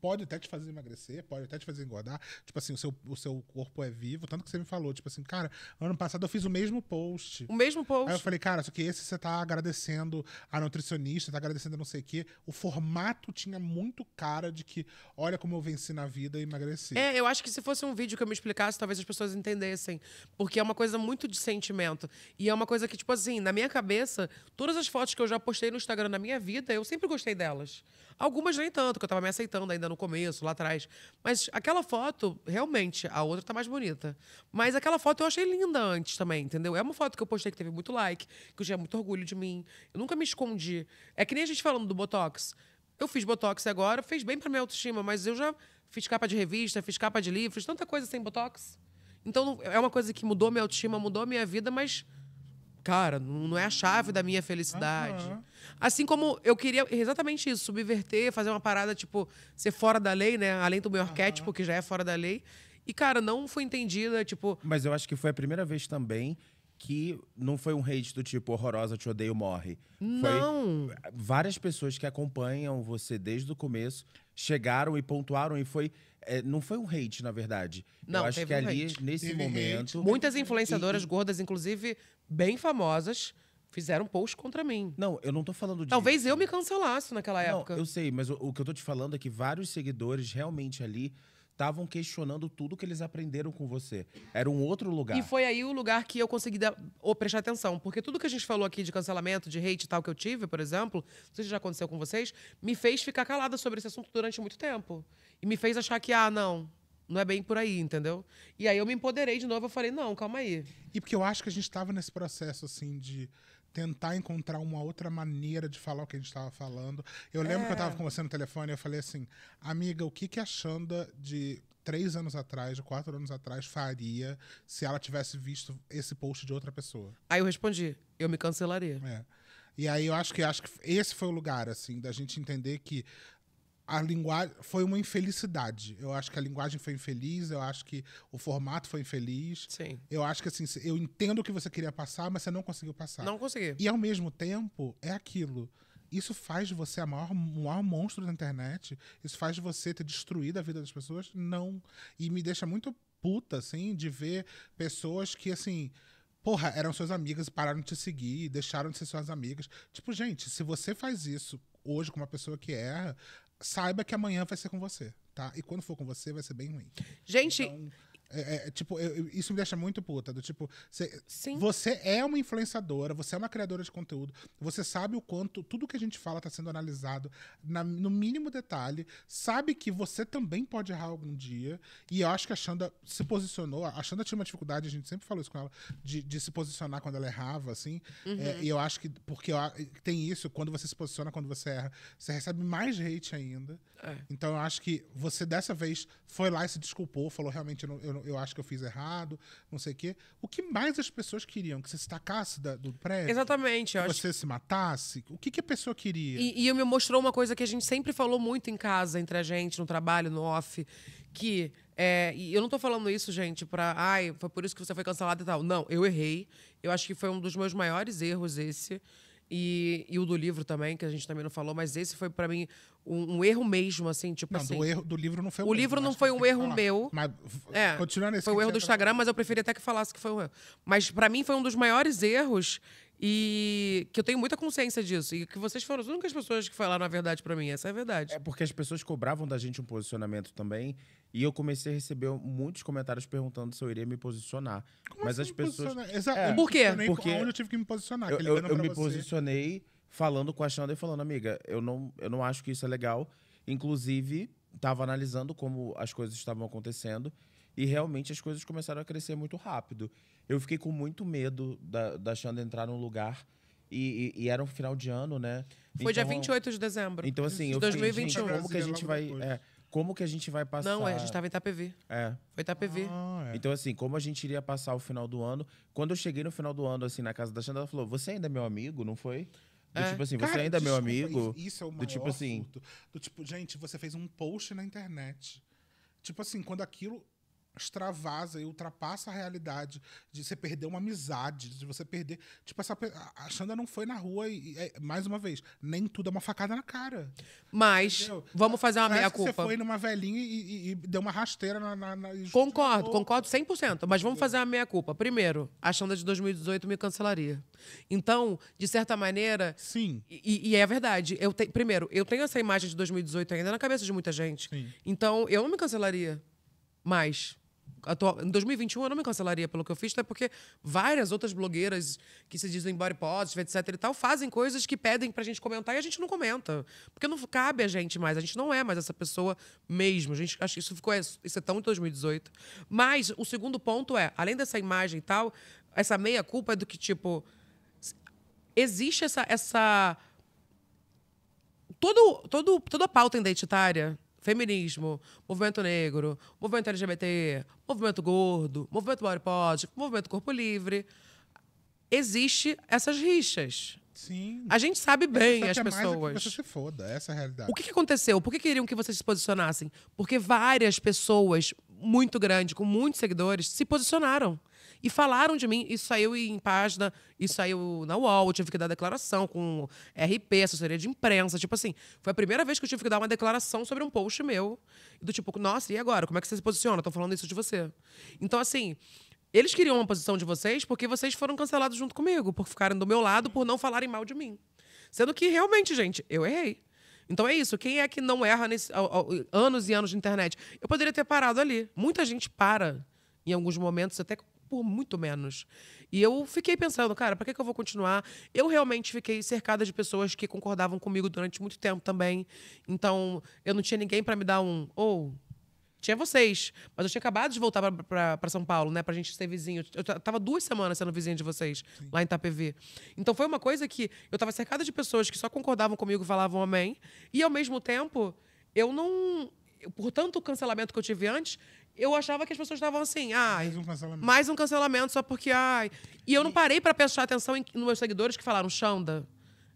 pode até te fazer emagrecer, pode até te fazer engordar. Tipo assim, o seu, o seu corpo é vivo. Tanto que você me falou, tipo assim, cara, ano passado eu fiz o mesmo post. O mesmo post. Aí eu falei, cara, só que esse você tá agradecendo a nutricionista, tá agradecendo a não sei o quê. O formato tinha muito cara de que, olha como eu venci na vida e emagreci. É, eu acho que se fosse um vídeo que eu me explicasse, talvez as pessoas entendessem. Porque é uma coisa muito de sentimento. E é uma coisa que, tipo assim, na minha cabeça, todas as fotos que eu já postei no Instagram na minha vida, eu sempre gostei delas. Algumas nem tanto, que eu tava me aceitando ainda no começo, lá atrás. Mas aquela foto, realmente, a outra tá mais bonita. Mas aquela foto eu achei linda antes também, entendeu? É uma foto que eu postei que teve muito like, que eu tinha muito orgulho de mim. Eu nunca me escondi. É que nem a gente falando do Botox. Eu fiz Botox agora, fez bem pra minha autoestima, mas eu já fiz capa de revista, fiz capa de livros, tanta coisa sem Botox. Então, é uma coisa que mudou minha autoestima, mudou minha vida, mas cara, não é a chave da minha felicidade. Uhum. Assim como eu queria exatamente isso, subverter, fazer uma parada, tipo, ser fora da lei, né? Além do meu uhum. arquétipo, que já é fora da lei. E, cara, não foi entendida, tipo. Mas eu acho que foi a primeira vez também que não foi um hate do tipo horrorosa, te odeio, morre. Não. Foi várias pessoas que acompanham você desde o começo chegaram e pontuaram e foi é, não foi um hate, na verdade. Não, Eu acho que um ali, hate. nesse teve momento. Hate. Muitas influenciadoras e, gordas, inclusive bem famosas, fizeram post contra mim. Não, eu não tô falando disso. Talvez eu me cancelasse naquela época. Não, eu sei, mas o, o, que eu tô te falando é que vários seguidores realmente ali estavam questionando tudo que eles aprenderam com você. Era um outro lugar. E foi aí o lugar que eu consegui dar, ou prestar atenção. Porque tudo que a gente falou aqui de cancelamento, de hate e tal que eu tive, por exemplo, não sei se já aconteceu com vocês, me fez ficar calada sobre esse assunto durante muito tempo. E me fez achar que, ah, não, não é bem por aí, entendeu? E aí eu me empoderei de novo, eu falei, não, calma aí. E porque eu acho que a gente estava nesse processo, assim, de tentar encontrar uma outra maneira de falar o que a gente estava falando. Eu lembro é. que eu estava com você no telefone e eu falei assim, amiga, o que, que a Xanda de três anos atrás, de quatro anos atrás, faria se ela tivesse visto esse post de outra pessoa? Aí eu respondi, eu me cancelaria. É. E aí eu acho que acho que esse foi o lugar, assim, da gente entender que a linguagem foi uma infelicidade. Eu acho que a linguagem foi infeliz, eu acho que o formato foi infeliz. Sim. Eu acho que assim, eu entendo o que você queria passar, mas você não conseguiu passar. Não consegui. E ao mesmo tempo, é aquilo. Isso faz de você a maior, o maior monstro da internet? Isso faz de você ter destruído a vida das pessoas? Não. E me deixa muito puta, assim, de ver pessoas que, assim, porra, eram suas amigas e pararam de te seguir, deixaram de ser suas amigas. Tipo, gente, se você faz isso hoje com uma pessoa que erra, saiba que amanhã vai ser com você, tá? E quando for com você, vai ser bem ruim. Gente, então, é, é, é, tipo, eu, isso me deixa muito puta. Do tipo, cê, você é uma influenciadora, você é uma criadora de conteúdo, você sabe o quanto tudo que a gente fala está sendo analisado na, no mínimo detalhe, sabe que você também pode errar algum dia. E eu acho que a Xanda se posicionou. A Xanda tinha uma dificuldade, a gente sempre falou isso com ela, de, de se posicionar quando ela errava, assim. Uhum. É, e eu acho que, porque eu, tem isso, quando você se posiciona, quando você erra, você recebe mais hate ainda. É. Então eu acho que você dessa vez foi lá e se desculpou, falou realmente, eu não, eu não eu, eu acho que eu fiz errado, não sei o quê. O que mais as pessoas queriam? Que você se tacasse do prédio? Exatamente. Que você se matasse? O que, que a pessoa queria? E, e me mostrou uma coisa que a gente sempre falou muito em casa, entre a gente, no trabalho, no off, que é, e eu não estou falando isso, gente, para ai, foi por isso que você foi cancelado e tal. Não, eu errei. Eu acho que foi um dos meus maiores erros esse. E, e o do livro também, que a gente também não falou, mas esse foi para mim um, um, erro mesmo, assim, tipo não, assim. Do, erro, do livro não foi um O livro não foi um erro falar. meu. Mas, é, continuando esse Foi um erro do Instagram, mas eu preferia até que falasse que foi um erro. Mas para mim foi um dos maiores erros e que eu tenho muita consciência disso. E que vocês foram as únicas pessoas que falaram a verdade para mim. Essa é a verdade. É porque as pessoas cobravam da gente um posicionamento também. E eu comecei a receber muitos comentários perguntando se eu iria me posicionar. Como mas assim as pessoas. Exato. É, Por quê? Porque onde eu tive que me posicionar. Eu, eu, eu me você. posicionei falando com a Xanda e falando, amiga, eu não, eu não acho que isso é legal. Inclusive, estava analisando como as coisas estavam acontecendo e realmente as coisas começaram a crescer muito rápido. Eu fiquei com muito medo da, da Xanda entrar num lugar e, e, e, era um final de ano, né? Foi então, dia 28 de dezembro. Então, assim, eu 2021. Fiquei, como que a gente vai. É, como que a gente vai passar. Não, a gente estava em Itapv. É. Foi Itapv. Ah, é. Então, assim, como a gente iria passar o final do ano. Quando eu cheguei no final do ano, assim, na casa da Xanda, ela falou: Você ainda é meu amigo, não foi? Do é. tipo assim, Cara, você ainda é meu amigo? Isso é o maior do tipo assim, do tipo, gente, você fez um post na internet. Tipo assim, quando aquilo extravasa e ultrapassa a realidade de você perder uma amizade, de você perder. Tipo, essa, a Xanda não foi na rua e, e é, mais uma vez, nem tudo é uma facada na cara. Mas, entendeu? vamos fazer uma meia-culpa. Você foi numa velhinha e, e, e deu uma rasteira na. na, na concordo, concordo 100%. Mas vamos fazer uma meia-culpa. Primeiro, a Xanda de 2018 me cancelaria. Então, de certa maneira. Sim. E, e é verdade. Eu te, primeiro, eu tenho essa imagem de 2018 ainda na cabeça de muita gente. Sim. Então, eu não me cancelaria mais. Atual, em 2021 eu não me cancelaria pelo que eu fiz, até porque várias outras blogueiras que se dizem body positive, etc e tal, fazem coisas que pedem pra gente comentar e a gente não comenta. Porque não cabe a gente mais, a gente não é mais essa pessoa mesmo. A gente, acho que isso ficou é, isso é tão de 2018. Mas o segundo ponto é, além dessa imagem e tal, essa meia culpa é do que tipo existe essa essa todo, todo, toda a pauta identitária feminismo, movimento negro, movimento LGBT, movimento gordo, movimento body positive, movimento corpo livre, existe essas rixas. Sim. A gente sabe bem é as é pessoas. É que se foda, essa é a realidade. O que, que aconteceu? Por que queriam que vocês se posicionassem? Porque várias pessoas muito grandes, com muitos seguidores, se posicionaram. E falaram de mim, isso saiu em página, isso saiu na UOL, eu tive que dar declaração com RP, assessoria de imprensa. Tipo assim, foi a primeira vez que eu tive que dar uma declaração sobre um post meu. Do tipo, nossa, e agora? Como é que você se posiciona? Estão falando isso de você. Então, assim. Eles queriam uma posição de vocês porque vocês foram cancelados junto comigo, por ficarem do meu lado, por não falarem mal de mim. Sendo que realmente, gente, eu errei. Então é isso. Quem é que não erra nesse, ó, ó, anos e anos de internet? Eu poderia ter parado ali. Muita gente para em alguns momentos, até por muito menos. E eu fiquei pensando, cara, para que, que eu vou continuar? Eu realmente fiquei cercada de pessoas que concordavam comigo durante muito tempo também. Então, eu não tinha ninguém para me dar um ou. Oh, tinha vocês, mas eu tinha acabado de voltar para São Paulo, né? Pra gente ser vizinho. Eu tava duas semanas sendo vizinha de vocês, Sim. lá em Itapevi. Então foi uma coisa que eu tava cercada de pessoas que só concordavam comigo, falavam amém. E ao mesmo tempo, eu não. Por tanto cancelamento que eu tive antes, eu achava que as pessoas estavam assim, ah, mais um cancelamento, mais um cancelamento só porque ai. E eu não parei para prestar atenção em, nos meus seguidores que falaram Xanda.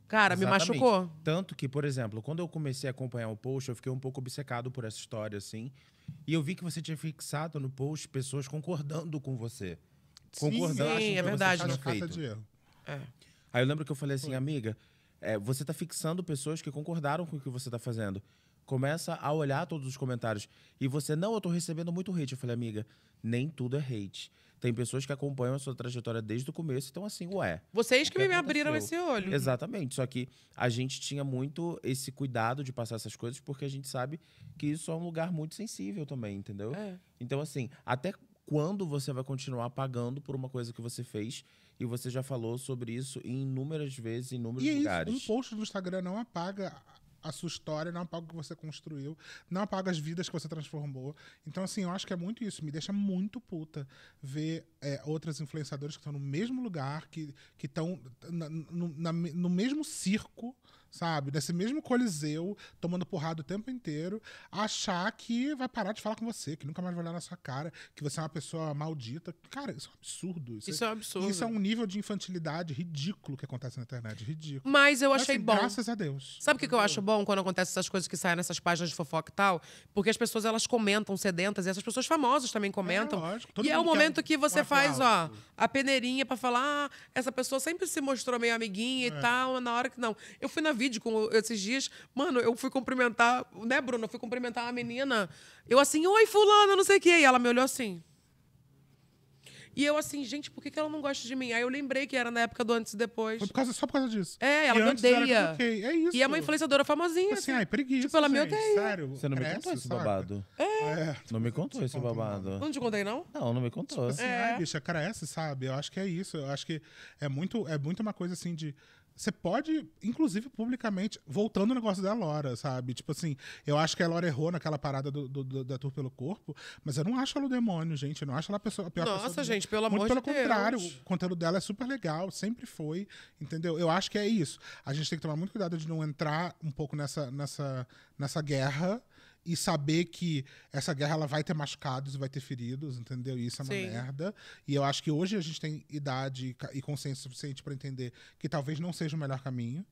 Cara, Exatamente. me machucou. Tanto que, por exemplo, quando eu comecei a acompanhar o post, eu fiquei um pouco obcecado por essa história, assim. E eu vi que você tinha fixado no post pessoas concordando com você. Sim, concordando sim, é verdade. Você né? feito. De erro. É. Aí eu lembro que eu falei assim, amiga, é, você tá fixando pessoas que concordaram com o que você tá fazendo começa a olhar todos os comentários. E você, não, eu tô recebendo muito hate. Eu falei, amiga, nem tudo é hate. Tem pessoas que acompanham a sua trajetória desde o começo, então assim, ué. Vocês que, que me abriram esse olho. Exatamente. Só que a gente tinha muito esse cuidado de passar essas coisas, porque a gente sabe que isso é um lugar muito sensível também, entendeu? É. Então, assim, até quando você vai continuar pagando por uma coisa que você fez e você já falou sobre isso inúmeras vezes, em inúmeros e é lugares. Isso, um post no Instagram não apaga a sua história, não apaga o que você construiu, não apaga as vidas que você transformou. Então, assim, eu acho que é muito isso. Me deixa muito puta ver é, outras influenciadoras que estão no mesmo lugar, que estão que no, no mesmo circo sabe? Desse mesmo coliseu, tomando porrada o tempo inteiro, achar que vai parar de falar com você, que nunca mais vai olhar na sua cara, que você é uma pessoa maldita. Cara, isso é um absurdo. Isso, isso é, é um absurdo. Isso é um nível de infantilidade ridículo que acontece na internet, ridículo. Mas eu achei Mas, assim, bom. Graças a Deus. Sabe o que, que eu acho bom quando acontecem essas coisas que saem nessas páginas de fofoca e tal? Porque as pessoas elas comentam sedentas e essas pessoas famosas também é, comentam. É, lógico. Todo e é o momento que você faz, ó, a peneirinha para falar, ah, essa pessoa sempre se mostrou meio amiguinha é. e tal, na hora que não. Eu fui na com, esses dias. Mano, eu fui cumprimentar, né, Bruno? Eu fui cumprimentar uma menina. Eu assim, oi, fulana, não sei o quê. E ela me olhou assim. E eu assim, gente, por que, que ela não gosta de mim? Aí eu lembrei que era na época do antes e depois. Foi por causa, só por causa disso. É, ela e me odeia. É isso. E é uma influenciadora famosinha. Assim, assim. ai, preguiça. Tipo, ela gente, me odeia. Sério? Você não me Cresce, contou esse babado. É. é. Não me contou esse contou babado. Não. não te contei, não? Não, não me tipo contou. Tipo assim, é. ai, bicha, cara, essa, sabe? Eu acho que é isso. Eu acho que é muito, é muito uma coisa assim de você pode, inclusive publicamente, voltando o negócio da Lora, sabe? Tipo assim, eu acho que a Lora errou naquela parada do, do, do da tour pelo corpo, mas eu não acho ela o demônio, gente. Eu não acho ela a, pessoa, a pior Nossa, pessoa. Nossa, gente, pelo amor Muito de pelo Deus. contrário, o conteúdo dela é super legal, sempre foi, entendeu? Eu acho que é isso. A gente tem que tomar muito cuidado de não entrar um pouco nessa, nessa, nessa guerra e saber que essa guerra ela vai ter machucados e vai ter feridos, entendeu? E isso é uma Sim. merda. E eu acho que hoje a gente tem idade e consciência suficiente para entender que talvez não seja o melhor caminho.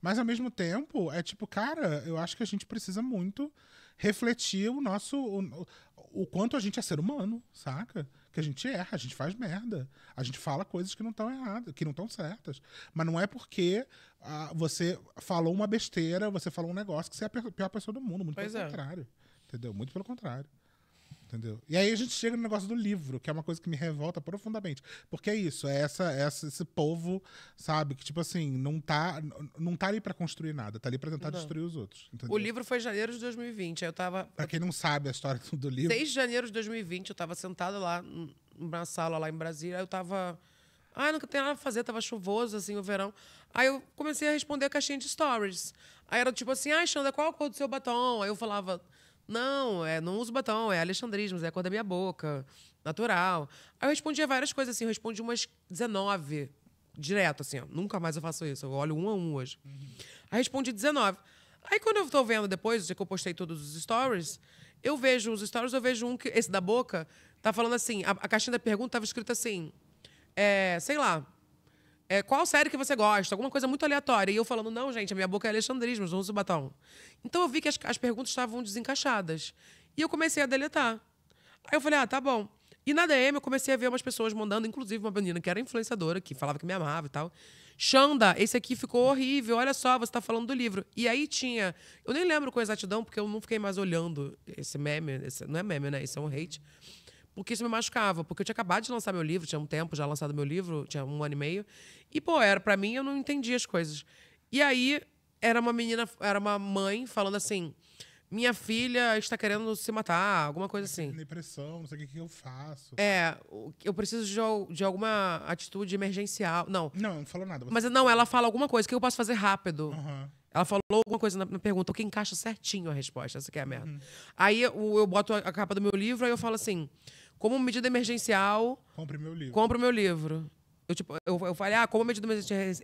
Mas ao mesmo tempo, é tipo, cara, eu acho que a gente precisa muito refletir o nosso. o, o quanto a gente é ser humano, saca? Porque a gente erra, a gente faz merda. A gente fala coisas que não estão erradas, que não estão certas. Mas não é porque ah, você falou uma besteira, você falou um negócio que você é a pior pessoa do mundo. Muito pois pelo é. contrário. Entendeu? Muito pelo contrário entendeu? E aí a gente chega no negócio do livro, que é uma coisa que me revolta profundamente. Porque é isso, é essa, é essa esse povo, sabe, que tipo assim, não tá, não tá ali para construir nada, tá ali pra tentar não. destruir os outros. Entendeu? O livro foi em janeiro de 2020, aí eu tava... Pra quem não sabe a história do livro... 6 de janeiro de 2020, eu tava sentada lá na sala lá em Brasília, aí eu tava... Ah, não tem nada a fazer, tava chuvoso, assim, o verão. Aí eu comecei a responder a caixinha de stories. Aí era tipo assim, ah, Xanda, qual a cor do seu batom? Aí eu falava não, é, não uso batom, é alexandrismo, é a cor da minha boca, natural. Aí eu respondia várias coisas, assim, eu respondi umas 19 direto, assim, ó, nunca mais eu faço isso, eu olho um a um hoje. Uhum. Aí respondi 19. Aí quando eu tô vendo depois, já que eu postei todos os stories, eu vejo os stories, eu vejo um que, esse da boca, tá falando assim, a, a caixinha da pergunta tava escrita assim, é, sei lá, é, qual série que você gosta? Alguma coisa muito aleatória. E eu falando, não, gente, a minha boca é alexandrismo, não uso batom. Então eu vi que as, as perguntas estavam desencaixadas. E eu comecei a deletar. Aí eu falei, ah, tá bom. E na DM eu comecei a ver umas pessoas mandando, inclusive uma menina que era influenciadora, que falava que me amava e tal. Xanda, esse aqui ficou horrível, olha só, você está falando do livro. E aí tinha. Eu nem lembro com exatidão, porque eu não fiquei mais olhando esse meme. Esse, não é meme, né? Isso é um hate porque isso me machucava. Porque eu tinha acabado de lançar meu livro, tinha um tempo já lançado meu livro, tinha um ano e meio. E, pô, era para mim, eu não entendia as coisas. E aí, era uma menina, era uma mãe falando assim: minha filha está querendo se matar, alguma coisa tá assim. Depressão, não sei o que, eu faço. É, eu preciso de, de alguma atitude emergencial. Não. Não, não falou nada. Você... Mas tá não, ela fala alguma coisa que eu posso fazer rápido. Uhum. Ela falou alguma coisa na, pergunta, o que encaixa certinho a resposta, essa que é a merda. Uhum. Aí eu, eu boto a, capa do meu livro, aí eu falo assim: como medida emergencial. Compre meu livro. Compre meu livro. Eu, tipo, eu, eu falei, ah, como medida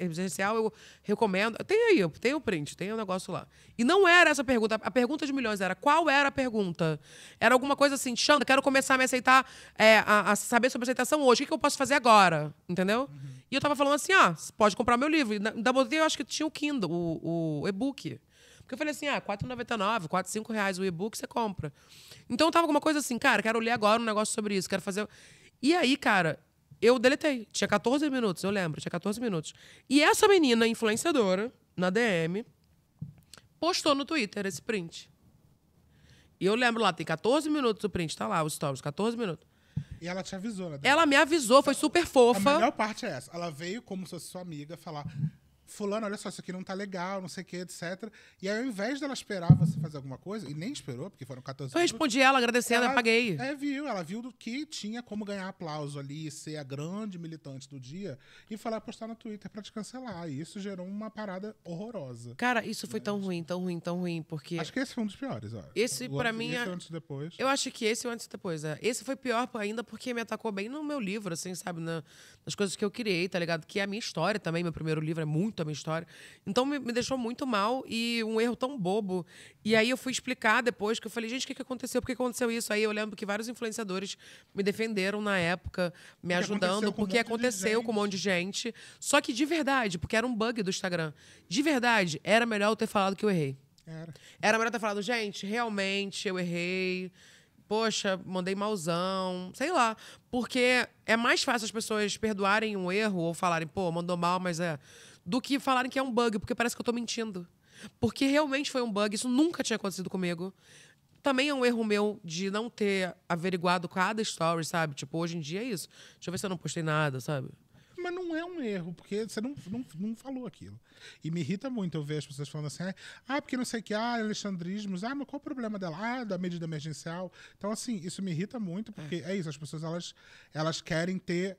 emergencial, eu recomendo. Tem aí, tem o print, tem o negócio lá. E não era essa pergunta. A pergunta de milhões era qual era a pergunta? Era alguma coisa assim, Xanda, quero começar a me aceitar, é, a, a, saber sobre aceitação hoje. O que, eu posso fazer agora? Entendeu? Uhum. E eu tava falando assim, ah, pode comprar meu livro. E da botei, eu acho que tinha o Kindle, o, o e-book. Porque eu falei assim, ah, R$4,99, R$4,5 reais o e-book, você compra. Então tava alguma coisa assim, cara, quero ler agora um negócio sobre isso, quero fazer... E aí, cara, eu deletei. Tinha 14 minutos, eu lembro, tinha 14 minutos. E essa menina, influenciadora, na DM, postou no Twitter esse print. E eu lembro lá, tem 14 minutos o print, tá lá, os stories, 14 minutos. E ela te avisou, né? Ela me avisou, foi super fofa. A melhor parte é essa. Ela veio como se fosse sua amiga falar: fulano, olha só, isso aqui não tá legal, não sei o que, etc. E aí, ao invés dela esperar você fazer alguma coisa, e nem esperou, porque foram 14 Eu respondi ela agradecendo, ela, eu paguei. É, viu, ela viu do que tinha como ganhar aplauso ali, ser a grande militante do dia, e falar postar no Twitter pra te cancelar. E isso gerou uma parada horrorosa. Cara, isso foi né? tão ruim, tão ruim, tão ruim, porque. Acho que esse foi um dos piores, ó. Esse, para mim. Esse antes e depois. Eu acho que esse antes e depois. É. Esse foi pior ainda porque me atacou bem no meu livro, assim, sabe? Na, das coisas que eu criei, tá ligado? Que é a minha história também. Meu primeiro livro é muito a minha história. Então me, me deixou muito mal e um erro tão bobo. E aí eu fui explicar depois que eu falei, gente, o que, que aconteceu? Por que aconteceu isso? Aí eu lembro que vários influenciadores me defenderam na época, me ajudando, porque aconteceu com um monte de gente. Só que de verdade, porque era um bug do Instagram. De verdade, era melhor eu ter falado que eu errei. Era. Era melhor ter falado, gente, realmente eu errei poxa, mandei malzão, sei lá. Porque é mais fácil as pessoas perdoarem um erro ou falarem, pô, mandou mal, mas é. do que falarem que é um bug, porque parece que eu tô mentindo. Porque realmente foi um bug, isso nunca tinha acontecido comigo. Também é um erro meu de não ter averiguado cada story, sabe? Tipo, hoje em dia é isso. Deixa eu ver se eu não postei nada, sabe? Mas não é um erro, porque você não, não, não falou aquilo. E me irrita muito eu ver as pessoas falando assim, ah, porque não sei o que, ah, alexandrismos, ah, mas qual o problema dela? Ah, da medida emergencial. Então, assim, isso me irrita muito, porque é, é isso, as pessoas, elas, elas querem ter...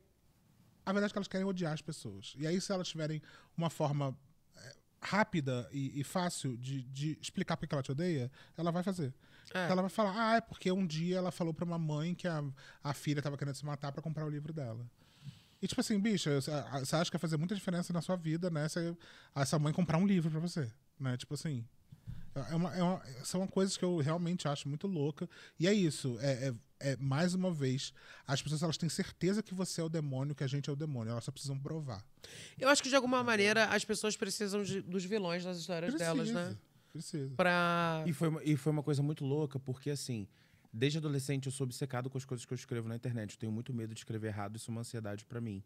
A verdade é que elas querem odiar as pessoas. E aí, se elas tiverem uma forma eh, rápida e, e fácil de, de, explicar porque ela te odeia, ela vai fazer. É. Ela vai falar, ah, é porque um dia ela falou pra uma mãe que a, a filha tava querendo se matar para comprar o livro dela. E tipo assim, bicha, você acha que vai fazer muita diferença na sua vida, né? Se essa mãe comprar um livro para você, né? Tipo assim. É, é uma, é uma, são coisas que eu realmente acho muito louca. E é isso. É, é, é, mais uma vez, as pessoas elas têm certeza que você é o demônio, que a gente é o demônio. Elas só precisam provar. Eu acho que, de alguma maneira, as pessoas precisam de, dos vilões das histórias Precisa. delas, né? Precisa. Pra... E, foi, e foi uma coisa muito louca, porque assim. Desde adolescente eu sou obcecado com as coisas que eu escrevo na internet. Eu tenho muito medo de escrever errado, isso é uma ansiedade para mim.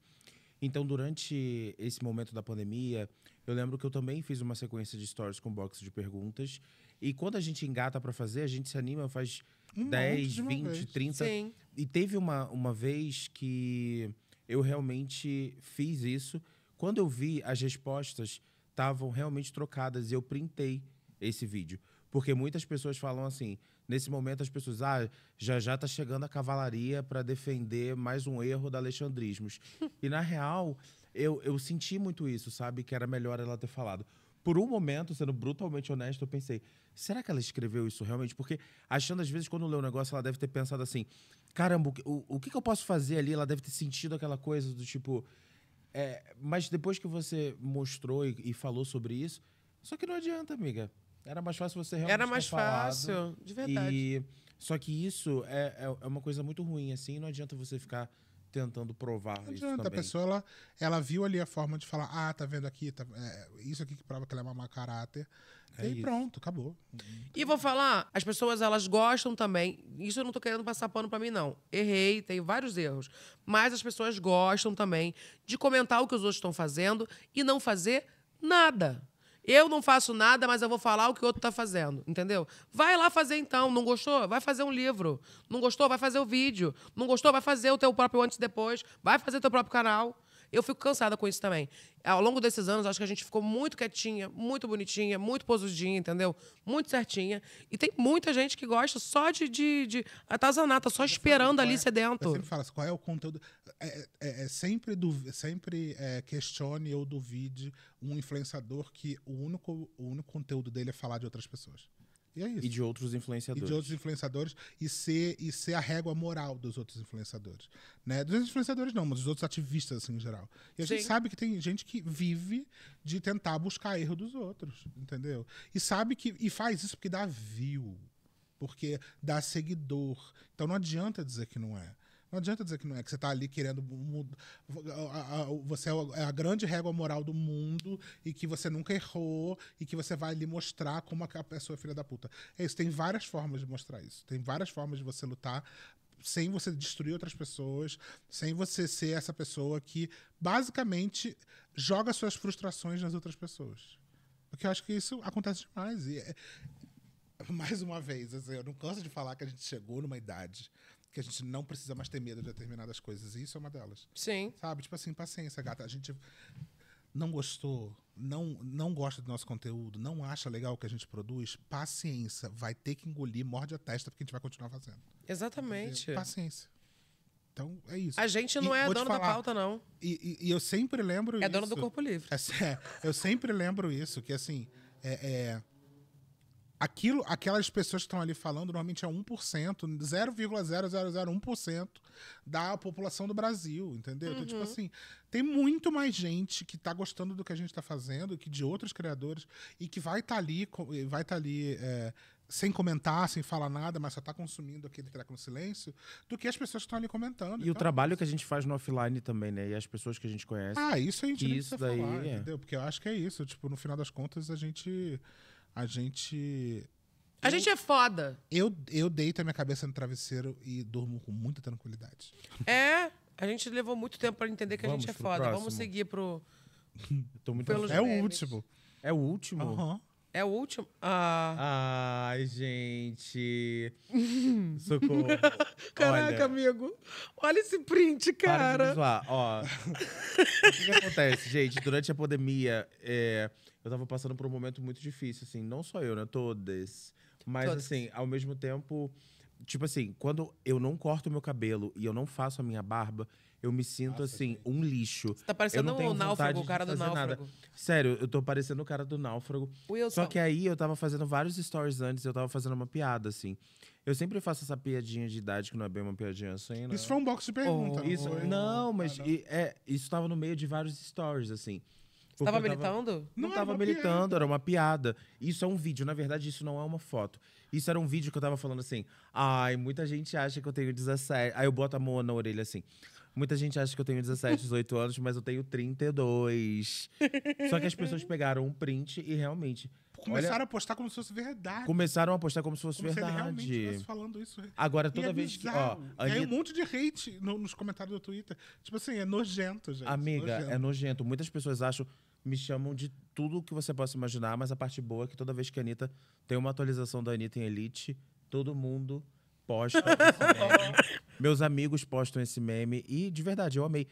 Então, durante esse momento da pandemia, eu lembro que eu também fiz uma sequência de stories com box de perguntas. E quando a gente engata para fazer, a gente se anima, faz um 10, 20, vez. 30. Sim. E teve uma, uma vez que eu realmente fiz isso. Quando eu vi, as respostas estavam realmente trocadas e eu printei esse vídeo. Porque muitas pessoas falam assim: Nesse momento as pessoas, ah, já já está chegando a cavalaria para defender mais um erro da Alexandrismos. e na real, eu, eu senti muito isso, sabe? Que era melhor ela ter falado. Por um momento, sendo brutalmente honesto, eu pensei, será que ela escreveu isso realmente? Porque achando às vezes quando leu o negócio, ela deve ter pensado assim: caramba, o, o que, que eu posso fazer ali? Ela deve ter sentido aquela coisa do tipo. É, mas depois que você mostrou e, e falou sobre isso, só que não adianta, amiga. Era mais fácil você realmente. Era mais fácil, de verdade. E... Só que isso é, é, é uma coisa muito ruim, assim, não adianta você ficar tentando provar não isso adianta, a pessoa ela, ela, viu ali a forma de falar, ah, tá vendo aqui, tá, é, isso aqui que prova que ela é uma má caráter. É e isso. pronto, acabou. E vou falar, as pessoas elas gostam também. Isso eu não tô querendo passar pano para mim não. Errei, tem vários erros, mas as pessoas gostam também de comentar o que os outros estão fazendo e não fazer nada. Eu não faço nada, mas eu vou falar o que o outro está fazendo, entendeu? Vai lá fazer então. Não gostou? Vai fazer um livro. Não gostou? Vai fazer o vídeo. Não gostou? Vai fazer o teu próprio antes e depois. Vai fazer teu próprio canal. Eu fico cansada com isso também. Ao longo desses anos, acho que a gente ficou muito quietinha, muito bonitinha, muito posudinha, entendeu? Muito certinha. E tem muita gente que gosta só de, de, de atazanar, tá só eu esperando ali é, ser dentro. Eu sempre falo assim, qual é o conteúdo? É, é, é sempre duv... sempre é, questione ou duvide um influenciador que o único, o único conteúdo dele é falar de outras pessoas. E é isso. E de outros influenciadores. E de outros influenciadores e ser, e ser a régua moral dos outros influenciadores. Né? Dos influenciadores não, mas dos outros ativistas, assim, em geral. E a Sim. gente sabe que tem gente que vive de tentar buscar erro dos outros, entendeu? E sabe que. E faz isso porque dá view. Porque dá seguidor. Então não adianta dizer que não é. Não adianta dizer que não é, que você está ali querendo mudar. Você é, é a grande régua moral do mundo e que você nunca errou e que você vai ali mostrar como a pessoa é filha da puta. É isso, tem várias formas de mostrar isso. Tem várias formas de você lutar sem você destruir outras pessoas, sem você ser essa pessoa que basicamente joga suas frustrações nas outras pessoas. Porque eu acho que isso acontece demais. E é... mais uma vez, assim, eu não canso de falar que a gente chegou numa idade que a gente não precisa mais ter medo de determinadas coisas. E isso é uma delas. Sim. Sabe? Tipo assim, paciência, gata. A gente não gostou, não, não gosta do nosso conteúdo, não acha legal o que a gente produz, paciência. Vai ter que engolir, morde a testa, porque a gente vai continuar fazendo. Exatamente. Entendeu? Paciência. Então, é isso. A gente não e, é dono falar, da pauta, não. E, e, e, eu sempre lembro é isso. É dono do corpo livre. É, é, eu sempre lembro isso, que assim, é, é aquilo, aquelas pessoas que estão ali falando normalmente é 1%, 0,0001% da população do Brasil, entendeu? Uhum. Então, tipo uhum. assim, tem muito mais gente que está gostando do que a gente está fazendo, que de outros criadores, e que vai estar tá ali, vai estar tá ali. É, sem comentar, sem falar nada, mas só está consumindo aquele treco no silêncio, do que as pessoas que estão ali comentando. E então, o é trabalho que a gente faz no offline também, né? E as pessoas que a gente conhece. Ah, isso a gente isso daí falar, é. entendeu? Porque eu acho que é isso. Tipo, no final das contas, a gente a gente. A eu, gente é foda. Eu, eu deito a minha cabeça no travesseiro e durmo com muita tranquilidade. É, a gente levou muito tempo para entender que Vamos a gente é foda. Próximo. Vamos seguir pro. pelos é o último. É o último? Uhum. É o último? Ah. Ai, gente. Socorro. Caraca, Olha. amigo. Olha esse print, cara. Vamos lá, Ó. o que, que, acontece, gente? Durante a pandemia, é, eu tava passando por um momento muito difícil, assim, não só eu, né? Todas. Mas, Todos. assim, ao mesmo tempo, tipo assim, quando eu não corto meu cabelo e eu não faço a minha barba, eu me sinto, Nossa, assim, um lixo. Você tá parecendo um náufrago, o cara do náufrago. Nada. Sério, eu tô parecendo o cara do náufrago. Wilson. Só que aí eu tava fazendo vários stories antes, eu tava fazendo uma piada, assim. Eu sempre faço essa piadinha de idade, que não é bem uma piadinha assim, né? Isso foi um box de pergunta. Oh, isso, não, mas ah, não. É, isso tava no meio de vários stories, assim. Você tava militando? Não, não tava militando, piada. era uma piada. Isso é um vídeo, na verdade, isso não é uma foto. Isso era um vídeo que eu tava falando assim. Ai, muita gente acha que eu tenho 17. Aí eu boto a mão na orelha assim. Muita gente acha que eu tenho 17, 18 anos, mas eu tenho 32. Só que as pessoas pegaram um print e realmente. Começaram olha, a postar como se fosse verdade. Começaram a postar como se fosse como verdade. Se realmente falando isso. Agora, toda é vez que. Ó, Anitta... É um monte de hate no, nos comentários do Twitter. Tipo assim, é nojento, gente. Amiga, é nojento. é nojento. Muitas pessoas acham me chamam de tudo que você possa imaginar, mas a parte boa é que toda vez que a Anitta tem uma atualização da Anitta em Elite, todo mundo posta esse meme. Meus amigos postam esse meme. E, de verdade, eu amei.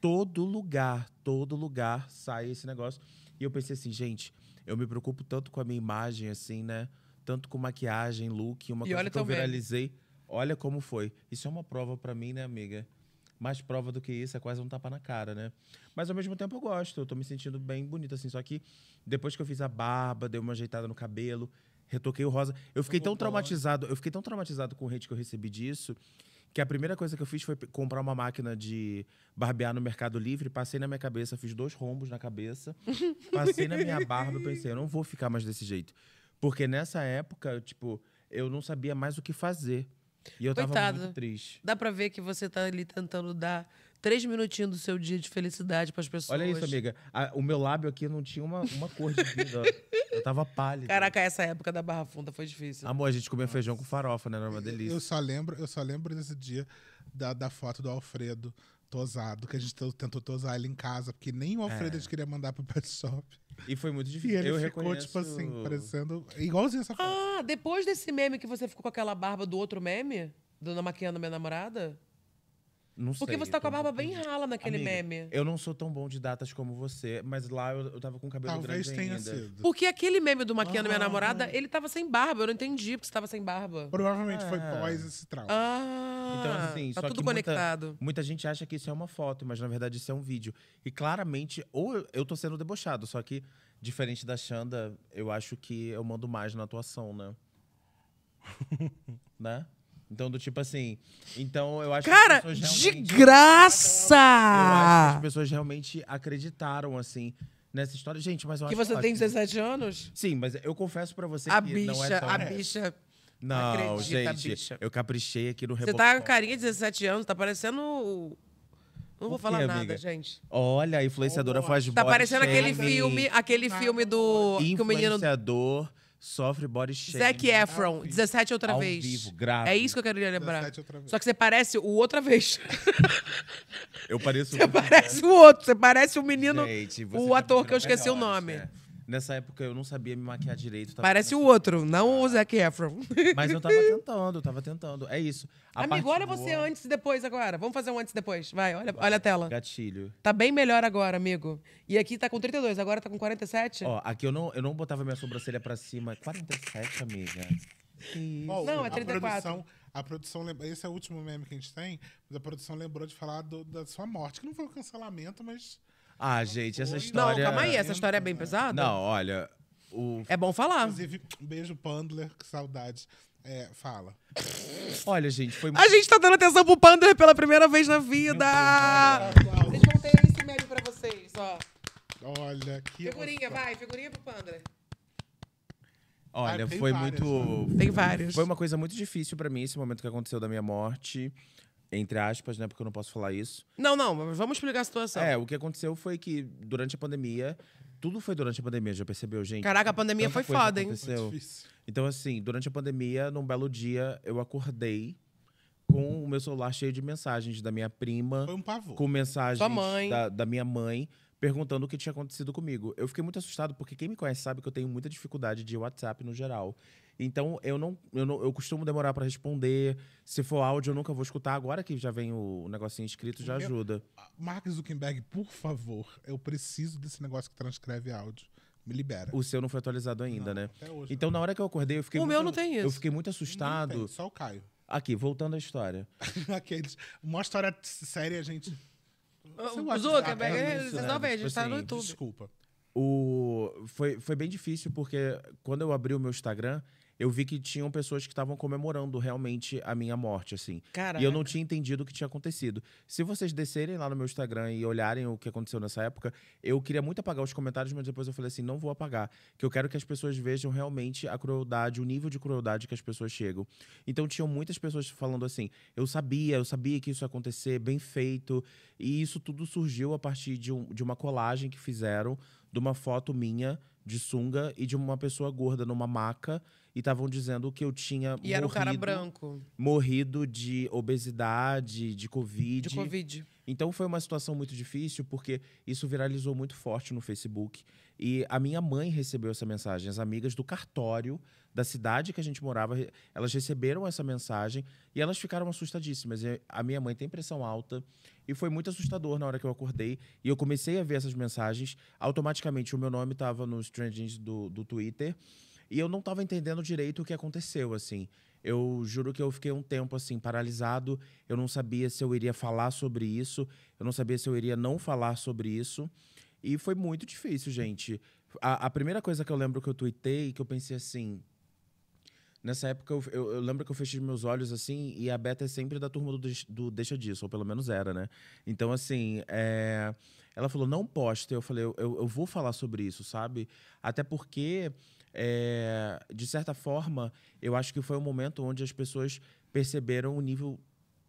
Todo lugar, todo lugar sai esse negócio. E eu pensei assim, gente, eu me preocupo tanto com a minha imagem, assim, né? Tanto com maquiagem, look, uma e coisa que eu viralizei. Olha como foi. Isso é uma prova para mim, né, amiga? mais prova do que isso é quase um tapa na cara, né? Mas ao mesmo tempo eu gosto, eu tô me sentindo bem bonita, assim. Só que depois que eu fiz a barba, dei uma ajeitada no cabelo, retoquei o rosa. Eu fiquei tão traumatizado, eu fiquei tão traumatizado com o hate que eu recebi disso, que a primeira coisa que eu fiz foi comprar uma máquina de barbear no Mercado Livre, passei na minha cabeça, fiz dois rombos na cabeça, passei na minha barba e pensei, eu não vou ficar mais desse jeito. Porque nessa época, tipo, eu não sabia mais o que fazer. E eu Coitado, tava muito triste. Dá pra ver que você tá ali tentando dar três minutinhos do seu dia de felicidade para as pessoas. Olha isso, amiga. A, o meu lábio aqui não tinha uma, uma cor de vida. eu tava pálido. Caraca, essa época da Barra Funda foi difícil. Amor, a gente comia Nossa. feijão com farofa, né? Era uma delícia. Eu só lembro, eu só lembro desse dia da, da foto do Alfredo tosado, que a gente tentou tosar ele em casa, porque nem o Alfredo é. a gente queria mandar pro pet shop. E foi muito difícil. E ele eu ficou, tipo reconheço... tipo assim, parecendo. Igualzinho essa foto. Ah, depois desse meme que você ficou com aquela barba do outro meme? Do na maquiando minha namorada? Não Porque você tá com a então, barba bem rala naquele Amiga, meme. Eu não sou tão bom de datas como você, mas lá eu, eu tava com o cabelo Talvez grande tenha ainda. sido. Porque aquele meme do maquiando minha ah. namorada, ele tava sem barba. Eu não entendi porque você tava sem barba. Provavelmente foi é. pós esse trauma. Ah, Então, assim, tá só tudo que conectado. Muita, gente acha que isso é uma foto, mas na verdade isso é um vídeo. E claramente, ou eu- eu tô sendo debochado, só que diferente da Xanda, eu acho que eu mando mais na atuação, né? né? Então, do tipo assim. Então, eu acho Cara, que. Cara, de graça! Eu acho que as pessoas realmente acreditaram, assim, nessa história. Gente, mas eu que acho você tem 17 anos? Sim, mas eu confesso pra você a que bicha, não é tão... A bicha. Não, acredita, gente, bicha. eu caprichei aqui no Você tá com a carinha de 17 anos, tá parecendo não vou que, falar amiga? nada, gente. Olha, a influenciadora oh, faz Tá parecendo aquele filme, aquele filme do que o menino influenciador sofre body shame. Zac Efron, 17 outra ao vez. Vivo, grave. É isso que eu queria lembrar. Só que você parece o outra vez. eu pareço Você parece o outro, você parece o menino, Gente, o tá ator que eu esqueci o nome. Nessa época eu não sabia me maquiar direito. Parece o assim. outro, não o Zac Efron. Mas eu tava tentando, eu tava tentando. É isso. A Amigo, olha boa... você antes e depois agora. Vamos fazer um antes e depois. Vai, olha, olha a tela. Gatilho. Tá bem melhor agora, amigo. E aqui tá com 32, agora tá com 47. Ó, aqui eu não, eu não botava minha sobrancelha pra cima. 47, amiga. Isso. não, é 34. A produção, a produção lembra. Esse é o último meme que a gente tem, mas a produção lembrou de falar do, da sua morte, que não foi um cancelamento, mas. Ah, gente, essa história. Não, calma aí, essa história é bem pesada? Não, olha. O... É bom falar. Inclusive, um beijo, Pandler, que saudade. É, fala. Olha, gente, foi muito... A gente tá dando atenção pro Pandler pela primeira vez na vida! Vocês vão ter esse meme pra vocês, ó. Olha, que. Figurinha, nossa. vai, figurinha pro Pandler. Olha, ah, foi várias, muito. Né? Tem vários. Foi uma coisa muito difícil para mim esse momento que aconteceu da minha morte entre aspas, né? Porque eu não posso falar isso. Não, não, vamos explicar a situação. É, o que aconteceu foi que durante a pandemia, tudo foi durante a pandemia, já percebeu, gente? Caraca, a pandemia Tanta foi foda, hein? difícil. Então, assim, durante a pandemia, num belo dia, eu acordei com o meu celular cheio de mensagens da minha prima. Foi um pavor. Com mensagens da, da minha mãe, perguntando o que tinha acontecido comigo. Eu fiquei muito assustado, porque quem me conhece sabe que eu tenho muita dificuldade de WhatsApp no geral. Então, eu não, eu não eu costumo demorar para responder. Se for áudio, eu nunca vou escutar. Agora que já vem o negocinho escrito, já eu, ajuda. Ah, Mark Zuckerberg, por favor, eu preciso desse negócio que transcreve áudio. Me libera. O seu não foi atualizado ainda, não, né? Até hoje, então, não. na hora que eu acordei, eu fiquei. O muito, meu não tem isso. Eu fiquei muito assustado. Tem, só o Caio. Aqui, voltando à história. Aqueles, uma história séria, gente. Zuckerberg, vocês isso, né? a gente é, tipo tá no assim, YouTube. Desculpa. O... Foi, foi bem difícil, porque quando eu abri o meu Instagram, eu vi que tinham pessoas que estavam comemorando realmente a minha morte, assim. Caraca. E eu não tinha entendido o que tinha acontecido. Se vocês descerem lá no meu Instagram e olharem o que aconteceu nessa época, eu queria muito apagar os comentários, mas depois eu falei assim, não vou apagar, que eu quero que as pessoas vejam realmente a crueldade, o nível de crueldade que as pessoas chegam. Então tinham muitas pessoas falando assim, eu sabia, eu sabia que isso ia acontecer, bem feito. E isso tudo surgiu a partir de, um, de uma colagem que fizeram de uma foto minha de sunga e de uma pessoa gorda numa maca e estavam dizendo que eu tinha e morrido, era um cara branco morrido de obesidade de covid de covid então foi uma situação muito difícil porque isso viralizou muito forte no Facebook e a minha mãe recebeu essa mensagem as amigas do cartório da cidade que a gente morava elas receberam essa mensagem e elas ficaram assustadíssimas a minha mãe tem pressão alta e foi muito assustador na hora que eu acordei. E eu comecei a ver essas mensagens. Automaticamente, o meu nome estava nos trendings do, do Twitter. E eu não estava entendendo direito o que aconteceu, assim. Eu juro que eu fiquei um tempo assim paralisado. Eu não sabia se eu iria falar sobre isso. Eu não sabia se eu iria não falar sobre isso. E foi muito difícil, gente. A, a primeira coisa que eu lembro que eu tuitei, que eu pensei assim, Nessa época, eu, eu, eu, lembro que eu fechei meus olhos assim, e a Beta é sempre da turma do, do Deixa Disso, ou pelo menos era, né? Então, assim, é... ela falou, não posta. Eu falei, eu, eu, vou falar sobre isso, sabe? Até porque, é... de certa forma, eu acho que foi um momento onde as pessoas perceberam o nível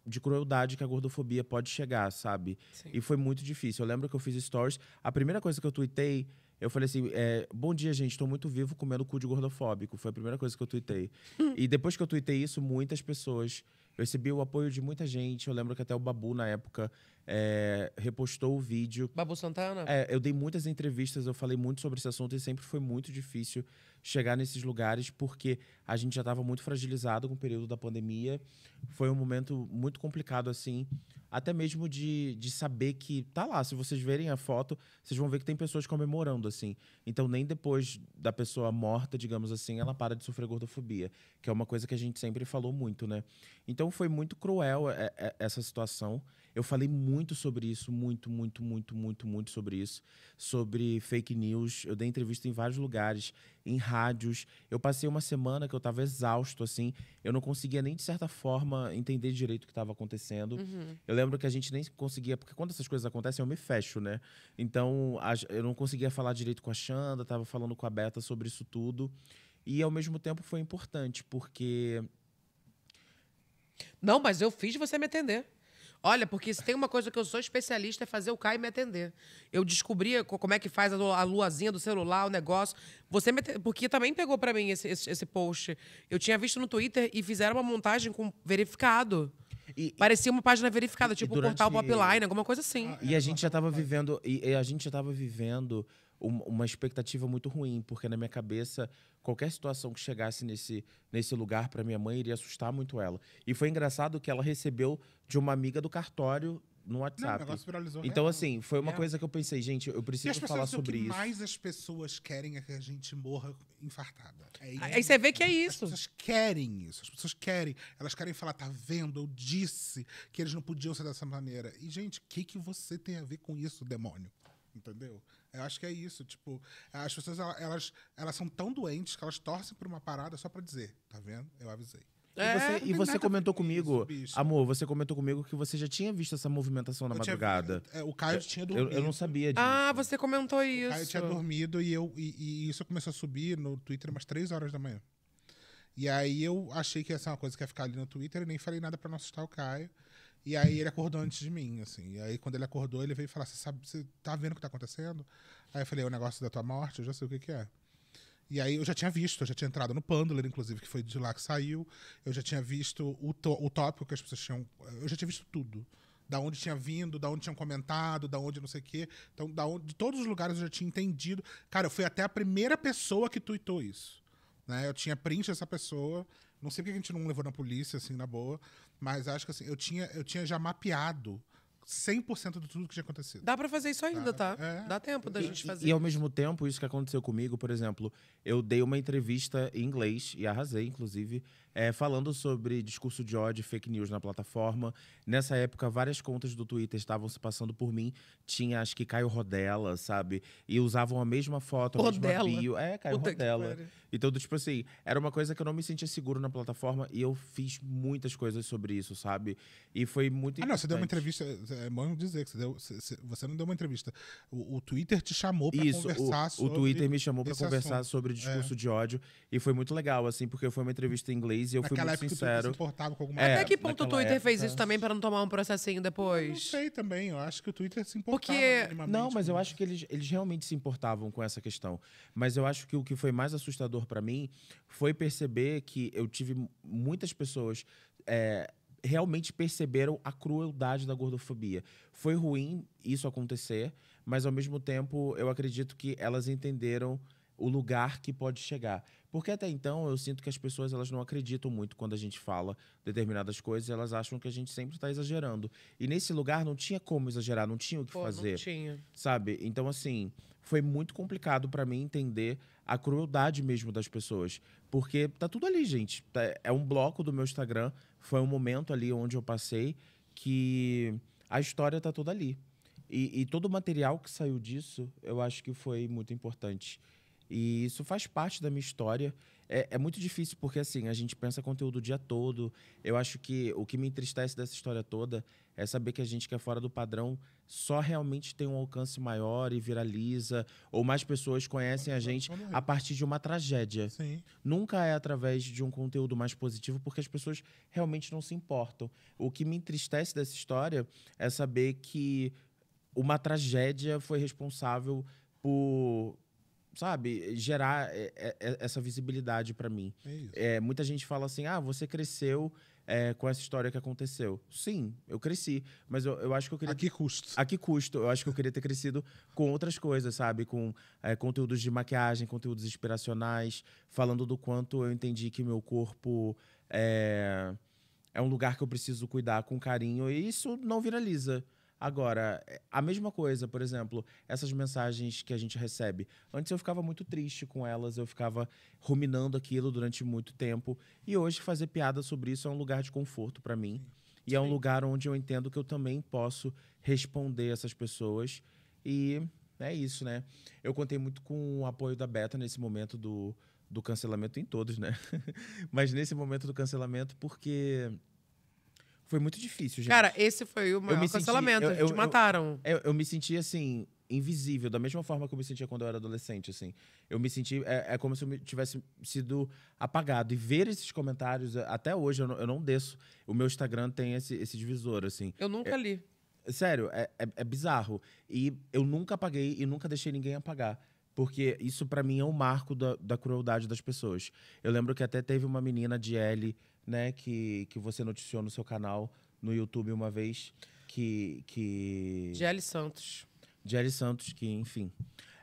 de crueldade que a gordofobia pode chegar, sabe? Sim. E foi muito difícil. Eu lembro que eu fiz stories. A primeira coisa que eu tuitei eu falei assim: é, bom dia, gente, estou muito vivo comendo cu de gordofóbico. Foi a primeira coisa que eu tuitei. e depois que eu tuitei isso, muitas pessoas. Eu recebi o apoio de muita gente. Eu lembro que até o Babu, na época, é, repostou o vídeo. Babu Santana? É, eu dei muitas entrevistas, eu falei muito sobre esse assunto e sempre foi muito difícil chegar nesses lugares, porque a gente já estava muito fragilizado com o período da pandemia. Foi um momento muito complicado, assim, até mesmo de, de saber que tá lá. Se vocês verem a foto, vocês vão ver que tem pessoas comemorando, assim. Então, nem depois da pessoa morta, digamos assim, ela para de sofrer gordofobia, que é uma coisa que a gente sempre falou muito, né? Então, foi muito cruel é, é, essa situação. Eu falei muito sobre isso, muito, muito, muito, muito, muito sobre isso, sobre fake news. Eu dei entrevista em vários lugares, em rádios. Eu passei uma semana que eu estava exausto, assim. Eu não conseguia nem, de certa forma, entender direito o que estava acontecendo. Uhum. Eu lembro que a gente nem conseguia, porque quando essas coisas acontecem, eu me fecho, né? Então, eu não conseguia falar direito com a Xanda, estava falando com a Beta sobre isso tudo. E ao mesmo tempo foi importante, porque. Não, mas eu fiz você me atender. Olha, porque se tem uma coisa que eu sou especialista é fazer o Caio me atender. Eu descobri como é que faz a luazinha do celular, o negócio. Você me... Porque também pegou para mim esse, esse, esse, post. Eu tinha visto no Twitter e fizeram uma montagem com verificado. E, Parecia uma página verificada, tipo durante... o portal Popline, alguma coisa assim. E a gente já estava vivendo, e, a gente já tava vivendo uma expectativa muito ruim, porque na minha cabeça qualquer situação que chegasse nesse, nesse lugar para minha mãe iria assustar muito ela. E foi engraçado que ela recebeu de uma amiga do cartório no WhatsApp. Não, então, assim, foi uma é. coisa que eu pensei, gente, eu preciso falar sobre isso. O que mais as pessoas querem é que a gente morra infartada. É Aí você vê que é isso. As pessoas querem isso. As pessoas querem. Elas querem falar, tá vendo? Eu disse que eles não podiam ser dessa maneira. E, gente, o que, que você tem a ver com isso, demônio? Entendeu? Eu acho que é isso, tipo, as pessoas elas, elas são tão doentes que elas torcem por uma parada só para dizer, tá vendo? Eu avisei. É, e você, e você comentou comigo, isso, amor, você comentou comigo que você já tinha visto essa movimentação na madrugada. Tinha, é, o Caio eu, tinha dormido. Eu, eu, não sabia disso. Ah, você comentou isso. O Caio tinha dormido e, eu, e, e isso começou a subir no Twitter umas 3 horas da manhã. E aí eu achei que ia ser uma coisa que ia ficar ali no Twitter e nem falei nada para não assustar o Caio. E aí ele acordou antes de mim, assim. E aí quando ele acordou, ele veio falar: Você sabe, você tá vendo o que tá acontecendo? Aí eu falei: é O negócio da tua morte, eu já sei o que, que é. E aí eu já tinha visto, eu já tinha entrado no Pandler, inclusive, que foi de lá que saiu. Eu já tinha visto o, o tópico que as pessoas tinham. Eu já tinha visto tudo. Da onde tinha vindo, da onde tinham comentado, da onde não sei o quê. Então, da onde, de todos os lugares eu já tinha entendido. Cara, eu fui até a primeira pessoa que tuitou isso. Né? Eu tinha print essa pessoa não sei porque a gente não levou na polícia, assim, na boa, mas acho que assim, eu tinha, eu tinha já mapeado 100% de tudo que tinha acontecido. Dá para fazer isso ainda, tá? tá? É. Dá tempo da e, gente fazer. E, e ao mesmo tempo, isso que aconteceu comigo, por exemplo, eu dei uma entrevista em inglês e arrasei, inclusive, é, falando sobre discurso de ódio e fake news na plataforma. Nessa época, várias contas do Twitter estavam se passando por mim. Tinha, acho que Caio Rodella, sabe? E usavam a mesma foto, o Rodela. bio. É, Caio Puta Então, tipo assim, era uma coisa que eu não me sentia seguro na plataforma e eu fiz muitas coisas sobre isso, sabe? E foi muito Ah, não, você deu uma entrevista, é, é bom dizer que você, deu, você não deu uma entrevista. O, o Twitter te chamou pra isso, conversar o, sobre... o Twitter me chamou pra conversar assunto. sobre discurso é. de ódio e foi muito legal, assim, porque foi uma entrevista em inglês fez e eu naquela fui muito época sincero. Que com alguma é, Até que ponto o Twitter época... fez isso também para não tomar um processinho depois? Eu não sei também, eu acho que o Twitter se importava Porque... Não, mas eu isso. acho que eles, eles realmente se importavam com essa questão. Mas eu acho que o que foi mais assustador para mim foi perceber que eu tive muitas pessoas... É, realmente perceberam a crueldade da gordofobia. Foi ruim isso acontecer, mas ao mesmo tempo eu acredito que elas entenderam o lugar que pode chegar. Porque até então eu sinto que as pessoas elas não acreditam muito quando a gente fala determinadas coisas, elas acham que a gente sempre está exagerando. E nesse lugar não tinha como exagerar, não tinha o que Pô, fazer. Não tinha. Sabe? Então assim, foi muito complicado para mim entender a crueldade mesmo das pessoas, porque tá tudo ali, gente. Tá, é um bloco do meu Instagram, foi um momento ali onde eu passei que a história tá toda ali. E, e todo o material que saiu disso, eu acho que foi muito importante. E isso faz parte da minha história. É, é, muito difícil, porque assim, a gente pensa conteúdo o dia todo. Eu acho que o que me entristece dessa história toda é saber que a gente que é fora do padrão só realmente tem um alcance maior e viraliza, ou mais pessoas conhecem a gente a partir de uma tragédia. Sim. Nunca é através de um conteúdo mais positivo, porque as pessoas realmente não se importam. O que me entristece dessa história é saber que uma tragédia foi responsável por sabe, gerar é, é, é, essa visibilidade para mim. É, muita gente fala assim: ah, você cresceu é, com essa história que aconteceu. Sim, eu cresci, mas eu, eu acho que eu queria. A que custo? A que custo? Eu acho que eu queria ter crescido com outras coisas, sabe? Com é, conteúdos de maquiagem, conteúdos inspiracionais, falando do quanto eu entendi que meu corpo é, é um lugar que eu preciso cuidar com carinho, e isso não viraliza. Agora, é, a mesma coisa, por exemplo, essas mensagens que a gente recebe. Antes eu ficava muito triste com elas, eu ficava ruminando aquilo durante muito tempo. E hoje fazer piada sobre isso é um lugar de conforto para mim. Sim. E Sim. é um lugar onde eu entendo que eu também posso responder essas pessoas. E é isso, né? Eu contei muito com o apoio da Beta nesse momento do, do cancelamento, em todos, né? Mas nesse momento do cancelamento, porque foi muito difícil, gente. Cara, esse foi o maior eu me cancelamento. Senti, eu, eu, Te mataram. Eu, eu, me senti assim, invisível, da mesma forma que eu me sentia quando eu era adolescente, assim. Eu me senti. É, é como se eu tivesse sido apagado. E ver esses comentários, é, até hoje, eu não, eu não desço. O meu Instagram tem esse, esse divisor, assim. Eu nunca é, li. Sério, é, é, é bizarro. E eu nunca apaguei e nunca deixei ninguém apagar porque isso para mim é um marco da, da, crueldade das pessoas. Eu lembro que até teve uma menina de L né, que, que você noticiou no seu canal no YouTube uma vez, que... que... Gelly Santos. Gelly Santos, que enfim...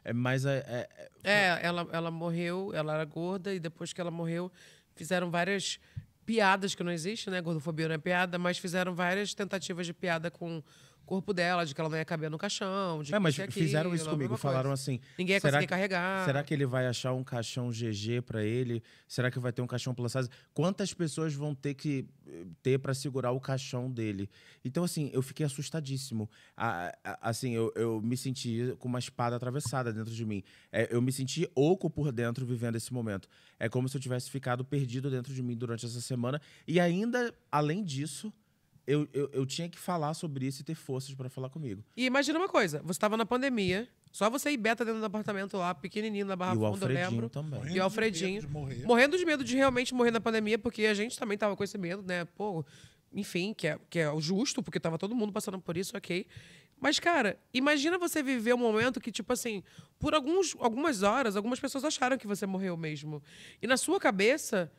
É, mas é, é, é, é ela, ela morreu, ela era gorda e depois que ela morreu fizeram várias piadas que não existe, né? Gordofobia não é piada, mas fizeram várias tentativas de piada com corpo dela, de que ela não ia caber no caixão. De é, mas fizeram isso comigo, falaram assim. Ninguém ia será conseguir que, carregar. Será que ele vai achar um caixão GG para ele? Será que vai ter um caixão plus size? Quantas pessoas vão ter que eh, ter para segurar o caixão dele? Então, assim, eu fiquei assustadíssimo. A, a, assim, eu, eu, me senti com uma espada atravessada dentro de mim. É, eu me senti oco por dentro vivendo esse momento. É como se eu tivesse ficado perdido dentro de mim durante essa semana. E ainda, além disso eu, eu, eu tinha que falar sobre isso e ter forças para falar comigo. E imagina uma coisa, você estava na pandemia, só você e Beta dentro do apartamento lá, pequenininho, na Barra e Funda, eu lembro. Também. Morrendo e o Alfredinho. De de morrendo de medo de realmente morrer na pandemia, porque a gente também tava com esse medo, né? Pô, enfim, que é, que é justo, porque tava todo mundo passando por isso, ok. Mas, cara, imagina você viver um momento que, tipo assim, por alguns, algumas horas, algumas pessoas acharam que você morreu mesmo. E na sua cabeça,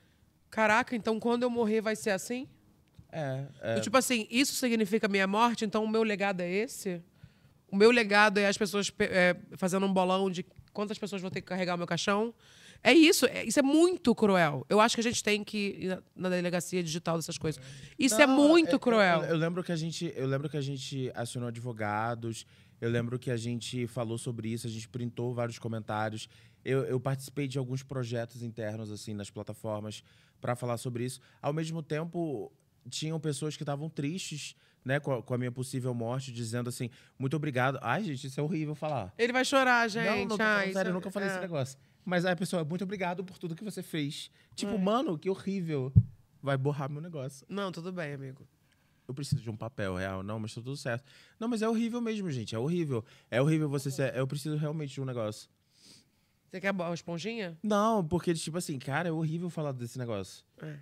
caraca, então quando eu morrer vai ser assim? É, é. tipo assim, isso significa minha morte, então o meu legado é esse? O meu legado é as pessoas é, fazendo um bolão de quantas pessoas vão ter que carregar o meu caixão? É isso, é, isso é muito cruel. Eu acho que a gente tem que ir na, na delegacia digital dessas coisas. Isso é Não, é muito cruel. Eu, eu, eu, lembro que a gente, eu lembro que a gente acionou advogados, eu lembro que a gente falou sobre isso, a gente printou vários comentários. Eu, eu participei de alguns projetos internos assim nas plataformas para falar sobre isso. Ao mesmo tempo, tinham pessoas que estavam tristes, né, com a, com a, minha possível morte, dizendo assim, muito obrigado. Ai, gente, isso é horrível falar. Ele vai chorar, gente. Não, não, Ai, sério, eu é nunca falei é. esse negócio. Mas aí a pessoa, muito obrigado por tudo que você fez. Tipo, mano, que horrível. Vai borrar meu negócio. Não, tudo bem, amigo. Eu preciso de um papel real, não, mas tá tudo certo. Não, mas é horrível mesmo, gente. É horrível. É horrível você ser. Eu preciso realmente de um negócio. Você quer a esponjinha? Não, porque, tipo assim, cara, é horrível falar desse negócio. É.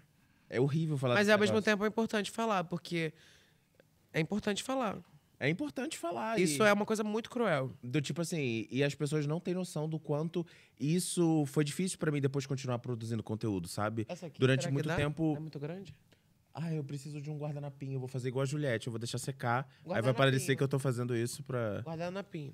É horrível falar Mas ao negócio. mesmo tempo é importante falar, porque é importante falar. É importante falar. Isso e... é uma coisa muito cruel. Do tipo assim, e as pessoas não têm noção do quanto isso foi difícil para mim depois continuar produzindo conteúdo, sabe? Essa aqui, Durante muito tempo. É muito grande? Ah, eu preciso de um guardanapinho, eu vou fazer igual a Juliette, eu vou deixar secar. Aí vai parecer que eu tô fazendo isso pra. Guardanapinho.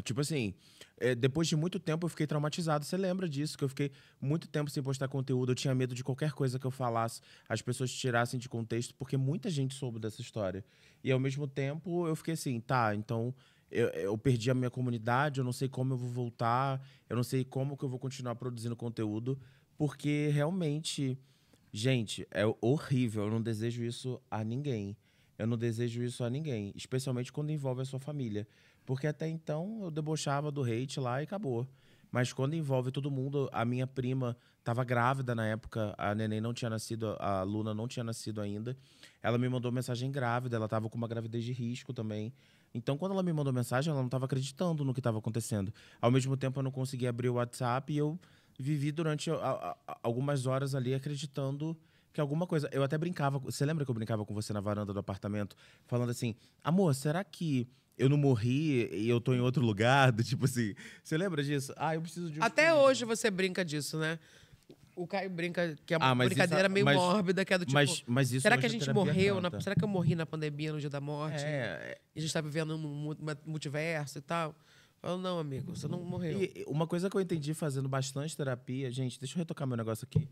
Tipo assim, é, depois de muito tempo eu fiquei traumatizado. Você lembra disso? Que eu fiquei muito tempo sem postar conteúdo. Eu tinha medo de qualquer coisa que eu falasse, as pessoas tirassem de contexto, porque muita gente soube dessa história. E ao mesmo tempo eu fiquei assim, tá, então eu, eu perdi a minha comunidade, eu não sei como eu vou voltar, eu não sei como que eu vou continuar produzindo conteúdo, porque realmente, gente, é horrível. Eu não desejo isso a ninguém. Eu não desejo isso a ninguém, especialmente quando envolve a sua família. Porque até então eu debochava do hate lá e acabou. Mas quando envolve todo mundo, a minha prima estava grávida na época, a neném não tinha nascido, a Luna não tinha nascido ainda. Ela me mandou mensagem grávida, ela estava com uma gravidez de risco também. Então, quando ela me mandou mensagem, ela não estava acreditando no que estava acontecendo. Ao mesmo tempo, eu não conseguia abrir o WhatsApp e eu vivi durante algumas horas ali acreditando que alguma coisa. Eu até brincava. Você lembra que eu brincava com você na varanda do apartamento, falando assim: amor, será que eu não morri e eu tô em outro lugar, do, tipo assim. Você lembra disso? Ah, eu preciso de um Até hoje você brinca disso, né? O Caio brinca que é uma ah, brincadeira isso, meio mas, mórbida, que é do tipo. Mas, mas será que a é gente morreu? Na, será que eu morri na pandemia no dia da morte? É. é. E a gente tá vivendo um multiverso e tal? Falo, não, amigo, você não morreu. E uma coisa que eu entendi fazendo bastante terapia, gente, deixa eu retocar meu negócio aqui.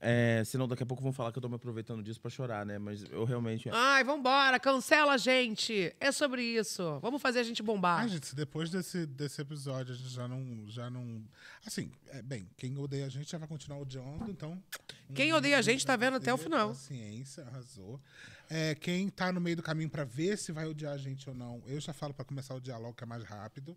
É, senão daqui a pouco vão falar que eu tô me aproveitando disso pra chorar, né? Mas eu realmente. Ai, vambora, cancela a gente! É sobre isso. Vamos fazer a gente bombar. Ai, gente, se depois desse, desse episódio a gente já não. Já não... Assim, é, bem, quem odeia a gente já vai continuar odiando, então. Quem odeia a gente tá vendo até o final. ciência arrasou. É, quem tá no meio do caminho para ver se vai odiar a gente ou não, eu já falo para começar o diálogo que é mais rápido.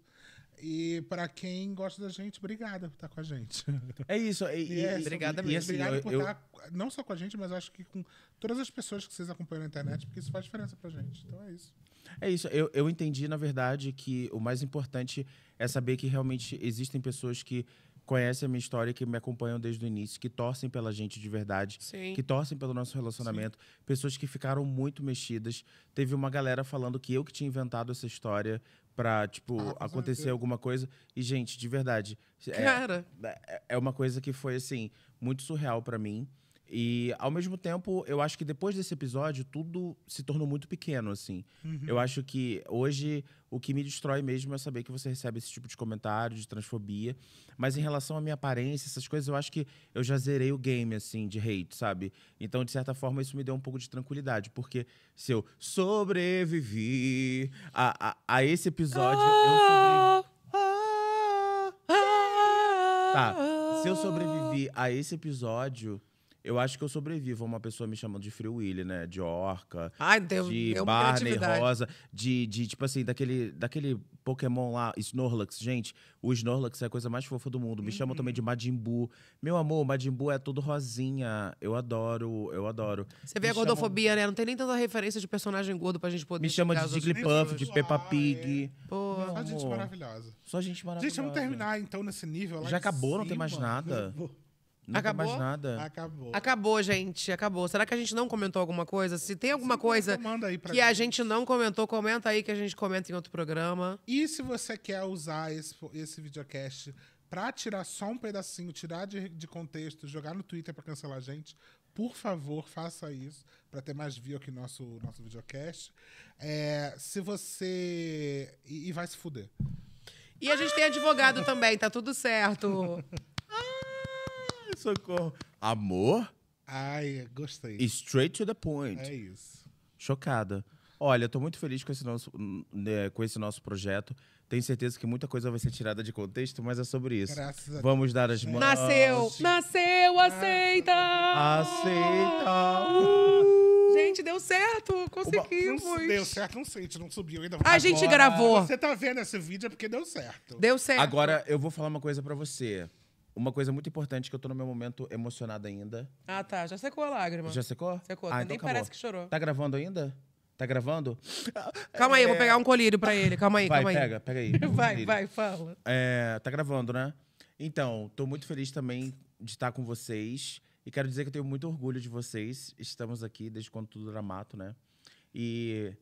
E para quem gosta da gente, obrigada por estar com a gente. É isso. E, e, é, obrigada mesmo. Obrigada assim, por eu, estar não só com a gente, mas acho que com todas as pessoas que vocês acompanham na internet, porque isso faz diferença a gente. Então é isso. É isso. Eu, eu entendi, na verdade, que o mais importante é saber que realmente existem pessoas que conhecem a minha história, que me acompanham desde o início, que torcem pela gente de verdade, Sim. que torcem pelo nosso relacionamento. Sim. Pessoas que ficaram muito mexidas. Teve uma galera falando que eu que tinha inventado essa história, pra, tipo, ah, acontecer certeza. alguma coisa. E, gente, de verdade. É Cara! É, é uma coisa que foi, assim, muito surreal para mim. E ao mesmo tempo, eu acho que depois desse episódio, tudo se tornou muito pequeno, assim. Uhum. Eu acho que hoje o que me destrói mesmo é saber que você recebe esse tipo de comentário, de transfobia. Mas em relação à minha aparência, essas coisas, eu acho que eu já zerei o game, assim, de hate, sabe? Então, de certa forma, isso me deu um pouco de tranquilidade, porque se eu sobrevivi a, a, a esse episódio, ah, eu sobrevivi. Ah, ah, tá. Se eu sobrevivi a esse episódio eu acho que eu sobrevivo a uma pessoa me chamando de Free Willy, né? De orca, Ai, deu, de deu Barney Rosa, de, de, tipo assim, daquele, daquele Pokémon lá, Snorlax. Gente, o Snorlax é a coisa mais fofa do mundo. Me uhum. chamam também de uhum. Majin Buu. Meu amor, Majin Buu é todo rosinha. Eu adoro, eu adoro. Você vê me a gordofobia, chamam... né? Não tem nem tanta referência de personagem gordo pra gente poder... Me chama de Jigglypuff, assim. de Peppa Pig. Ah, é. Pô, Só gente maravilhosa. Só gente maravilhosa. Gente, vamos terminar então nesse nível lá Já acabou, cima. não tem mais nada. Nunca acabou? mais nada. Acabou. Acabou, gente. Acabou. Será que a gente não comentou alguma coisa? Se tem alguma Sim, coisa que gente. a gente não comentou, comenta aí que a gente comenta em outro programa. E se você quer usar esse, esse videocast para tirar só um pedacinho, tirar de, de contexto, jogar no Twitter para cancelar a gente, por favor, faça isso para ter mais view aqui no nosso, nosso videocast. É, se você. E, e vai se fuder. E a gente tem advogado também, tá tudo certo. Socorro. Amor? Ai, gostei. straight to the point. É isso. Chocada. Olha, tô muito feliz com esse nosso, né, com esse nosso projeto. Tenho certeza que muita coisa vai ser tirada de contexto, mas é sobre isso. Graças a Vamos Deus. dar as mãos. Nasceu! Nasceu! Aceita! Aceita! Uh. Gente, deu certo! Conseguimos! Não, deu certo, não sei, não subiu ainda. A Agora, gente gravou. Você tá vendo esse vídeo é porque deu certo. Deu certo. Agora, eu vou falar uma coisa para você. Uma coisa muito importante que eu tô no meu momento emocionado ainda. Ah, tá. Já secou a lágrima. Já secou? Secou. Ah, então Nem acabou. parece que chorou. Tá gravando ainda? Tá gravando? Calma aí, eu vou é. pegar um colírio pra ele. Calma aí, vai, calma aí. Pega, pega aí. vai, vai, fala. É, tá gravando, né? Então, tô muito feliz também de estar com vocês. E quero dizer que eu tenho muito orgulho de vocês. Estamos aqui desde quando tudo era mato, né? E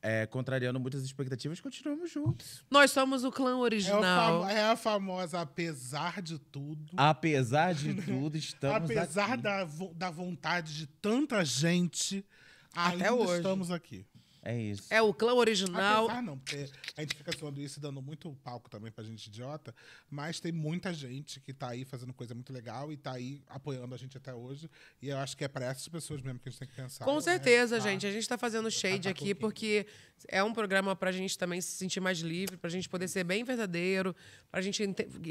é, contrariando muitas expectativas, continuamos juntos. Nós somos o clã original. É, é a famosa, apesar de tudo. Apesar de tudo, estamos apesar aqui. Apesar da, da vontade de tanta gente, Até hoje. estamos aqui. É isso. É o clã original. Apesar não, porque a gente fica zoando isso dando muito palco também pra gente idiota, mas tem muita gente que tá aí fazendo coisa muito legal e tá aí apoiando a gente até hoje. E eu acho que é pra essas pessoas mesmo que a gente tem que pensar. Com é certeza, gente. A gente tá fazendo tá shade aqui porque é um programa pra gente também se sentir mais livre, pra gente poder ser bem verdadeiro, pra gente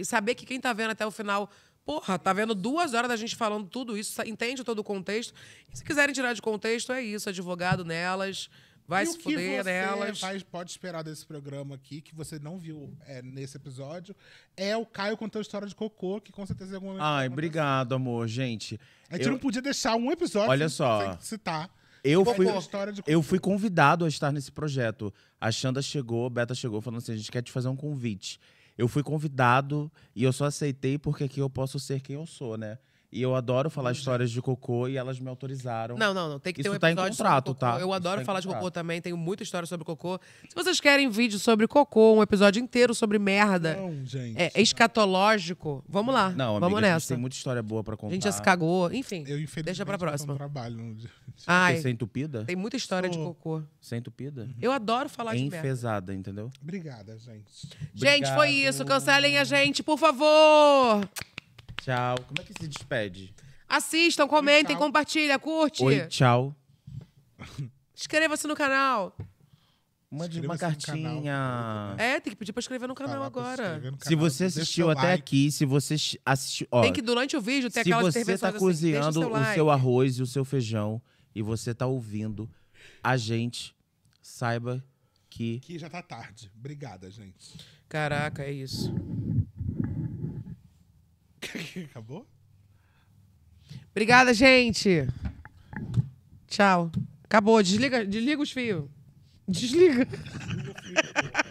saber que quem tá vendo até o final Porra, tá vendo duas horas da gente falando tudo isso, entende todo o contexto. E se quiserem tirar de contexto, é isso, advogado nelas. Vai e se fuder nelas. Vai, pode esperar desse programa aqui, que você não viu é, nesse episódio, é o Caio contando a história de cocô, que com certeza é momento. Ai, obrigado, amor, gente. A gente eu... não podia deixar um episódio Olha sem, só. sem citar. Eu fui, eu fui convidado a estar nesse projeto. A Xanda chegou, a Beta chegou, falando assim: a gente quer te fazer um convite. Eu fui convidado e eu só aceitei porque aqui eu posso ser quem eu sou, né? E eu adoro falar histórias de cocô e elas me autorizaram. Não, não, não. Tem que ter Isso um tá em contrato, tá? Eu adoro tá falar de cocô também, tenho muita história sobre cocô. Se vocês querem vídeo sobre cocô, um episódio inteiro sobre merda, Não, gente. é, escatológico, vamos lá. Não, amiga, vamos a gente nessa. tem muita história boa pra contar. A gente já se cagou, enfim. Eu, deixa pra próxima. não trabalho Ai, Porque ser é entupida? tem muita história de cocô. Ser é entupida? Uhum. Eu adoro falar de merda. Enfesada, entendeu? Obrigada, gente. Gente, foi isso. Cancelem a gente, por favor! Tchau. Como é que se despede? Assistam, comentem, compartilhem, curtem. curte. Oi, tchau. Inscreva-se no canal. Mande uma cartinha. É, tem que pedir pra escrever no canal agora. Se você assistiu até like. aqui, se você assistiu. Ó, Tem que, durante o vídeo, ter se aquelas você tá intervenções assim, deixa cozinhando o like. seu arroz e o seu feijão e você tá ouvindo a gente, saiba que Que já tá tarde. Obrigada, gente. Caraca, é isso. Acabou? Obrigada, gente. Tchau. Acabou. Desliga, desliga os fios. Desliga. Desliga o fio.